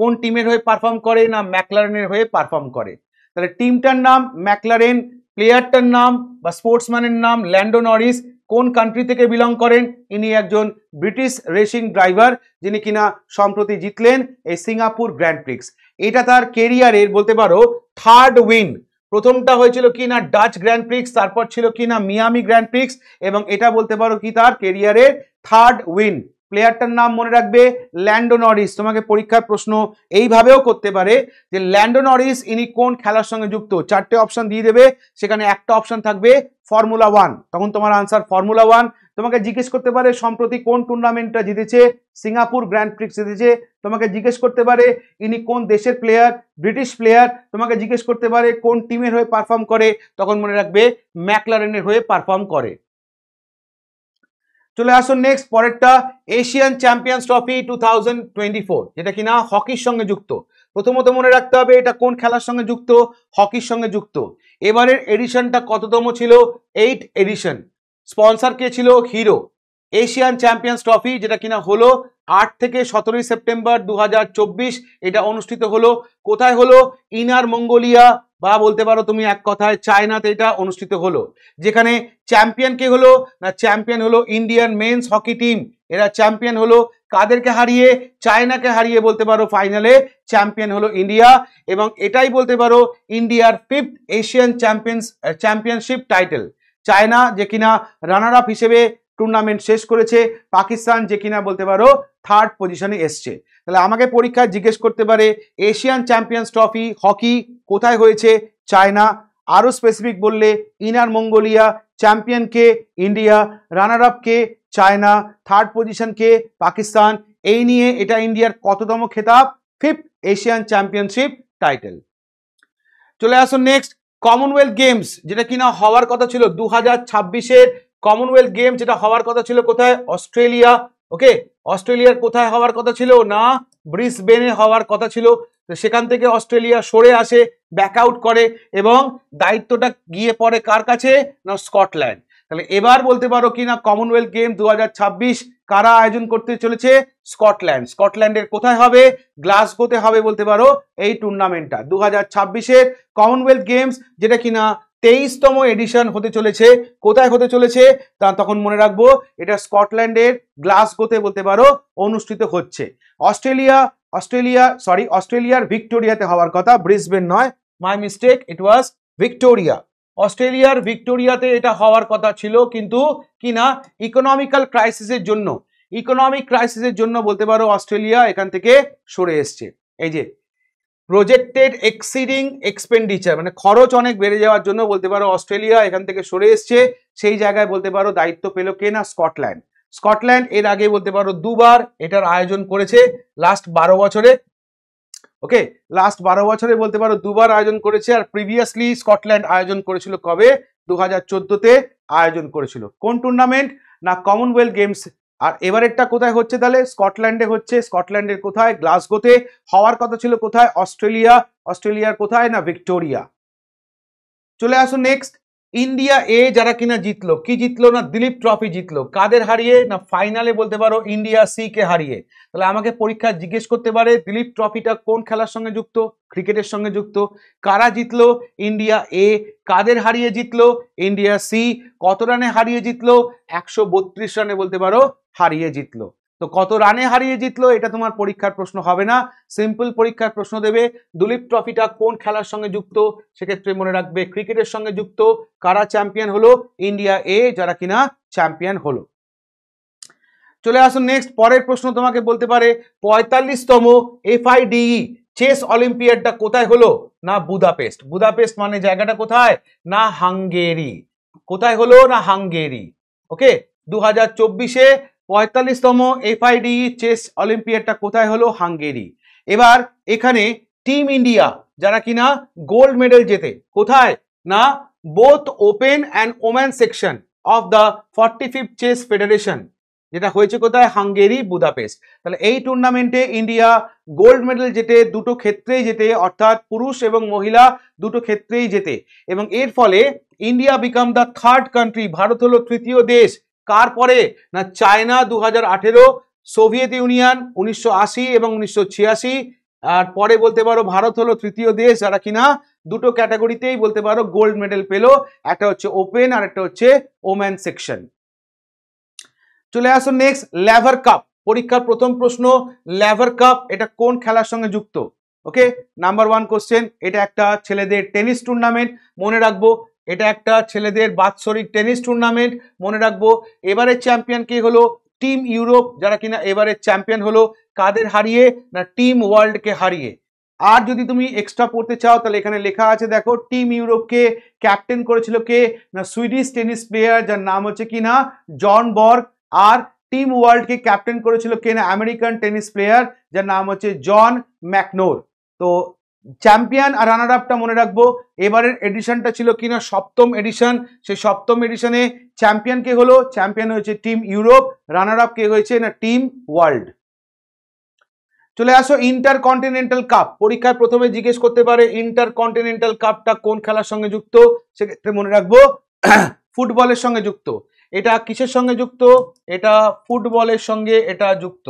কোন টিমের হয়ে পারফর্ম করে না ম্যাকলারেনের হয়ে পারফর্ম করে তাহলে টিমটার নাম ম্যাকলারেন প্লেয়ারটার নাম বা স্পোর্টসম্যানের নাম ল্যান্ডো নরিস কোন কান্ট্রি থেকে বিলং করেন ইনি একজন ব্রিটিশ রেসিং ড্রাইভার যিনি কিনা সম্প্রতি জিতলেন এই সিঙ্গাপুর গ্র্যান্ড পিক্স এটা তার কেরিয়ারের বলতে পারো থার্ড উইন প্রথমটা হয়েছিল কি না ডাচ গ্র্যান্ড প্রিক্স তারপর ছিল কি না মিয়ামি গ্র্যান্ড প্রিক্স এবং এটা বলতে পারো কি তার কেরিয়ারের থার্ড উইন প্লেয়ারটার নাম মনে রাখবে ল্যান্ডো নরিস তোমাকে পরীক্ষার প্রশ্ন এইভাবেও করতে পারে যে ল্যান্ডো নরিস ইনি কোন খেলার সঙ্গে যুক্ত চারটে অপশন দিয়ে দেবে সেখানে একটা অপশন থাকবে ফর্মুলা ওয়ান তখন তোমার আনসার ফর্মুলা ওয়ান তোমাকে জিজ্ঞেস করতে পারে সম্প্রতি কোন টুর্নামেন্টটা জিতেছে সিঙ্গাপুর গ্র্যান্ড প্রিক্স জিতেছে তোমাকে জিজ্ঞেস করতে পারে ইনি কোন দেশের প্লেয়ার ব্রিটিশ প্লেয়ার তোমাকে জিজ্ঞেস করতে পারে কোন টিমের হয়ে পারফর্ম করে তখন মনে রাখবে ম্যাকলারেনের হয়ে পারফর্ম করে চলে আসুন নেক্সট পরেরটা এশিয়ান চ্যাম্পিয়ন্স ট্রফি টু যেটা কিনা হকির সঙ্গে যুক্ত প্রথমত মনে রাখতে হবে এটা কোন খেলার সঙ্গে যুক্ত হকির সঙ্গে যুক্ত এবারের এডিশনটা কততম ছিল এইট এডিশন স্পন্সার কে ছিল হিরো এশিয়ান চ্যাম্পিয়ন্স ট্রফি যেটা কিনা হলো আট থেকে সতেরোই সেপ্টেম্বর দু এটা অনুষ্ঠিত হলো কোথায় হলো ইনার মঙ্গোলিয়া বা বলতে পারো তুমি এক কথায় চায়নাতে এটা অনুষ্ঠিত হলো যেখানে চ্যাম্পিয়ন কে হলো না চ্যাম্পিয়ন হলো ইন্ডিয়ান মেন্স হকি টিম এরা চ্যাম্পিয়ন হলো কাদেরকে হারিয়ে চায়নাকে হারিয়ে বলতে পারো ফাইনালে চ্যাম্পিয়ন হলো ইন্ডিয়া এবং এটাই বলতে পারো ইন্ডিয়ার fifth Asian champions championship title China যে কিনা রানার আপ হিসেবে টুর্নামেন্ট শেষ করেছে পাকিস্তান যে কিনা বলতে পারো থার্ড পজিশনে এসছে তাহলে আমাকে পরীক্ষায় জিজ্ঞেস করতে পারে এশিয়ান চ্যাম্পিয়ন্স ট্রফি হকি কোথায় হয়েছে চায়না আরও স্পেসিফিক বললে ইনার মঙ্গোলিয়া চ্যাম্পিয়নকে ইন্ডিয়া রানার আপকে চায়না থার্ড পজিশনকে পাকিস্তান এই নিয়ে এটা ইন্ডিয়ার কততম খেতাব ফিফথ এশিয়ান চ্যাম্পিয়নশিপ টাইটেল চলে আসুন নেক্সট কমনওয়েলথ গেমস যেটা কিনা হওয়ার কথা ছিল দু হাজার ছাব্বিশের কমনওয়েলথ গেম যেটা হওয়ার কথা ছিল কোথায় অস্ট্রেলিয়া ওকে অস্ট্রেলিয়ার কোথায় হওয়ার কথা ছিল না ব্রিসবেনে হওয়ার কথা ছিল তো সেখান থেকে অস্ট্রেলিয়া সরে আসে ব্যাক আউট করে এবং দায়িত্বটা গিয়ে পড়ে কার কাছে না স্কটল্যান্ড তাহলে এবার বলতে পারো কি না কমনওয়েলথ গেম দু হাজার ছাব্বিশ কারা আয়োজন করতে চলেছে স্কটল্যান্ড স্কটল্যান্ডের কোথায় হবে গ্লাসগোতে হবে বলতে পারো এই টুর্নামেন্টটা দু হাজার ছাব্বিশের কমনওয়েলথ গেমস যেটা কিনা তেইশতম এডিশন হতে চলেছে কোথায় হতে চলেছে তা তখন মনে রাখবো এটা স্কটল্যান্ডের গ্লাসগোতে বলতে পারো অনুষ্ঠিত হচ্ছে অস্ট্রেলিয়া অস্ট্রেলিয়া সরি অস্ট্রেলিয়ার ভিক্টোরিয়াতে হওয়ার কথা ব্রিসবেন নয় my mistake it was Victoria অস্ট্রেলিয়ার ভিক্টোরিয়াতে এটা হওয়ার কথা ছিল কিন্তু কি না ইকোনমিক্যাল ক্রাইসিসের জন্য ইকোনমিক ক্রাইসিসের জন্য বলতে পারো অস্ট্রেলিয়া এখান থেকে সরে এসছে এই যে প্রজেক্টেড এক্সিডিং এক্সপেন্ডিচার মানে খরচ অনেক বেড়ে যাওয়ার জন্য বলতে পারো অস্ট্রেলিয়া এখান থেকে সরে এসছে সেই জায়গায় বলতে পারো দায়িত্ব পেল কে না স্কটল্যান্ড স্কটল্যান্ড এর আগে বলতে পারো দুবার এটার আয়োজন করেছে লাস্ট বারো বছরে ওকে লাস্ট বারো বছরে বলতে পারো দুবার আয়োজন করেছে আর প্রিভিয়াসলি স্কটল্যান্ড আয়োজন করেছিল কবে দু হাজার আয়োজন করেছিল কোন টুর্নামেন্ট না কমনওয়েলথ গেমস আর এবারেরটা কোথায় হচ্ছে তাহলে স্কটল্যান্ডে হচ্ছে স্কটল্যান্ডের কোথায় গ্লাসগোতে হওয়ার কথা ছিল কোথায় অস্ট্রেলিয়া অস্ট্রেলিয়ার কোথায় না ভিক্টোরিয়া চলে আসো নেক্সট ইন্ডিয়া এ যারা কিনা জিতলো কি জিতলো না দিলীপ ট্রফি জিতলো কাদের হারিয়ে না ফাইনালে বলতে পারো ইন্ডিয়া সি কে হারিয়ে তাহলে আমাকে পরীক্ষা জিজ্ঞেস করতে পারে দিলীপ ট্রফিটা কোন খেলার সঙ্গে যুক্ত ক্রিকেটের সঙ্গে যুক্ত কারা জিতলো ইন্ডিয়া এ কাদের হারিয়ে জিতলো ইন্ডিয়া সি কত রানে হারিয়ে জিতলো একশো রানে বলতে পারো হারিয়ে জিতলো তো কত রানে হারিয়ে জিতলো এটা তোমার পরীক্ষার প্রশ্ন হবে না সিম্পল পরীক্ষার প্রশ্ন দেবে দুলীপ ট্রফিটা কোন খেলার সঙ্গে যুক্ত সেক্ষেত্রে মনে রাখবে ক্রিকেটের সঙ্গে যুক্ত কারা চ্যাম্পিয়ন হলো ইন্ডিয়া এ যারা কিনা চ্যাম্পিয়ন হলো চলে আসুন নেক্সট পরের প্রশ্ন তোমাকে বলতে পারে পঁয়তাল্লিশতম এফআইডিই চেস অলিম্পিয়াডটা কোথায় হলো না বুদাপেস্ট বুদাপেস্ট মানে জায়গাটা কোথায় না হাঙ্গেরি কোথায় হলো না হাঙ্গেরি ওকে দু হাজার চব্বিশে পঁয়তাল্লিশতম এফআইডি চেস অলিম্পিয়াডটা কোথায় হলো হাঙ্গেরি এবার এখানে টিম ইন্ডিয়া যারা কিনা গোল্ড মেডেল জেতে কোথায় না both open and woman section of the forty fifth chess federation যেটা হয়েছে কোথায় হাঙ্গেরি বুদাপেস্ট তাহলে এই টুর্নামেন্টে ইন্ডিয়া গোল্ড মেডেল জেতে দুটো ক্ষেত্রেই জেতে অর্থাৎ পুরুষ এবং মহিলা দুটো ক্ষেত্রেই জেতে এবং এর ফলে India become the third country Bharat হলো তৃতীয় দেশ কার পরে না চায়না দু হাজার সোভিয়েত ইউনিয়ন উনিশশো এবং উনিশশো আর পরে বলতে পারো ভারত হলো তৃতীয় দেশ যারা কিনা দুটো ক্যাটাগরিতেই বলতে পারো গোল্ড মেডেল পেলো একটা হচ্ছে ওপেন আর একটা হচ্ছে ওম্যান সেকশন চলে আসো নেক্সট ল্যাভার কাপ পরীক্ষার প্রথম প্রশ্ন ল্যাভার কাপ এটা কোন খেলার সঙ্গে যুক্ত ওকে নাম্বার ওয়ান কোশ্চেন এটা একটা ছেলেদের টেনিস টুর্নামেন্ট মনে রাখবো এটা একটা ছেলেদের বাৎসরিক টেনিস টুর্নামেন্ট মনে রাখবো এবারের চ্যাম্পিয়ন কে হলো টিম ইউরোপ যারা কিনা এবারের চ্যাম্পিয়ন হলো কাদের হারিয়ে না টিম ওয়ার্ল্ডকে হারিয়ে আর যদি তুমি এক্সট্রা পড়তে চাও তাহলে এখানে লেখা আছে দেখো টিম ইউরোপকে ক্যাপ্টেন করেছিল কে না সুইডিশ টেনিস প্লেয়ার যার নাম হচ্ছে কি না জন বর্গ আর টিম ওয়ার্ল্ডকে ক্যাপ্টেন করেছিল কে না আমেরিকান টেনিস প্লেয়ার যার নাম হচ্ছে জন ম্যাকনোর তো চ্যাম্পিয়ন আর রানার আপটা মনে রাখবো এবারের এডিশনটা ছিল কিনা সপ্তম এডিশন সেই সপ্তম এডিশনে চ্যাম্পিয়ন কে হলো চ্যাম্পিয়ন হয়েছে টিম ইউরোপ রানার আপ কে হয়েছে না টিম ওয়ার্ল্ড চলে আসো ইন্টার কন্টিনেন্টাল কাপ পরীক্ষায় প্রথমে জিজ্ঞেস করতে পারে ইন্টার কন্টিনেন্টাল কাপটা কোন খেলার সঙ্গে যুক্ত সেক্ষেত্রে মনে রাখবো ফুটবলের সঙ্গে যুক্ত এটা কিসের সঙ্গে যুক্ত এটা ফুটবলের সঙ্গে এটা যুক্ত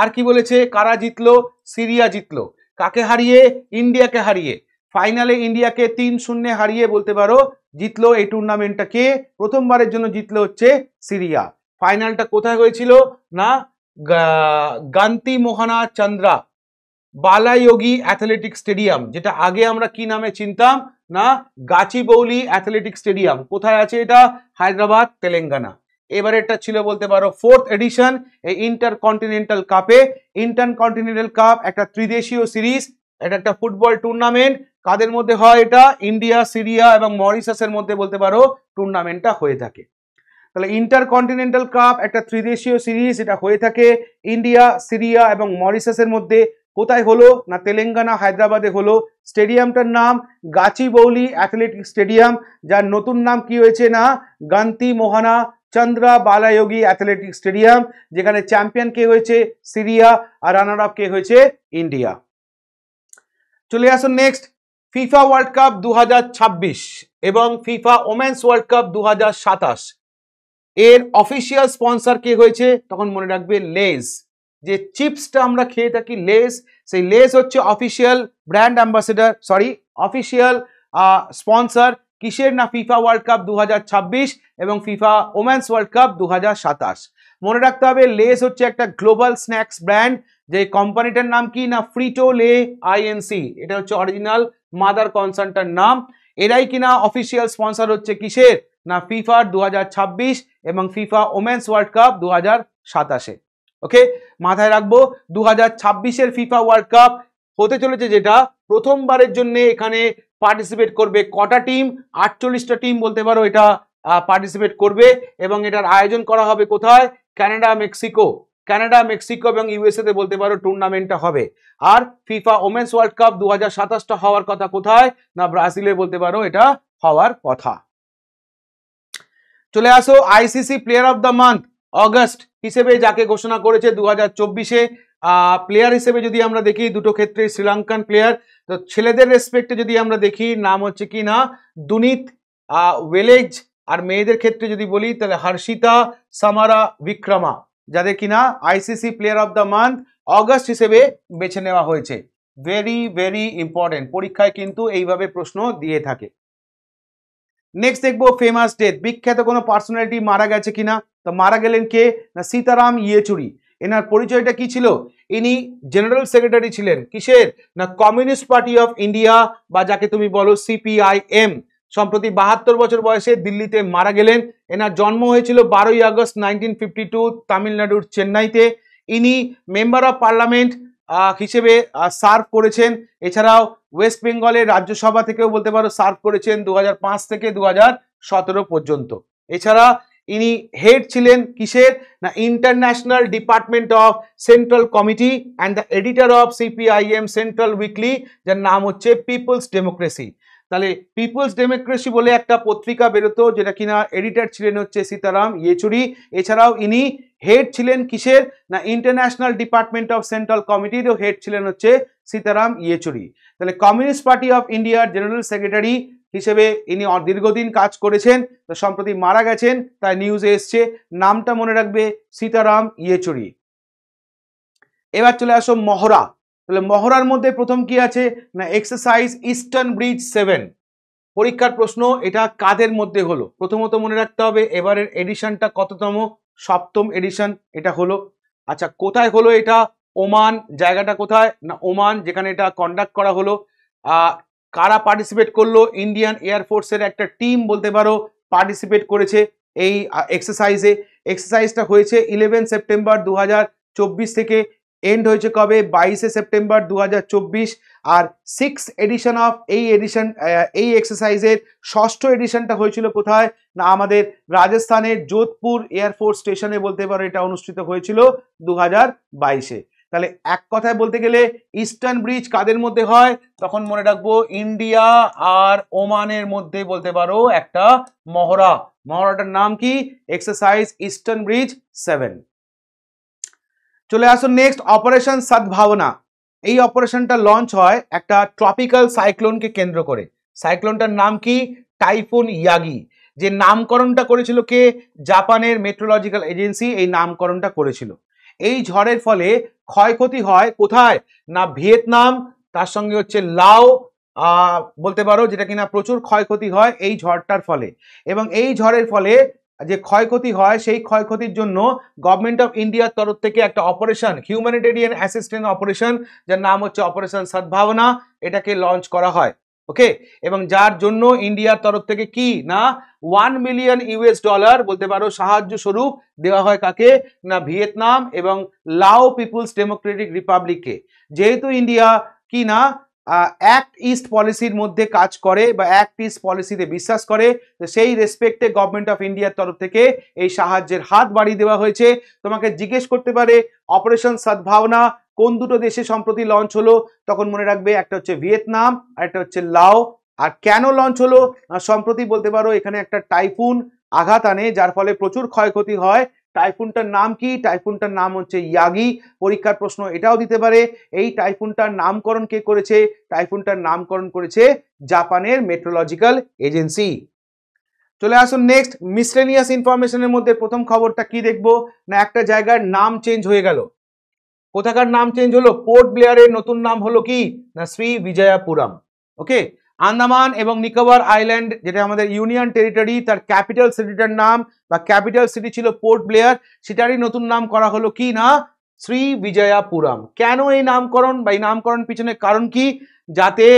আর কি বলেছে কারা জিতলো সিরিয়া জিতলো কাকে হারিয়ে ইন্ডিয়াকে হারিয়ে ফাইনালে ইন্ডিয়াকে তিন শূন্য হারিয়ে বলতে পারো জিতলো এই টুর্নামেন্টটাকে প্রথমবারের জন্য জিতলো হচ্ছে সিরিয়া ফাইনালটা কোথায় হয়েছিল না গান্তি মোহানা চন্দ্রা বালায়োগী অ্যাথলেটিক স্টেডিয়াম যেটা আগে আমরা কি নামে চিনতাম না গাছিবৌলি অ্যাথলেটিক স্টেডিয়াম কোথায় আছে এটা হায়দ্রাবাদ তেলেঙ্গানা এবারেরটা এটা ছিল বলতে পারো ফোর্থ এডিশন এই ইন্টার কন্টিনেন্টাল কাপে ইন্টার কন্টিনেন্টাল কাপ একটা ত্রিদেশীয় সিরিজ এটা একটা ফুটবল টুর্নামেন্ট কাদের মধ্যে হয় এটা ইন্ডিয়া সিরিয়া এবং মরিশাসের মধ্যে বলতে পারো টুর্নামেন্টটা হয়ে থাকে তাহলে ইন্টার কন্টিনেন্টাল কাপ একটা ত্রিদেশীয় সিরিজ এটা হয়ে থাকে ইন্ডিয়া সিরিয়া এবং মরিশাসের মধ্যে কোথায় হলো না তেলেঙ্গানা হায়দ্রাবাদে হলো স্টেডিয়ামটার নাম গাচিবৌলি অ্যাথলেটিক স্টেডিয়াম যার নতুন নাম কি হয়েছে না গান্তি মোহানা চন্দ্রা বালায়োগী অ্যাথলেটিক স্টেডিয়াম যেখানে চ্যাম্পিয়ন কে হয়েছে সিরিয়া আর রানার আপ কে হয়েছে ইন্ডিয়া চলে আসুন নেক্সট ফিফা ওয়ার্ল্ড কাপ দু এবং ফিফা ওমেন্স ওয়ার্ল্ড কাপ দু এর অফিসিয়াল স্পন্সার কে হয়েছে তখন মনে রাখবে লেস যে চিপসটা আমরা খেয়ে থাকি লেস সেই লেস হচ্ছে official brand ambassador sorry official sponsor কিসের না ফিফা ওয়ার্ল্ড কাপ দু এবং ফিফা ওম্যান্স ওয়ার্ল্ড কাপ দু মনে রাখতে হবে লেস হচ্ছে একটা গ্লোবাল স্ন্যাক্স ব্র্যান্ড যে কোম্পানিটার নাম কি না ফ্রিটো লে আইএনসি এটা হচ্ছে অরিজিনাল মাদার কনসার্নটার নাম এরাই কিনা অফিসিয়াল স্পন্সার হচ্ছে কিসের না ফিফার দু এবং ফিফা ওমেন্স ওয়ার্ল্ড কাপ দু সাতাশে ওকে মাথায় রাখবো দু হাজার ফিফা ওয়ার্ল্ড কাপ হতে চলেছে যেটা প্রথমবারের জন্য এখানে পার্টিসিপেট করবে কটা টিম আটচল্লিশটা টিম বলতে পারো এটা পার্টিসিপেট করবে এবং এটার আয়োজন করা হবে কোথায় ক্যানাডা মেক্সিকো ক্যানাডা মেক্সিকো এবং ইউএসএতে বলতে পারো টুর্নামেন্টটা হবে আর ফিফা ওমেন্স ওয়ার্ল্ড কাপ দু হাজার হওয়ার কথা কোথায় না ব্রাজিলে বলতে পারো এটা হওয়ার কথা চলে আসো ICC player of the month August হিসেবে যাকে ঘোষণা করেছে দু হাজার চব্বিশে প্লেয়ার হিসেবে যদি আমরা দেখি দুটো ক্ষেত্রে শ্রীলঙ্কান প্লেয়ার তো ছেলেদের রেসপেক্টে যদি আমরা দেখি নাম হচ্ছে কি না দুনিত ওয়েলেজ আর মেয়েদের ক্ষেত্রে যদি বলি তাহলে হর্ষিতা সামারা বিক্রমা যাদের কিনা ICC player of the month August হিসেবে বেছে নেওয়া হয়েছে ভেরি ভেরি ইম্পর্টেন্ট পরীক্ষায় কিন্তু এইভাবে প্রশ্ন দিয়ে থাকে নেক্সট দেখবো ফেমাস ডেথ বিখ্যাত কোনো পার্সোনালিটি মারা গেছে কিনা তো মারা গেলেন কে না সীতারাম ইয়েচুরি এনার পরিচয়টা কি ছিল ইনি জেনারেল সেক্রেটারি ছিলেন কিসের না কমিউনিস্ট পার্টি অফ ইন্ডিয়া বা যাকে তুমি বলো সিপিআইএম সম্প্রতি বাহাত্তর বছর বয়সে দিল্লিতে মারা গেলেন এনার জন্ম হয়েছিল বারোই আগস্ট নাইনটিন ফিফটি টু তামিলনাড়ুর চেন্নাইতে ইনি মেম্বার অফ পার্লামেন্ট হিসেবে সার্ভ করেছেন এছাড়াও ওয়েস্ট বেঙ্গলের রাজ্যসভা থেকেও বলতে পারো সার্ভ করেছেন দু থেকে দু পর্যন্ত এছাড়া ইনি হেড ছিলেন কিসের না international department of central committee and the editor of CPIM central weekly যার নাম হচ্ছে পিপলস ডেমোক্রেসি তাহলে পিপলস ডেমোক্রেসি বলে একটা পত্রিকা বেরোতো যেটা কিনা এডিটার ছিলেন হচ্ছে সীতারাম ইয়েচুরি এছাড়াও ইনি হেড ছিলেন কিসের না ইন্টারন্যাশনাল ডিপার্টমেন্ট অফ সেন্ট্রাল কমিটিরও হেড ছিলেন হচ্ছে সীতারাম ইয়েচুরি তাহলে কমিউনিস্ট পার্টি অফ ইন্ডিয়ার জেনারেল সেক্রেটারি হিসেবে ইনি দীর্ঘদিন কাজ করেছেন তো সম্প্রতি মারা গেছেন তাই নিউজে এসছে নামটা মনে রাখবে সীতারাম ইয়েচুরি এবার চলে আসো মহড়া তাহলে মহড়ার মধ্যে প্রথম কি আছে না এক্সারসাইজ ইস্টার্ন ব্রিজ সেভেন পরীক্ষার প্রশ্ন এটা কাদের মধ্যে হলো প্রথমত মনে রাখতে হবে এবারের এডিশনটা কততম সপ্তম এডিশন এটা হলো আচ্ছা কোথায় হলো এটা ওমান জায়গাটা কোথায় না ওমান যেখানে এটা কন্ডাক্ট করা হলো কারা পার্টিসিপেট করলো ইন্ডিয়ান এয়ারফোর্সের একটা টিম বলতে পারো পার্টিসিপেট করেছে এই এক্সারসাইজে এক্সারসাইজটা হয়েছে ইলেভেন সেপ্টেম্বর দু থেকে এন্ড হয়েছে কবে বাইশে সেপ্টেম্বর দু আর সিক্স এডিশন অফ এই এডিশন এই এক্সারসাইজের ষষ্ঠ এডিশনটা হয়েছিল কোথায় না আমাদের রাজস্থানের যোধপুর এয়ারফোর্স স্টেশনে বলতে পারো এটা অনুষ্ঠিত হয়েছিল দু হাজার বাইশে তাহলে এক কথায় বলতে গেলে ইস্টার্ন ব্রিজ কাদের মধ্যে হয় তখন মনে রাখবো ইন্ডিয়া আর ওমানের মধ্যে বলতে পারো একটা মহড়া মহড়াটার নাম কি এক্সারসাইজ ইস্টার্ন ব্রিজ সেভেন চলে আসো নেক্সট অপারেশন সদ্ভাবনা এই অপারেশনটা লঞ্চ হয় একটা ট্রপিক্যাল সাইক্লোনকে কেন্দ্র করে সাইক্লোনটার নাম কি টাইফুন ইয়াগি যে নামকরণটা করেছিল কে জাপানের মেট্রোলজিক্যাল এজেন্সি এই নামকরণটা করেছিল এই ঝড়ের ফলে ক্ষয়ক্ষতি হয় কোথায় না ভিয়েতনাম তার সঙ্গে হচ্ছে লাও বলতে পারো যেটা কিনা প্রচুর ক্ষয়ক্ষতি হয় এই ঝড়টার ফলে এবং এই ঝড়ের ফলে যে ক্ষয়ক্ষতি হয় সেই ক্ষয়ক্ষতির জন্য গভর্নমেন্ট অফ ইন্ডিয়ার তরফ থেকে একটা অপারেশন হিউম্যানিটেরিয়ান অ্যাসিস্ট্যান্ট অপারেশন যার নাম হচ্ছে অপারেশন সদ্ভাবনা এটাকে লঞ্চ করা হয় ওকে এবং যার জন্য ইন্ডিয়ার তরফ থেকে কি না ওয়ান মিলিয়ন ইউএস ডলার বলতে পারো সাহায্য স্বরূপ দেওয়া হয় কাকে না ভিয়েতনাম এবং লাও পিপুলস ডেমোক্রেটিক রিপাবলিককে যেহেতু ইন্ডিয়া কি না অ্যাক্ট ইস্ট পলিসির মধ্যে কাজ করে বা অ্যাক্ট ইস্ট পলিসিতে বিশ্বাস করে তো সেই রেসপেক্টে গভর্নমেন্ট অফ ইন্ডিয়ার তরফ থেকে এই সাহায্যের হাত বাড়িয়ে দেওয়া হয়েছে তোমাকে জিজ্ঞেস করতে পারে অপারেশন সদ্ভাবনা কোন দুটো দেশে সম্প্রতি লঞ্চ হলো তখন মনে রাখবে একটা হচ্ছে ভিয়েতনাম আর একটা হচ্ছে লাও আর কেন লঞ্চ হলো সম্প্রতি বলতে পারো এখানে একটা টাইফুন আঘাত আনে যার ফলে প্রচুর ক্ষয়ক্ষতি হয় টাইফুনটার নাম কি টাইফুনটার নাম হচ্ছে ইয়াগি পরীক্ষার প্রশ্ন এটাও দিতে পারে এই টাইফুনটার নামকরণ কে করেছে টাইফুনটার নামকরণ করেছে জাপানের মেট্রোলজিক্যাল এজেন্সি চলে আসুন নেক্সট মিসলেনিয়াস ইনফরমেশনের মধ্যে প্রথম খবরটা কি দেখবো না একটা জায়গার নাম চেঞ্জ হয়ে গেল কোথাকার নাম চেঞ্জ হলো পোর্ট ব্লেয়ারের নতুন নাম হলো কি না শ্রী বিজয়াপুরম ওকে আন্দামান এবং নিকোবর আইল্যান্ড যেটা আমাদের ইউনিয়ন টেরিটরি তার ক্যাপিটাল সিটিটার নাম বা ক্যাপিটাল সিটি ছিল পোর্ট ব্লেয়ার সেটারই নতুন নাম করা হলো কি না শ্রী বিজয়াপুরম কেন এই নামকরণ বা এই নামকরণ পিছনে কারণ কি যাতে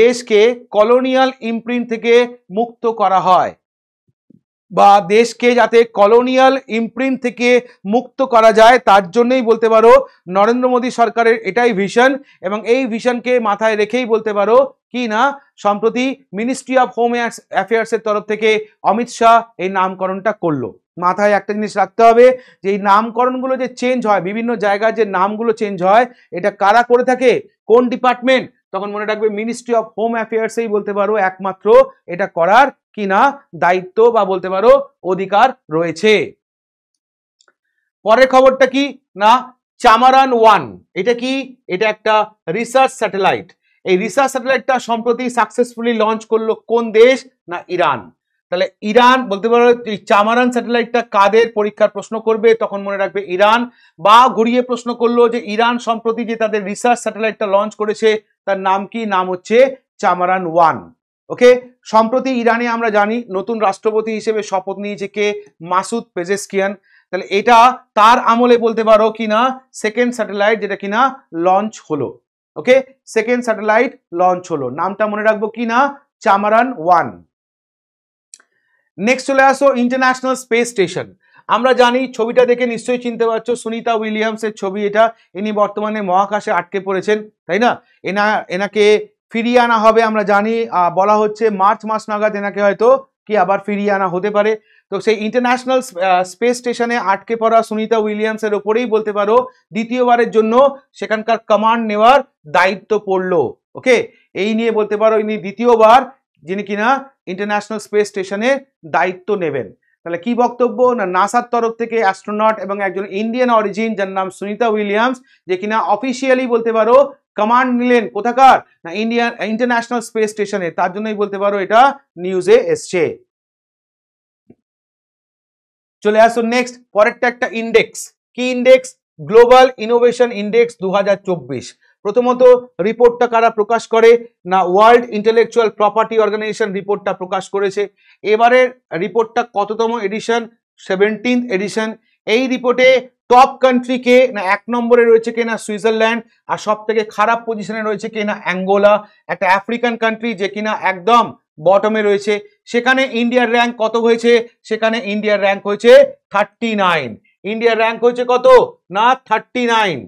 দেশকে কলোনিয়াল ইমপ্রিন্ট থেকে মুক্ত করা হয় বা দেশকে যাতে কলোনিয়াল ইমপ্রিন্ট থেকে মুক্ত করা যায় তার জন্যই বলতে পারো নরেন্দ্র মোদী সরকারের এটাই ভিশন এবং এই ভিশনকে মাথায় রেখেই বলতে পারো কি না সম্প্রতি মিনিস্ট্রি অফ হোম অ্যাফেয়ার্সের তরফ থেকে অমিত শাহ এই নামকরণটা করলো মাথায় একটা জিনিস রাখতে হবে যে এই নামকরণগুলো যে চেঞ্জ হয় বিভিন্ন জায়গায় যে নামগুলো চেঞ্জ হয় এটা কারা করে থাকে কোন ডিপার্টমেন্ট তখন মনে রাখবে মিনিস্ট্রি অফ হোম অ্যাফেয়ার্সেই বলতে পারো একমাত্র এটা করার কি না দায়িত্ব বা বলতে পারো অধিকার রয়েছে পরের খবরটা কি না চামারান ওয়ান এটা কি এটা একটা রিসার্চ স্যাটেলাইট এই রিসার্চ স্যাটেলাইটটা সম্প্রতি সাকসেসফুলি লঞ্চ করলো কোন দেশ না ইরান তাহলে ইরান বলতে পারো এই চামারান স্যাটেলাইটটা কাদের পরীক্ষার প্রশ্ন করবে তখন মনে রাখবে ইরান বা ঘুরিয়ে প্রশ্ন করলো যে ইরান সম্প্রতি যে তাদের রিসার্চ স্যাটেলাইটটা লঞ্চ করেছে তার নাম কি নাম হচ্ছে চামারান ওয়ান ওকে সম্প্রতি ইরানে আমরা জানি নতুন রাষ্ট্রপতি হিসেবে শপথ নিয়েছে কে মাসুদ পেজেস্কিয়ান তাহলে এটা তার আমলে বলতে পারো কিনা সেকেন্ড স্যাটেলাইট যেটা কিনা লঞ্চ হলো ওকে সেকেন্ড স্যাটেলাইট লঞ্চ হলো নামটা মনে রাখবো কিনা চামারান ওয়ান নেক্সট চলে আসো ইন্টারন্যাশনাল স্পেস স্টেশন আমরা জানি ছবিটা দেখে নিশ্চয়ই চিনতে পারছো সুনিতা উইলিয়ামসের ছবি এটা ইনি বর্তমানে মহাকাশে আটকে পড়েছেন তাই না এনা এনাকে ফিরিয়ে আনা হবে আমরা জানি বলা হচ্ছে মার্চ মাস নাগাদ এনাকে হয়তো কি আবার ফিরিয়ে আনা হতে পারে তো সেই ইন্টারন্যাশনাল স্পেস স্টেশনে আটকে পড়া সুনিতা উইলিয়ামসের ওপরেই বলতে পারো দ্বিতীয়বারের জন্য সেখানকার কমান্ড নেওয়ার দায়িত্ব পড়লো ওকে এই নিয়ে বলতে পারো ইনি দ্বিতীয়বার যিনি কিনা ইন্টারন্যাশনাল স্পেস স্টেশনে দায়িত্ব নেবেন তাহলে কি বক্তব্য না নাসার তরফ থেকে অ্যাস্ট্রোনট এবং একজন ইন্ডিয়ান অরিজিন যার নাম সুনিতা উইলিয়ামস যে কিনা অফিসিয়ালি বলতে পারো কমান্ড নিলেন কোথাকার না ইন্ডিয়ান ইন্টারন্যাশনাল স্পেস স্টেশনে তার জন্যই বলতে পারো এটা নিউজে এসছে চলে আসো নেক্সট পরেরটা একটা ইন্ডেক্স কি ইন্ডেক্স গ্লোবাল ইনোভেশন ইন্ডেক্স দু প্রথমত রিপোর্টটা কারা প্রকাশ করে না ওয়ার্ল্ড ইন্টেলেকচুয়াল প্রপার্টি অর্গানাইজেশন রিপোর্টটা প্রকাশ করেছে এবারের রিপোর্টটা কততম এডিশন সেভেন্টিন্থ এডিশন এই রিপোর্টে টপ কান্ট্রি কে না এক নম্বরে রয়েছে কে না সুইজারল্যান্ড আর সব থেকে খারাপ পজিশনে রয়েছে কে না অ্যাঙ্গোলা একটা আফ্রিকান কান্ট্রি যে কিনা একদম বটমে রয়েছে সেখানে ইন্ডিয়ার র্যাঙ্ক কত হয়েছে সেখানে ইন্ডিয়ার র্যাঙ্ক হয়েছে থার্টি নাইন ইন্ডিয়ার র্যাঙ্ক হয়েছে কত না থার্টি নাইন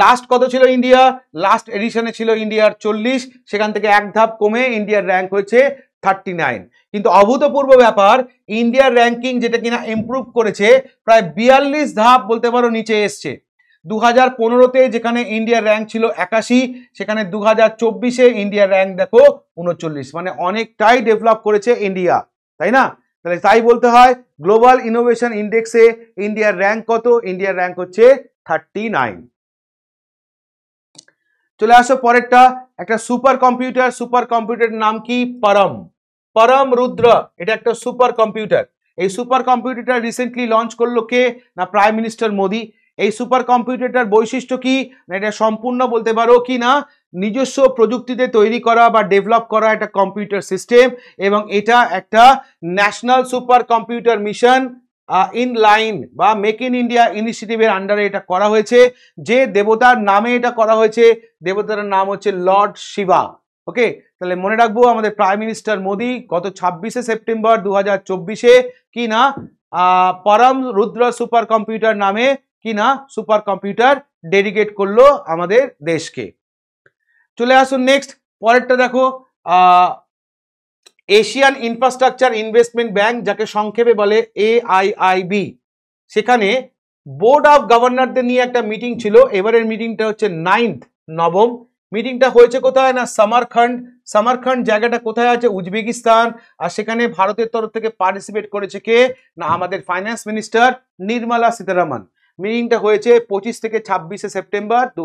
লাস্ট কত ছিল ইন্ডিয়া লাস্ট এডিশনে ছিল ইন্ডিয়ার চল্লিশ সেখান থেকে এক ধাপ কমে ইন্ডিয়ার র্যাঙ্ক হয়েছে থার্টি নাইন কিন্তু অভূতপূর্ব ব্যাপার ইন্ডিয়ার র্যাঙ্কিং যেটা কিনা ইম্প্রুভ করেছে প্রায় বিয়াল্লিশ ধাপ বলতে পারো নিচে এসছে দু হাজার পনেরোতে যেখানে ইন্ডিয়ার র্যাঙ্ক ছিল একাশি সেখানে দু হাজার চব্বিশে ইন্ডিয়ার র্যাঙ্ক দেখো উনচল্লিশ মানে অনেকটাই ডেভেলপ করেছে ইন্ডিয়া তাই না তাহলে তাই বলতে হয় গ্লোবাল ইনোভেশন ইন্ডেক্সে ইন্ডিয়ার র্যাঙ্ক কত ইন্ডিয়ার র্যাঙ্ক হচ্ছে থার্টি নাইন চলে আসো পরেরটা একটা সুপার কম্পিউটার সুপার কম্পিউটারের নাম কি পরম পরম রুদ্র এটা একটা সুপার কম্পিউটার এই সুপার কম্পিউটারটা রিসেন্টলি লঞ্চ করলো কে না প্রাইম মিনিস্টার মোদি এই সুপার কম্পিউটারটার বৈশিষ্ট্য কি না এটা সম্পূর্ণ বলতে পারো কি না নিজস্ব প্রযুক্তিতে তৈরি করা বা ডেভেলপ করা একটা কম্পিউটার সিস্টেম এবং এটা একটা national super computer mission in line বা মেক ইন ইন্ডিয়া ইনিশিয়েটিভের আন্ডারে এটা করা হয়েছে যে দেবতার নামে এটা করা হয়েছে দেবতার নাম হচ্ছে লর্ড শিবা ওকে তাহলে মনে রাখবো আমাদের প্রাইম মিনিস্টার মোদী গত ছাব্বিশে সেপ্টেম্বর দু হাজার চব্বিশে কি না পরম রুদ্র সুপার কম্পিউটার নামে কি না সুপার কম্পিউটার ডেডিকেট করলো আমাদের দেশকে চলে আসুন নেক্সট পরেরটা দেখো এশিয়ান ইনফ্রাস্ট্রাকচার ইনভেস্টমেন্ট ব্যাংক যাকে সংক্ষেপে বলে এআইআইবি সেখানে বোর্ড অফ গভর্নরদের নিয়ে একটা মিটিং ছিল এবারের মিটিংটা হচ্ছে নাইন্থ নবম মিটিংটা হয়েছে কোথায় না সামারখণ্ড সামারখণ্ড জায়গাটা কোথায় আছে উজবেকিস্তান আর সেখানে ভারতের তরফ থেকে পার্টিসিপেট করেছে কে না আমাদের ফাইন্যান্স মিনিস্টার নির্মলা সীতারামন মিটিংটা হয়েছে পঁচিশ থেকে ছাব্বিশে সেপ্টেম্বর দু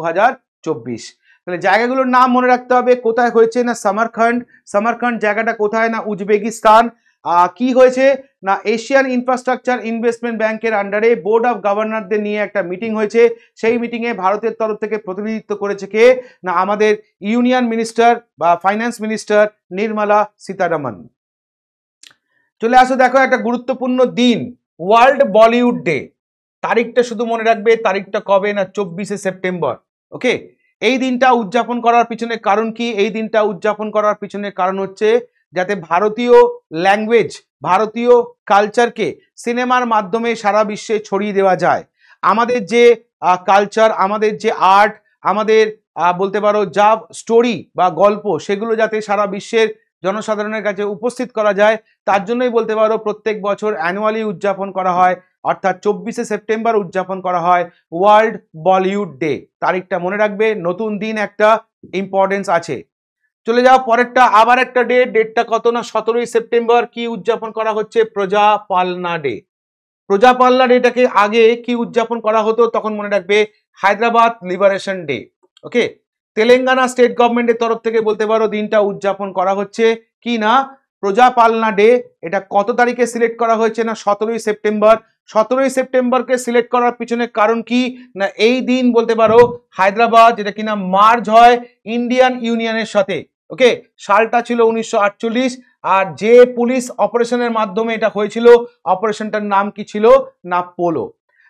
তাহলে জায়গাগুলোর নাম মনে রাখতে হবে কোথায় হয়েছে না সামারখণ্ড সামারখণ্ড জায়গাটা কোথায় না উজবেকিস্তান কি হয়েছে না এশিয়ান ইনফ্রাস্ট্রাকচার ইনভেস্টমেন্ট ব্যাংকের আন্ডারে বোর্ড অফ গভর্নরদের নিয়ে একটা মিটিং হয়েছে সেই মিটিংয়ে ভারতের তরফ থেকে প্রতিনিধিত্ব করেছে কে না আমাদের ইউনিয়ন মিনিস্টার বা ফাইন্যান্স মিনিস্টার নির্মলা সীতারামন চলে আসো দেখো একটা গুরুত্বপূর্ণ দিন ওয়ার্ল্ড বলিউড ডে তারিখটা শুধু মনে রাখবে তারিখটা কবে না চব্বিশে সেপ্টেম্বর ওকে এই দিনটা উদযাপন করার পিছনে কারণ কি এই দিনটা উদযাপন করার পিছনে কারণ হচ্ছে যাতে ভারতীয় ল্যাঙ্গুয়েজ ভারতীয় কালচারকে সিনেমার মাধ্যমে সারা বিশ্বে ছড়িয়ে দেওয়া যায় আমাদের যে কালচার আমাদের যে আর্ট আমাদের বলতে পারো যা স্টোরি বা গল্প সেগুলো যাতে সারা বিশ্বের জনসাধারণের কাছে উপস্থিত করা যায় তার জন্যই বলতে পারো প্রত্যেক বছর অ্যানুয়ালি উদযাপন করা হয় অর্থাৎ চব্বিশে সেপ্টেম্বর উদযাপন করা হয় ওয়ার্ল্ড বলিউড ডে তারিখটা মনে রাখবে নতুন দিন একটা ইম্পর্টেন্স আছে চলে যাও পরেরটা আবার একটা ডে ডেটটা কত না সতেরোই সেপ্টেম্বর কি উদযাপন করা হচ্ছে প্রজাপালনা ডে প্রজাপালনা ডেটাকে আগে কি উদযাপন করা হতো তখন মনে রাখবে Hyderabad liberation day okay Telangana state গভর্নমেন্টের তরফ থেকে বলতে পারো দিনটা উদযাপন করা হচ্ছে কি না প্রজাপালনা ডে এটা কত তারিখে সিলেক্ট করা হয়েছে না সতেরোই সেপ্টেম্বর সতেরোই সেপ্টেম্বরকে সিলেক্ট করার পিছনে কারণ কি না এই দিন বলতে পারো হায়দ্রাবাদ যেটা কিনা মার্জ হয় ইন্ডিয়ান ইউনিয়নের সাথে ওকে সালটা ছিল উনিশশো আর যে পুলিশ অপারেশনের মাধ্যমে এটা হয়েছিল অপারেশনটার নাম কি ছিল না পোলো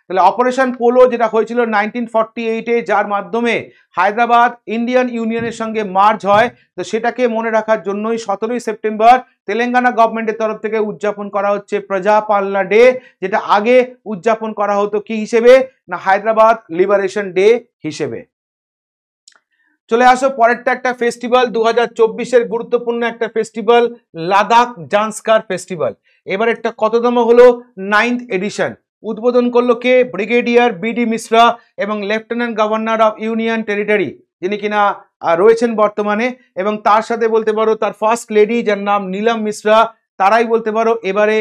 তাহলে অপারেশন পোলো যেটা হয়েছিল নাইনটিন ফর্টি এইটে যার মাধ্যমে হায়দ্রাবাদ ইন্ডিয়ান ইউনিয়নের সঙ্গে মার্জ হয় তো সেটাকে মনে রাখার জন্যই সতেরোই সেপ্টেম্বর তেলেঙ্গানা গভর্নমেন্টের তরফ থেকে উদযাপন করা হচ্ছে প্রজাপাল্লা ডে যেটা আগে উদযাপন করা হতো কি হিসেবে না হায়দ্রাবাদ লিবারেশন ডে হিসেবে চলে আসো পরেরটা একটা ফেস্টিভ্যাল দু হাজার গুরুত্বপূর্ণ একটা ফেস্টিভ্যাল লাদাখ জান্সকার ফেস্টিভ্যাল এবার একটা কততম হলো নাইন্থ এডিশন উদ্বোধন করলো কে ব্রিগেডিয়ার বিডি মিশ্রা এবং lieutenant governor of union territory যিনি কিনা রয়েছেন বর্তমানে এবং তার সাথে বলতে পারো তার ফার্স্ট লেডি যার নাম নীলাম মিশ্রা তারাই বলতে পারো এবারে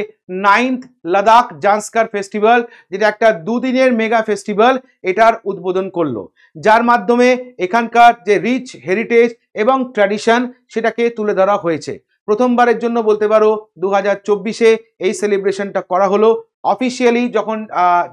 নাইন্থ লাদাখ জান্সকার ফেস্টিভ্যাল যেটা একটা দুদিনের মেগা ফেস্টিভ্যাল এটার উদ্বোধন করলো যার মাধ্যমে এখানকার যে রিচ হেরিটেজ এবং ট্র্যাডিশন সেটাকে তুলে ধরা হয়েছে প্রথমবারের জন্য বলতে পারো দু হাজার এই সেলিব্রেশনটা করা হলো অফিসিয়ালি যখন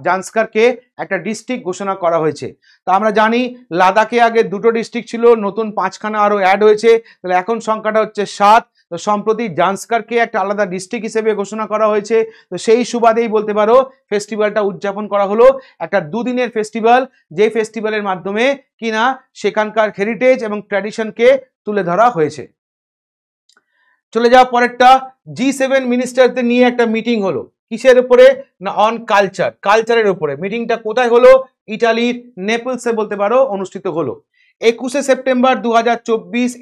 জান্সকারকে একটা ডিস্ট্রিক্ট ঘোষণা করা হয়েছে তা আমরা জানি লাদাখে আগে দুটো ডিস্ট্রিক্ট ছিল নতুন পাঁচখানা আরও অ্যাড হয়েছে তাহলে এখন সংখ্যাটা হচ্ছে সাত তো সম্প্রতি জান্সকারকে একটা আলাদা ডিস্ট্রিক্ট হিসেবে ঘোষণা করা হয়েছে তো সেই সুবাদেই বলতে পারো ফেস্টিভ্যালটা উদযাপন করা হলো একটা দুদিনের ফেস্টিভ্যাল যে ফেস্টিভ্যালের মাধ্যমে কিনা সেখানকার হেরিটেজ এবং ট্র্যাডিশনকে তুলে ধরা হয়েছে চলে যাওয়া পরেরটা জি সেভেন মিনিস্টারদের নিয়ে একটা মিটিং হলো কিসের উপরে না অন কালচার কালচারের উপরে মিটিংটা কোথায় হলো ইটালির নেপলসে বলতে পারো অনুষ্ঠিত হলো একুশে সেপ্টেম্বর দু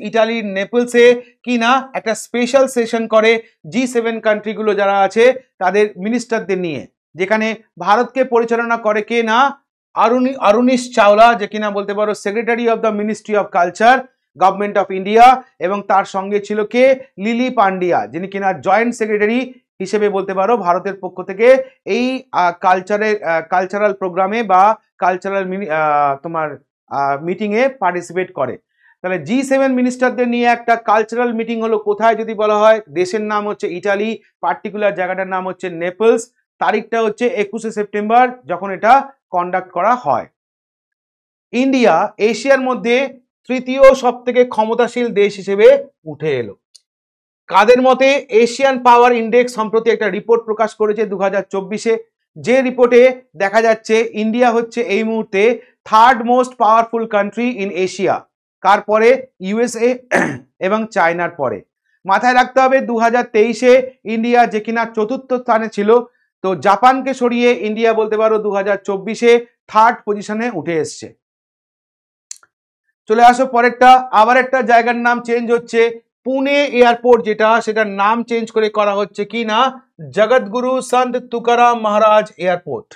ইটালির নেপলসে কি না একটা স্পেশাল সেশন করে জি সেভেন কান্ট্রিগুলো যারা আছে তাদের মিনিস্টারদের নিয়ে যেখানে ভারতকে পরিচালনা করে কে না আরুণি আরুনিশ চাওলা যে কিনা বলতে পারো secretary of the ministry of culture government of India এবং তার সঙ্গে ছিল কে লিলি পান্ডিয়া যিনি কিনা জয়েন্ট সেক্রেটারি হিসেবে বলতে পারো ভারতের পক্ষ থেকে এই কালচারের কালচারাল প্রোগ্রামে বা কালচারাল তোমার মিটিংয়ে পার্টিসিপেট করে তাহলে জি সেভেন মিনিস্টারদের নিয়ে একটা কালচারাল মিটিং হলো কোথায় যদি বলা হয় দেশের নাম হচ্ছে ইটালি পার্টিকুলার জায়গাটার নাম হচ্ছে নেপলস তারিখটা হচ্ছে একুশে সেপ্টেম্বর যখন এটা কন্ডাক্ট করা হয় ইন্ডিয়া এশিয়ার মধ্যে তৃতীয় সব থেকে ক্ষমতাশীল দেশ হিসেবে উঠে এলো কাদের মতে এশিয়ান পাওয়ার ইন্ডেক্স সম্প্রতি একটা রিপোর্ট প্রকাশ করেছে দু হাজার যে রিপোর্টে দেখা যাচ্ছে ইন্ডিয়া হচ্ছে এই মুহূর্তে third most powerful country in Asia কার পরে ইউএসএ এবং চায়নার পরে মাথায় রাখতে হবে দু হাজার ইন্ডিয়া যে কিনা চতুর্থ স্থানে ছিল তো জাপানকে সরিয়ে ইন্ডিয়া বলতে পারো দু হাজার থার্ড পজিশনে উঠে এসছে চলে আসো পরেরটা আবার একটা জায়গার নাম চেঞ্জ হচ্ছে পুনে এয়ারপোর্ট যেটা সেটা নাম চেঞ্জ করে করা হচ্ছে কি না জগৎগুরু সন্ত তুকারাম মহারাজ এয়ারপোর্ট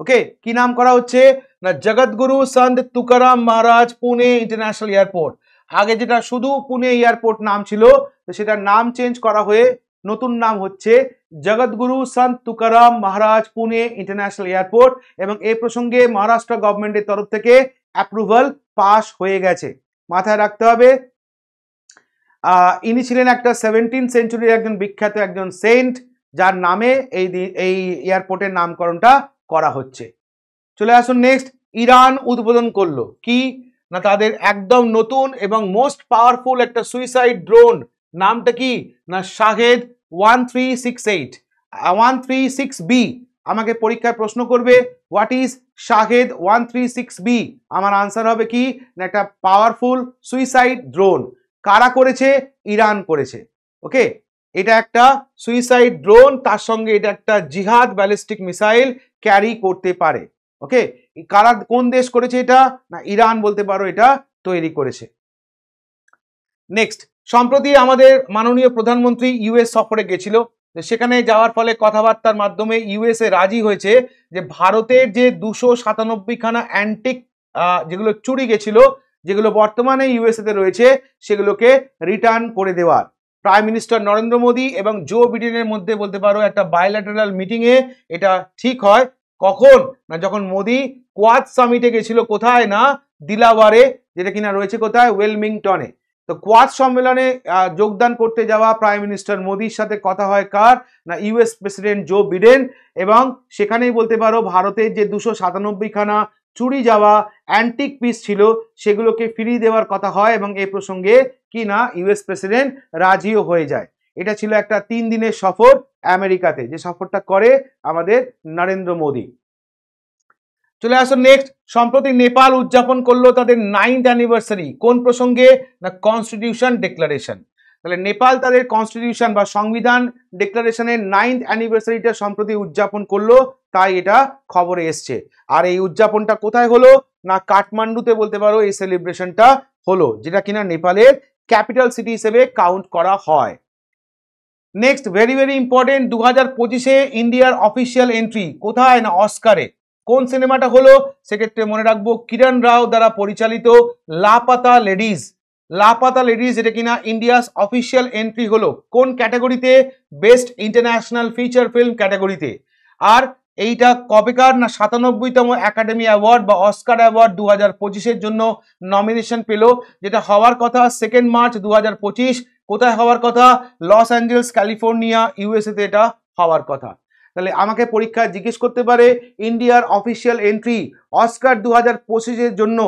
ওকে কি নাম করা হচ্ছে না জগৎগুরু সন্ত তুকারাম মহারাজ পুনে ইন্টারন্যাশনাল এয়ারপোর্ট আগে যেটা শুধু পুনে এয়ারপোর্ট নাম ছিল তো সেটার নাম চেঞ্জ করা হয়ে নতুন নাম হচ্ছে জগৎগুরু সন্ত তুকারাম মহারাজ পুনে ইন্টারন্যাশনাল এয়ারপোর্ট এবং এ প্রসঙ্গে মহারাষ্ট্র গভর্নমেন্টের তরফ থেকে অ্যাপ্রুভাল পাস হয়ে গেছে মাথায় রাখতে হবে ইনি ছিলেন একটা সেভেন্টিন সেঞ্চুরির একজন বিখ্যাত একজন সেন্ট যার নামে এই এই এয়ারপোর্টের নামকরণটা করা হচ্ছে চলে আসুন নেক্সট ইরান উদ্বোধন করলো কি না তাদের একদম নতুন এবং মোস্ট পাওয়ারফুল একটা সুইসাইড ড্রোন নামটা কি না Shahed one three six eight one three six B আমাকে পরীক্ষায় প্রশ্ন করবে what is Shahed one three six B আমার আনসার হবে কি না একটা পাওয়ারফুল সুইসাইড ড্রোন কারা করেছে ইরান করেছে ওকে এটা একটা সুইসাইড ড্রোন তার সঙ্গে এটা একটা জিহাদ ব্যালিস্টিক মিসাইল ক্যারি করতে পারে ওকে কারা কোন দেশ করেছে এটা না ইরান বলতে পারো এটা তৈরি করেছে নেক্সট সম্প্রতি আমাদের মাননীয় প্রধানমন্ত্রী ইউএস সফরে গেছিল সেখানে যাওয়ার ফলে কথাবার্তার মাধ্যমে ইউএসএ রাজি হয়েছে যে ভারতের যে দুশো সাতানব্বইখানা অ্যান্টিক যেগুলো চুরি গেছিল যেগুলো বর্তমানে ইউএসএতে রয়েছে সেগুলোকে রিটার্ন করে দেওয়ার প্রাইম মিনিস্টার নরেন্দ্র মোদী এবং জো বিডেনের মধ্যে বলতে পারো একটা বায়োল্যাটারাল মিটিংয়ে এটা ঠিক হয় কখন না যখন মোদি কোয়াদ সামিটে গেছিল কোথায় না দিলাওয়ারে যেটা কিনা রয়েছে কোথায় ওয়েলমিংটনে তো কোয়াদ সম্মেলনে যোগদান করতে যাওয়া প্রাইম মিনিস্টার মোদির সাথে কথা হয় কার না ইউএস প্রেসিডেন্ট জো বিডেন এবং সেখানেই বলতে পারো ভারতের যে দুশো সাতানব্বইখানা চুরি যাওয়া অ্যান্টিক পিস ছিল সেগুলোকে ফিরিয়ে দেওয়ার কথা হয় এবং এ প্রসঙ্গে কি না ইউএস প্রেসিডেন্ট রাজিও হয়ে যায় এটা ছিল একটা তিন দিনের সফর আমেরিকাতে যে সফরটা করে আমাদের নরেন্দ্র মোদী চলে আসো নেক্সট সম্প্রতি নেপাল উদযাপন করলো তাদের নাইন্থ অ্যানিভার্সারি কোন প্রসঙ্গে না কনস্টিটিউশন ডিক্লারেশন তাহলে নেপাল তাদের কনস্টিটিউশন বা সংবিধান ডিক্লারেশনের নাইন্থ অ্যানিভার্সারিটা সম্প্রতি উদযাপন করলো তাই এটা খবরে এসছে আর এই উদযাপনটা কোথায় হলো না কাঠমান্ডুতে বলতে পারো এই সেলিব্রেশনটা হলো যেটা কিনা নেপালের ক্যাপিটাল সিটি হিসেবে কাউন্ট করা হয় নেক্সট ভেরি ভেরি ইম্পর্টেন্ট দু হাজার পঁচিশে ইন্ডিয়ার অফিসিয়াল এন্ট্রি কোথায় না অস্কারে কোন সিনেমাটা হলো সেক্ষেত্রে মনে রাখবো কিরণ রাও দ্বারা পরিচালিত লাপাতা লেডিজ লাপাতা লেডিজ এটা কিনা ইন্ডিয়াস অফিসিয়াল এন্ট্রি হলো কোন ক্যাটাগরিতে বেস্ট ইন্টারন্যাশনাল ফিচার ফিল্ম ক্যাটাগরিতে আর এইটা কবেকার না সাতানব্বইতম একাডেমি অ্যাওয়ার্ড বা অস্কার অ্যাওয়ার্ড দু হাজার পঁচিশের জন্য নমিনেশন পেল যেটা হওয়ার কথা সেকেন্ড মার্চ দু হাজার পঁচিশ কোথায় হওয়ার কথা লস অ্যাঞ্জেলস ক্যালিফোর্নিয়া ইউএসএতে এটা হওয়ার কথা তাহলে আমাকে পরীক্ষা জিজ্ঞেস করতে পারে ইন্ডিয়ার অফিসিয়াল এন্ট্রি অস্কার দু হাজার পঁচিশের জন্য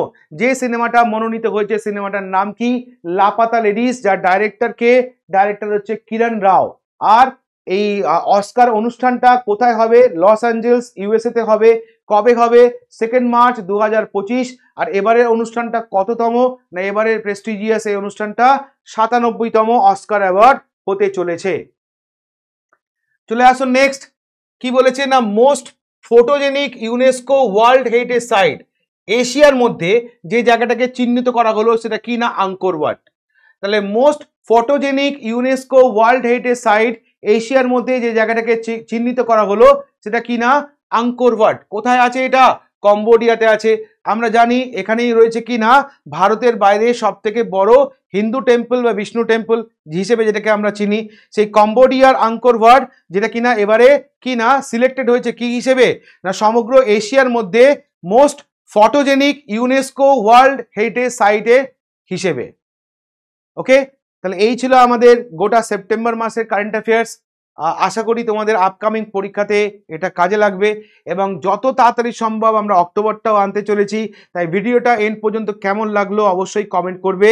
যে সিনেমাটা মনোনীত হয়েছে সিনেমাটার নাম কি লাপাতা লেডিস যার ডাইরেক্টরকে ডাইরেক্টর হচ্ছে কিরণ রাও আর এই অস্কার অনুষ্ঠানটা কোথায় হবে লস অ্যাঞ্জেলস ইউএসএতে হবে কবে হবে সেকেন্ড মার্চ দু আর এবারের অনুষ্ঠানটা কততম না এবারের প্রেস্টিজিয়াস এই অনুষ্ঠানটা সাতানব্বইতম অস্কার অ্যাওয়ার্ড হতে চলেছে চলে আসুন নেক্সট কি বলেছে না most photogenic UNESCO world heritage site এশিয়ার মধ্যে যে জায়গাটাকে চিহ্নিত করা হলো সেটা কি না আঙ্কর ওয়ার্ড তাহলে most photogenic UNESCO world heritage site এশিয়ার মধ্যে যে জায়গাটাকে চিহ্নিত করা হলো সেটা কি না আঙ্কোরভাট কোথায় আছে এটা কম্বোডিয়াতে আছে আমরা জানি এখানেই রয়েছে কি না ভারতের বাইরে সব থেকে বড় হিন্দু টেম্পল বা বিষ্ণু টেম্পল হিসেবে যেটাকে আমরা চিনি সেই কম্বোডিয়ার আঙ্কোরভাট যেটা কিনা এবারে কি না সিলেক্টেড হয়েছে কি হিসেবে না সমগ্র এশিয়ার মধ্যে most photogenic UNESCO world heritage সাইটে হিসেবে ওকে তাহলে এই ছিল আমাদের গোটা সেপ্টেম্বর মাসের কারেন্ট অ্যাফেয়ার্স আশা করি তোমাদের আপকামিং পরীক্ষাতে এটা কাজে লাগবে এবং যত তাড়াতাড়ি সম্ভব আমরা অক্টোবরটাও আনতে চলেছি তাই ভিডিওটা এন্ড পর্যন্ত কেমন লাগলো অবশ্যই কমেন্ট করবে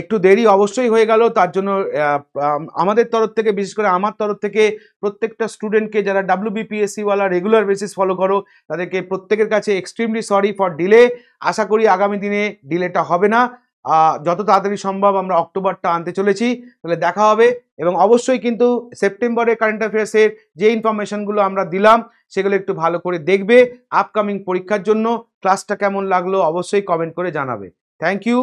একটু দেরি অবশ্যই হয়ে গেল তার জন্য আমাদের তরফ থেকে বিশেষ করে আমার তরফ থেকে প্রত্যেকটা স্টুডেন্টকে যারা বিপিএসসিওয়ালা রেগুলার বেসিস ফলো করো তাদেরকে প্রত্যেকের কাছে এক্সট্রিমলি সরি ফর ডিলে আশা করি আগামী দিনে ডিলেটা হবে না যত তাড়াতাড়ি সম্ভব আমরা অক্টোবরটা আনতে চলেছি তাহলে দেখা হবে এবং অবশ্যই কিন্তু সেপ্টেম্বরে কারেন্ট অ্যাফেয়ার্সের যে ইনফরমেশনগুলো আমরা দিলাম সেগুলো একটু ভালো করে দেখবে আপকামিং পরীক্ষার জন্য ক্লাসটা কেমন লাগলো অবশ্যই কমেন্ট করে জানাবে থ্যাংক ইউ